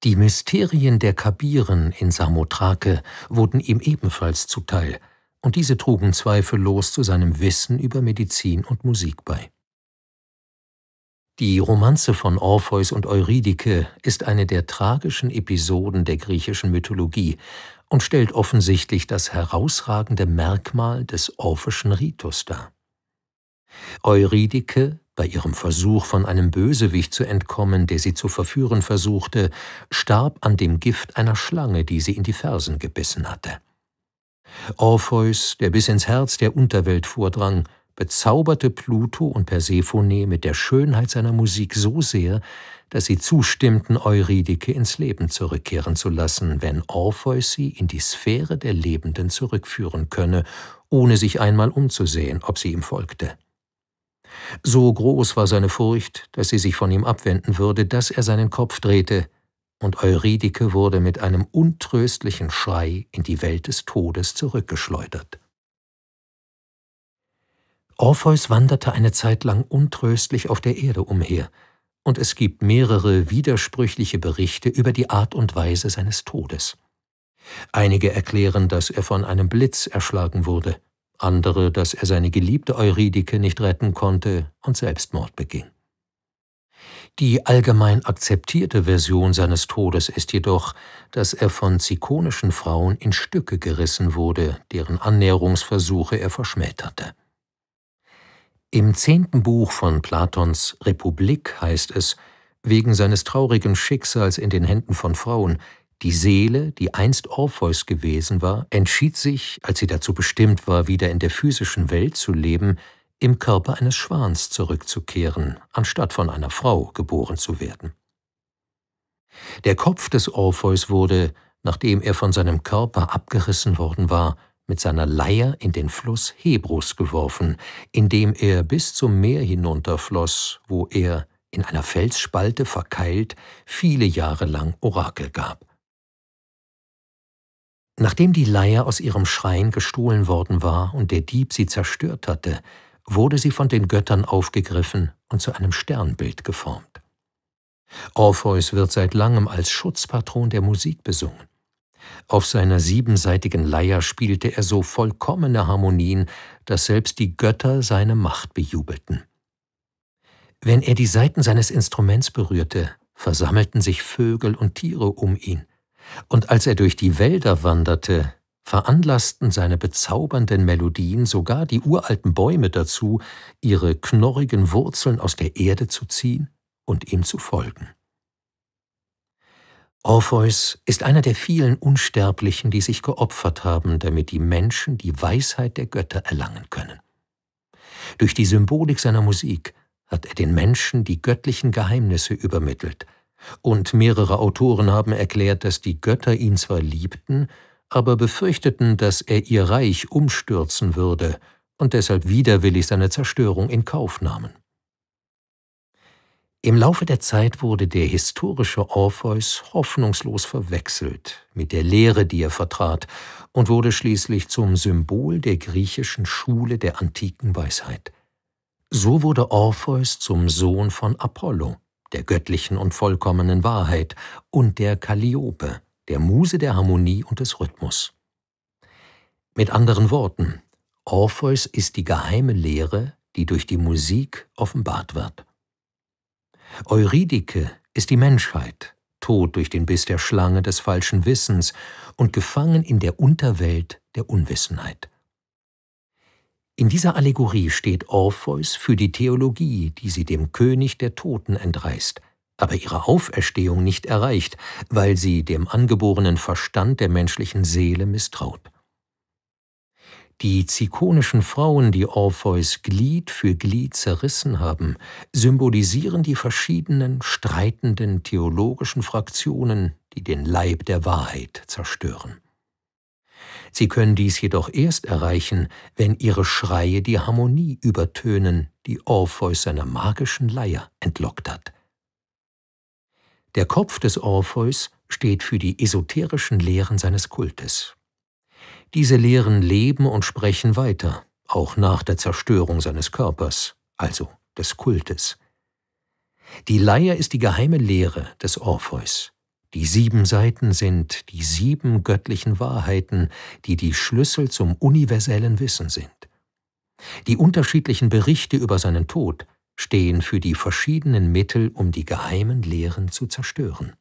Die Mysterien der Kabiren in Samothrake wurden ihm ebenfalls zuteil, und diese trugen zweifellos zu seinem Wissen über Medizin und Musik bei. Die Romanze von Orpheus und Eurydike ist eine der tragischen Episoden der griechischen Mythologie und stellt offensichtlich das herausragende Merkmal des orphischen Ritus dar. Euridike, bei ihrem Versuch, von einem Bösewicht zu entkommen, der sie zu verführen versuchte, starb an dem Gift einer Schlange, die sie in die Fersen gebissen hatte. Orpheus, der bis ins Herz der Unterwelt vordrang, bezauberte Pluto und Persephone mit der Schönheit seiner Musik so sehr, dass sie zustimmten, Euridike ins Leben zurückkehren zu lassen, wenn Orpheus sie in die Sphäre der Lebenden zurückführen könne, ohne sich einmal umzusehen, ob sie ihm folgte. So groß war seine Furcht, dass sie sich von ihm abwenden würde, dass er seinen Kopf drehte, und Euridike wurde mit einem untröstlichen Schrei in die Welt des Todes zurückgeschleudert. Orpheus wanderte eine Zeit lang untröstlich auf der Erde umher, und es gibt mehrere widersprüchliche Berichte über die Art und Weise seines Todes. Einige erklären, dass er von einem Blitz erschlagen wurde, andere, dass er seine geliebte Euridike nicht retten konnte und Selbstmord beging. Die allgemein akzeptierte Version seines Todes ist jedoch, dass er von zikonischen Frauen in Stücke gerissen wurde, deren Annäherungsversuche er verschmäht hatte. Im zehnten Buch von Platons Republik heißt es, wegen seines traurigen Schicksals in den Händen von Frauen, die Seele, die einst Orpheus gewesen war, entschied sich, als sie dazu bestimmt war, wieder in der physischen Welt zu leben, im Körper eines Schwans zurückzukehren, anstatt von einer Frau geboren zu werden. Der Kopf des Orpheus wurde, nachdem er von seinem Körper abgerissen worden war, mit seiner Leier in den Fluss Hebrus geworfen, in dem er bis zum Meer hinunterfloss, wo er, in einer Felsspalte verkeilt, viele Jahre lang Orakel gab. Nachdem die Leier aus ihrem Schrein gestohlen worden war und der Dieb sie zerstört hatte, wurde sie von den Göttern aufgegriffen und zu einem Sternbild geformt. Orpheus wird seit langem als Schutzpatron der Musik besungen. Auf seiner siebenseitigen Leier spielte er so vollkommene Harmonien, dass selbst die Götter seine Macht bejubelten. Wenn er die Saiten seines Instruments berührte, versammelten sich Vögel und Tiere um ihn, und als er durch die Wälder wanderte, veranlassten seine bezaubernden Melodien sogar die uralten Bäume dazu, ihre knorrigen Wurzeln aus der Erde zu ziehen und ihm zu folgen. Orpheus ist einer der vielen Unsterblichen, die sich geopfert haben, damit die Menschen die Weisheit der Götter erlangen können. Durch die Symbolik seiner Musik hat er den Menschen die göttlichen Geheimnisse übermittelt, und mehrere Autoren haben erklärt, dass die Götter ihn zwar liebten, aber befürchteten, dass er ihr Reich umstürzen würde und deshalb widerwillig seine Zerstörung in Kauf nahmen. Im Laufe der Zeit wurde der historische Orpheus hoffnungslos verwechselt mit der Lehre, die er vertrat, und wurde schließlich zum Symbol der griechischen Schule der antiken Weisheit. So wurde Orpheus zum Sohn von Apollo, der göttlichen und vollkommenen Wahrheit, und der Kalliope, der Muse der Harmonie und des Rhythmus. Mit anderen Worten, Orpheus ist die geheime Lehre, die durch die Musik offenbart wird. Euridike ist die Menschheit, tot durch den Biss der Schlange des falschen Wissens und gefangen in der Unterwelt der Unwissenheit. In dieser Allegorie steht Orpheus für die Theologie, die sie dem König der Toten entreißt, aber ihre Auferstehung nicht erreicht, weil sie dem angeborenen Verstand der menschlichen Seele misstraut. Die zikonischen Frauen, die Orpheus Glied für Glied zerrissen haben, symbolisieren die verschiedenen streitenden theologischen Fraktionen, die den Leib der Wahrheit zerstören. Sie können dies jedoch erst erreichen, wenn ihre Schreie die Harmonie übertönen, die Orpheus seiner magischen Leier entlockt hat. Der Kopf des Orpheus steht für die esoterischen Lehren seines Kultes. Diese Lehren leben und sprechen weiter, auch nach der Zerstörung seines Körpers, also des Kultes. Die Leier ist die geheime Lehre des Orpheus. Die sieben Seiten sind die sieben göttlichen Wahrheiten, die die Schlüssel zum universellen Wissen sind. Die unterschiedlichen Berichte über seinen Tod stehen für die verschiedenen Mittel, um die geheimen Lehren zu zerstören.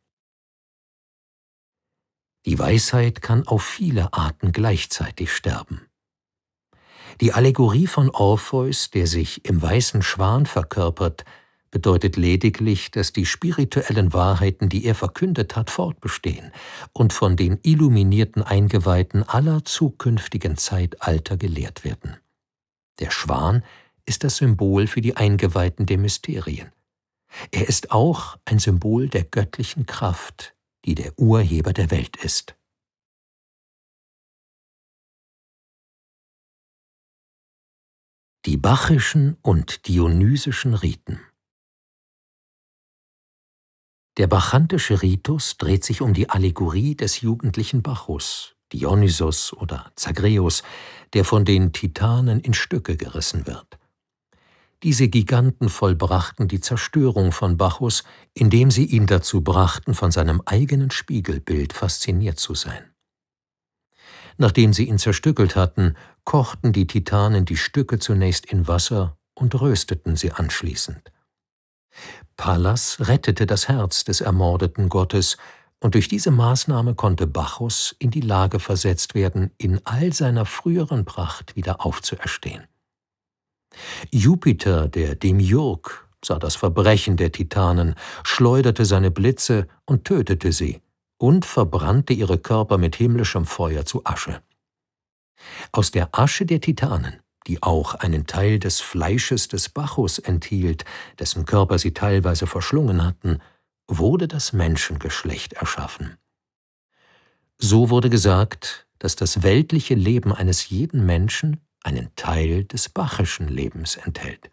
Die Weisheit kann auf viele Arten gleichzeitig sterben. Die Allegorie von Orpheus, der sich im weißen Schwan verkörpert, bedeutet lediglich, dass die spirituellen Wahrheiten, die er verkündet hat, fortbestehen und von den illuminierten Eingeweihten aller zukünftigen Zeitalter gelehrt werden. Der Schwan ist das Symbol für die Eingeweihten der Mysterien. Er ist auch ein Symbol der göttlichen Kraft, die der Urheber der Welt ist. Die bachischen und dionysischen Riten Der bachantische Ritus dreht sich um die Allegorie des jugendlichen Bacchus, Dionysus oder Zagreus, der von den Titanen in Stücke gerissen wird. Diese Giganten vollbrachten die Zerstörung von Bacchus, indem sie ihn dazu brachten, von seinem eigenen Spiegelbild fasziniert zu sein. Nachdem sie ihn zerstückelt hatten, kochten die Titanen die Stücke zunächst in Wasser und rösteten sie anschließend. Pallas rettete das Herz des ermordeten Gottes, und durch diese Maßnahme konnte Bacchus in die Lage versetzt werden, in all seiner früheren Pracht wieder aufzuerstehen. Jupiter, der Demiurg, sah das Verbrechen der Titanen, schleuderte seine Blitze und tötete sie und verbrannte ihre Körper mit himmlischem Feuer zu Asche. Aus der Asche der Titanen, die auch einen Teil des Fleisches des Bacchus enthielt, dessen Körper sie teilweise verschlungen hatten, wurde das Menschengeschlecht erschaffen. So wurde gesagt, dass das weltliche Leben eines jeden Menschen einen Teil des bachischen Lebens enthält.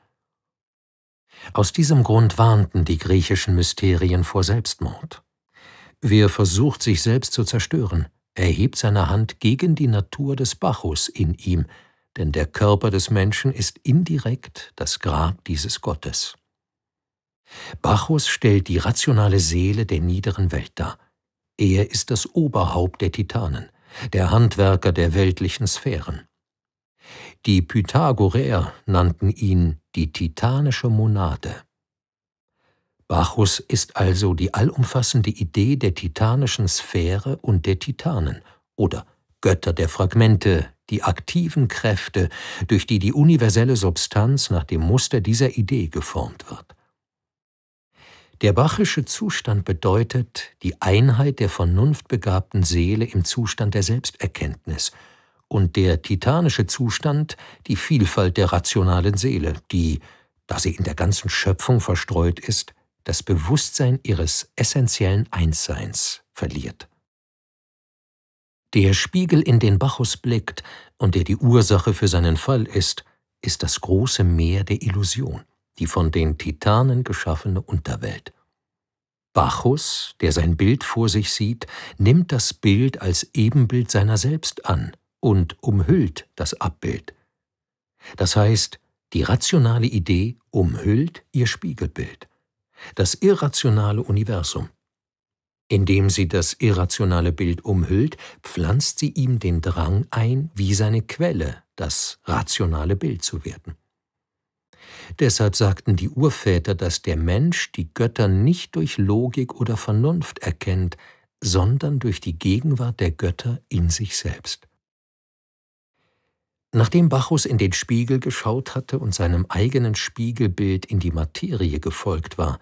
Aus diesem Grund warnten die griechischen Mysterien vor Selbstmord. Wer versucht, sich selbst zu zerstören, erhebt seine Hand gegen die Natur des Bacchus in ihm, denn der Körper des Menschen ist indirekt das Grab dieses Gottes. Bacchus stellt die rationale Seele der niederen Welt dar. Er ist das Oberhaupt der Titanen, der Handwerker der weltlichen Sphären. Die Pythagoreer nannten ihn die titanische Monade. Bacchus ist also die allumfassende Idee der titanischen Sphäre und der Titanen oder Götter der Fragmente, die aktiven Kräfte, durch die die universelle Substanz nach dem Muster dieser Idee geformt wird. Der bachische Zustand bedeutet die Einheit der vernunftbegabten Seele im Zustand der Selbsterkenntnis – und der titanische Zustand die Vielfalt der rationalen Seele, die, da sie in der ganzen Schöpfung verstreut ist, das Bewusstsein ihres essentiellen Einsseins verliert. Der Spiegel, in den Bacchus blickt und der die Ursache für seinen Fall ist, ist das große Meer der Illusion, die von den Titanen geschaffene Unterwelt. Bacchus, der sein Bild vor sich sieht, nimmt das Bild als Ebenbild seiner selbst an und umhüllt das Abbild. Das heißt, die rationale Idee umhüllt ihr Spiegelbild, das irrationale Universum. Indem sie das irrationale Bild umhüllt, pflanzt sie ihm den Drang ein, wie seine Quelle, das rationale Bild zu werden. Deshalb sagten die Urväter, dass der Mensch die Götter nicht durch Logik oder Vernunft erkennt, sondern durch die Gegenwart der Götter in sich selbst. Nachdem Bacchus in den Spiegel geschaut hatte und seinem eigenen Spiegelbild in die Materie gefolgt war,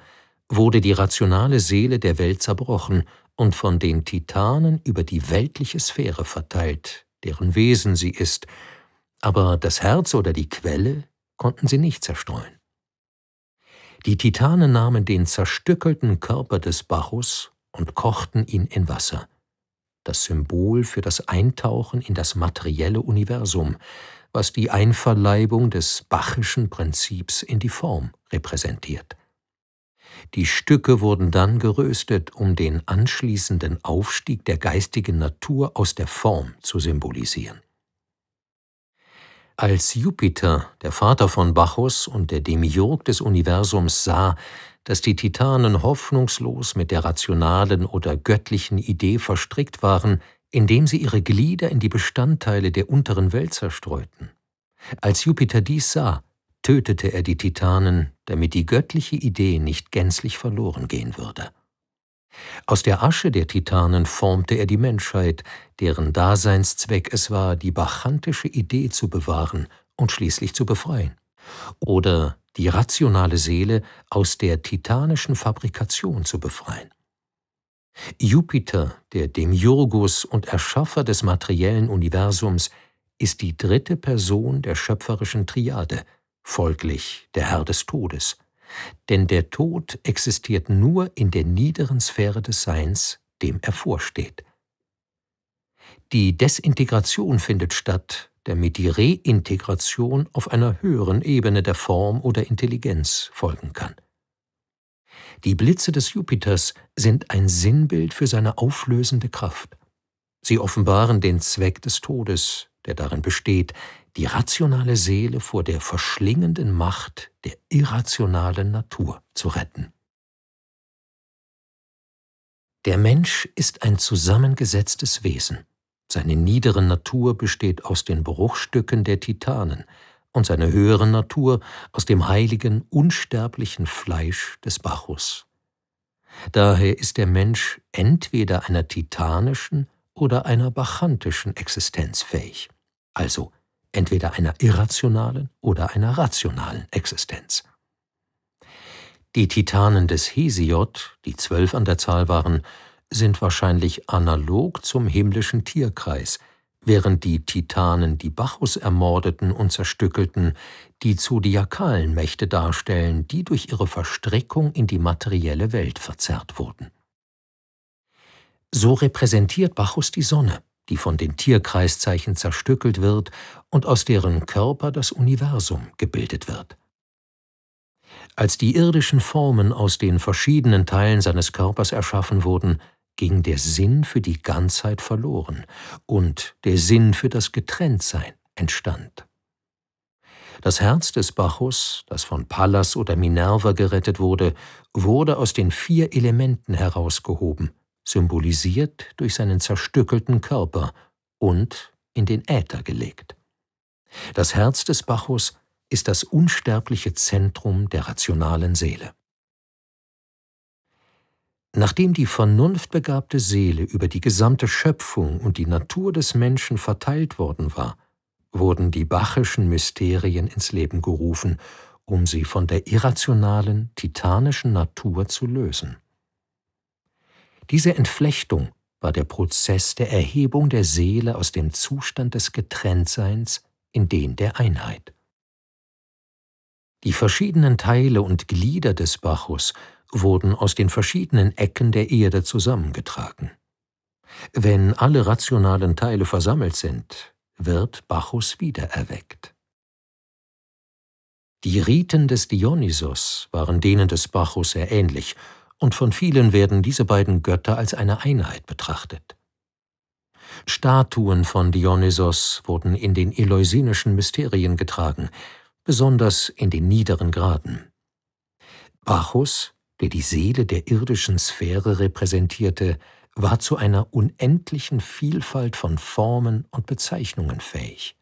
wurde die rationale Seele der Welt zerbrochen und von den Titanen über die weltliche Sphäre verteilt, deren Wesen sie ist, aber das Herz oder die Quelle konnten sie nicht zerstreuen. Die Titanen nahmen den zerstückelten Körper des Bacchus und kochten ihn in Wasser das Symbol für das Eintauchen in das materielle Universum, was die Einverleibung des Bachischen Prinzips in die Form repräsentiert. Die Stücke wurden dann geröstet, um den anschließenden Aufstieg der geistigen Natur aus der Form zu symbolisieren. Als Jupiter, der Vater von Bacchus und der Demiurg des Universums, sah, dass die Titanen hoffnungslos mit der rationalen oder göttlichen Idee verstrickt waren, indem sie ihre Glieder in die Bestandteile der unteren Welt zerstreuten. Als Jupiter dies sah, tötete er die Titanen, damit die göttliche Idee nicht gänzlich verloren gehen würde. Aus der Asche der Titanen formte er die Menschheit, deren Daseinszweck es war, die bacchantische Idee zu bewahren und schließlich zu befreien. Oder die rationale Seele aus der titanischen Fabrikation zu befreien. Jupiter, der Demiurgus und Erschaffer des materiellen Universums, ist die dritte Person der schöpferischen Triade, folglich der Herr des Todes. Denn der Tod existiert nur in der niederen Sphäre des Seins, dem er vorsteht. Die Desintegration findet statt, damit die Reintegration auf einer höheren Ebene der Form oder Intelligenz folgen kann. Die Blitze des Jupiters sind ein Sinnbild für seine auflösende Kraft. Sie offenbaren den Zweck des Todes, der darin besteht, die rationale Seele vor der verschlingenden Macht der irrationalen Natur zu retten. Der Mensch ist ein zusammengesetztes Wesen. Seine niedere Natur besteht aus den Bruchstücken der Titanen und seine höhere Natur aus dem heiligen, unsterblichen Fleisch des Bacchus. Daher ist der Mensch entweder einer titanischen oder einer bachantischen Existenz fähig, also entweder einer irrationalen oder einer rationalen Existenz. Die Titanen des Hesiod, die zwölf an der Zahl waren, sind wahrscheinlich analog zum himmlischen Tierkreis, während die Titanen die Bacchus ermordeten und zerstückelten, die zodiakalen Mächte darstellen, die durch ihre Verstrickung in die materielle Welt verzerrt wurden. So repräsentiert Bacchus die Sonne, die von den Tierkreiszeichen zerstückelt wird und aus deren Körper das Universum gebildet wird. Als die irdischen Formen aus den verschiedenen Teilen seines Körpers erschaffen wurden, ging der Sinn für die Ganzheit verloren und der Sinn für das Getrenntsein entstand. Das Herz des Bacchus, das von Pallas oder Minerva gerettet wurde, wurde aus den vier Elementen herausgehoben, symbolisiert durch seinen zerstückelten Körper und in den Äther gelegt. Das Herz des Bacchus ist das unsterbliche Zentrum der rationalen Seele. Nachdem die vernunftbegabte Seele über die gesamte Schöpfung und die Natur des Menschen verteilt worden war, wurden die bachischen Mysterien ins Leben gerufen, um sie von der irrationalen, titanischen Natur zu lösen. Diese Entflechtung war der Prozess der Erhebung der Seele aus dem Zustand des Getrenntseins in den der Einheit. Die verschiedenen Teile und Glieder des Bacchus wurden aus den verschiedenen Ecken der Erde zusammengetragen. Wenn alle rationalen Teile versammelt sind, wird Bacchus wiedererweckt. Die Riten des Dionysos waren denen des Bacchus sehr ähnlich, und von vielen werden diese beiden Götter als eine Einheit betrachtet. Statuen von Dionysos wurden in den eleusinischen Mysterien getragen, besonders in den niederen Graden. Bacchus der die Seele der irdischen Sphäre repräsentierte, war zu einer unendlichen Vielfalt von Formen und Bezeichnungen fähig.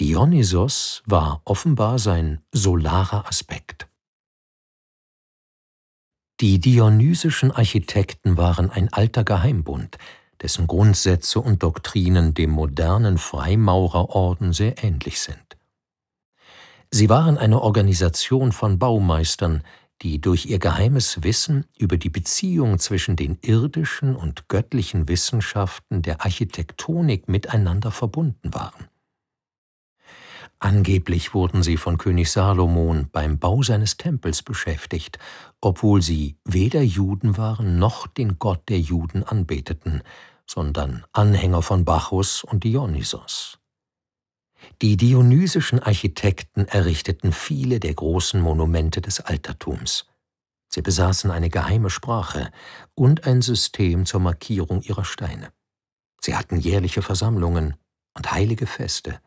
Dionysos war offenbar sein solarer Aspekt. Die dionysischen Architekten waren ein alter Geheimbund, dessen Grundsätze und Doktrinen dem modernen Freimaurerorden sehr ähnlich sind. Sie waren eine Organisation von Baumeistern, die durch ihr geheimes Wissen über die Beziehung zwischen den irdischen und göttlichen Wissenschaften der Architektonik miteinander verbunden waren. Angeblich wurden sie von König Salomon beim Bau seines Tempels beschäftigt, obwohl sie weder Juden waren noch den Gott der Juden anbeteten, sondern Anhänger von Bacchus und Dionysos. Die dionysischen Architekten errichteten viele der großen Monumente des Altertums. Sie besaßen eine geheime Sprache und ein System zur Markierung ihrer Steine. Sie hatten jährliche Versammlungen und heilige Feste.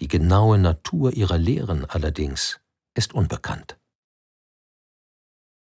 Die genaue Natur ihrer Lehren allerdings ist unbekannt.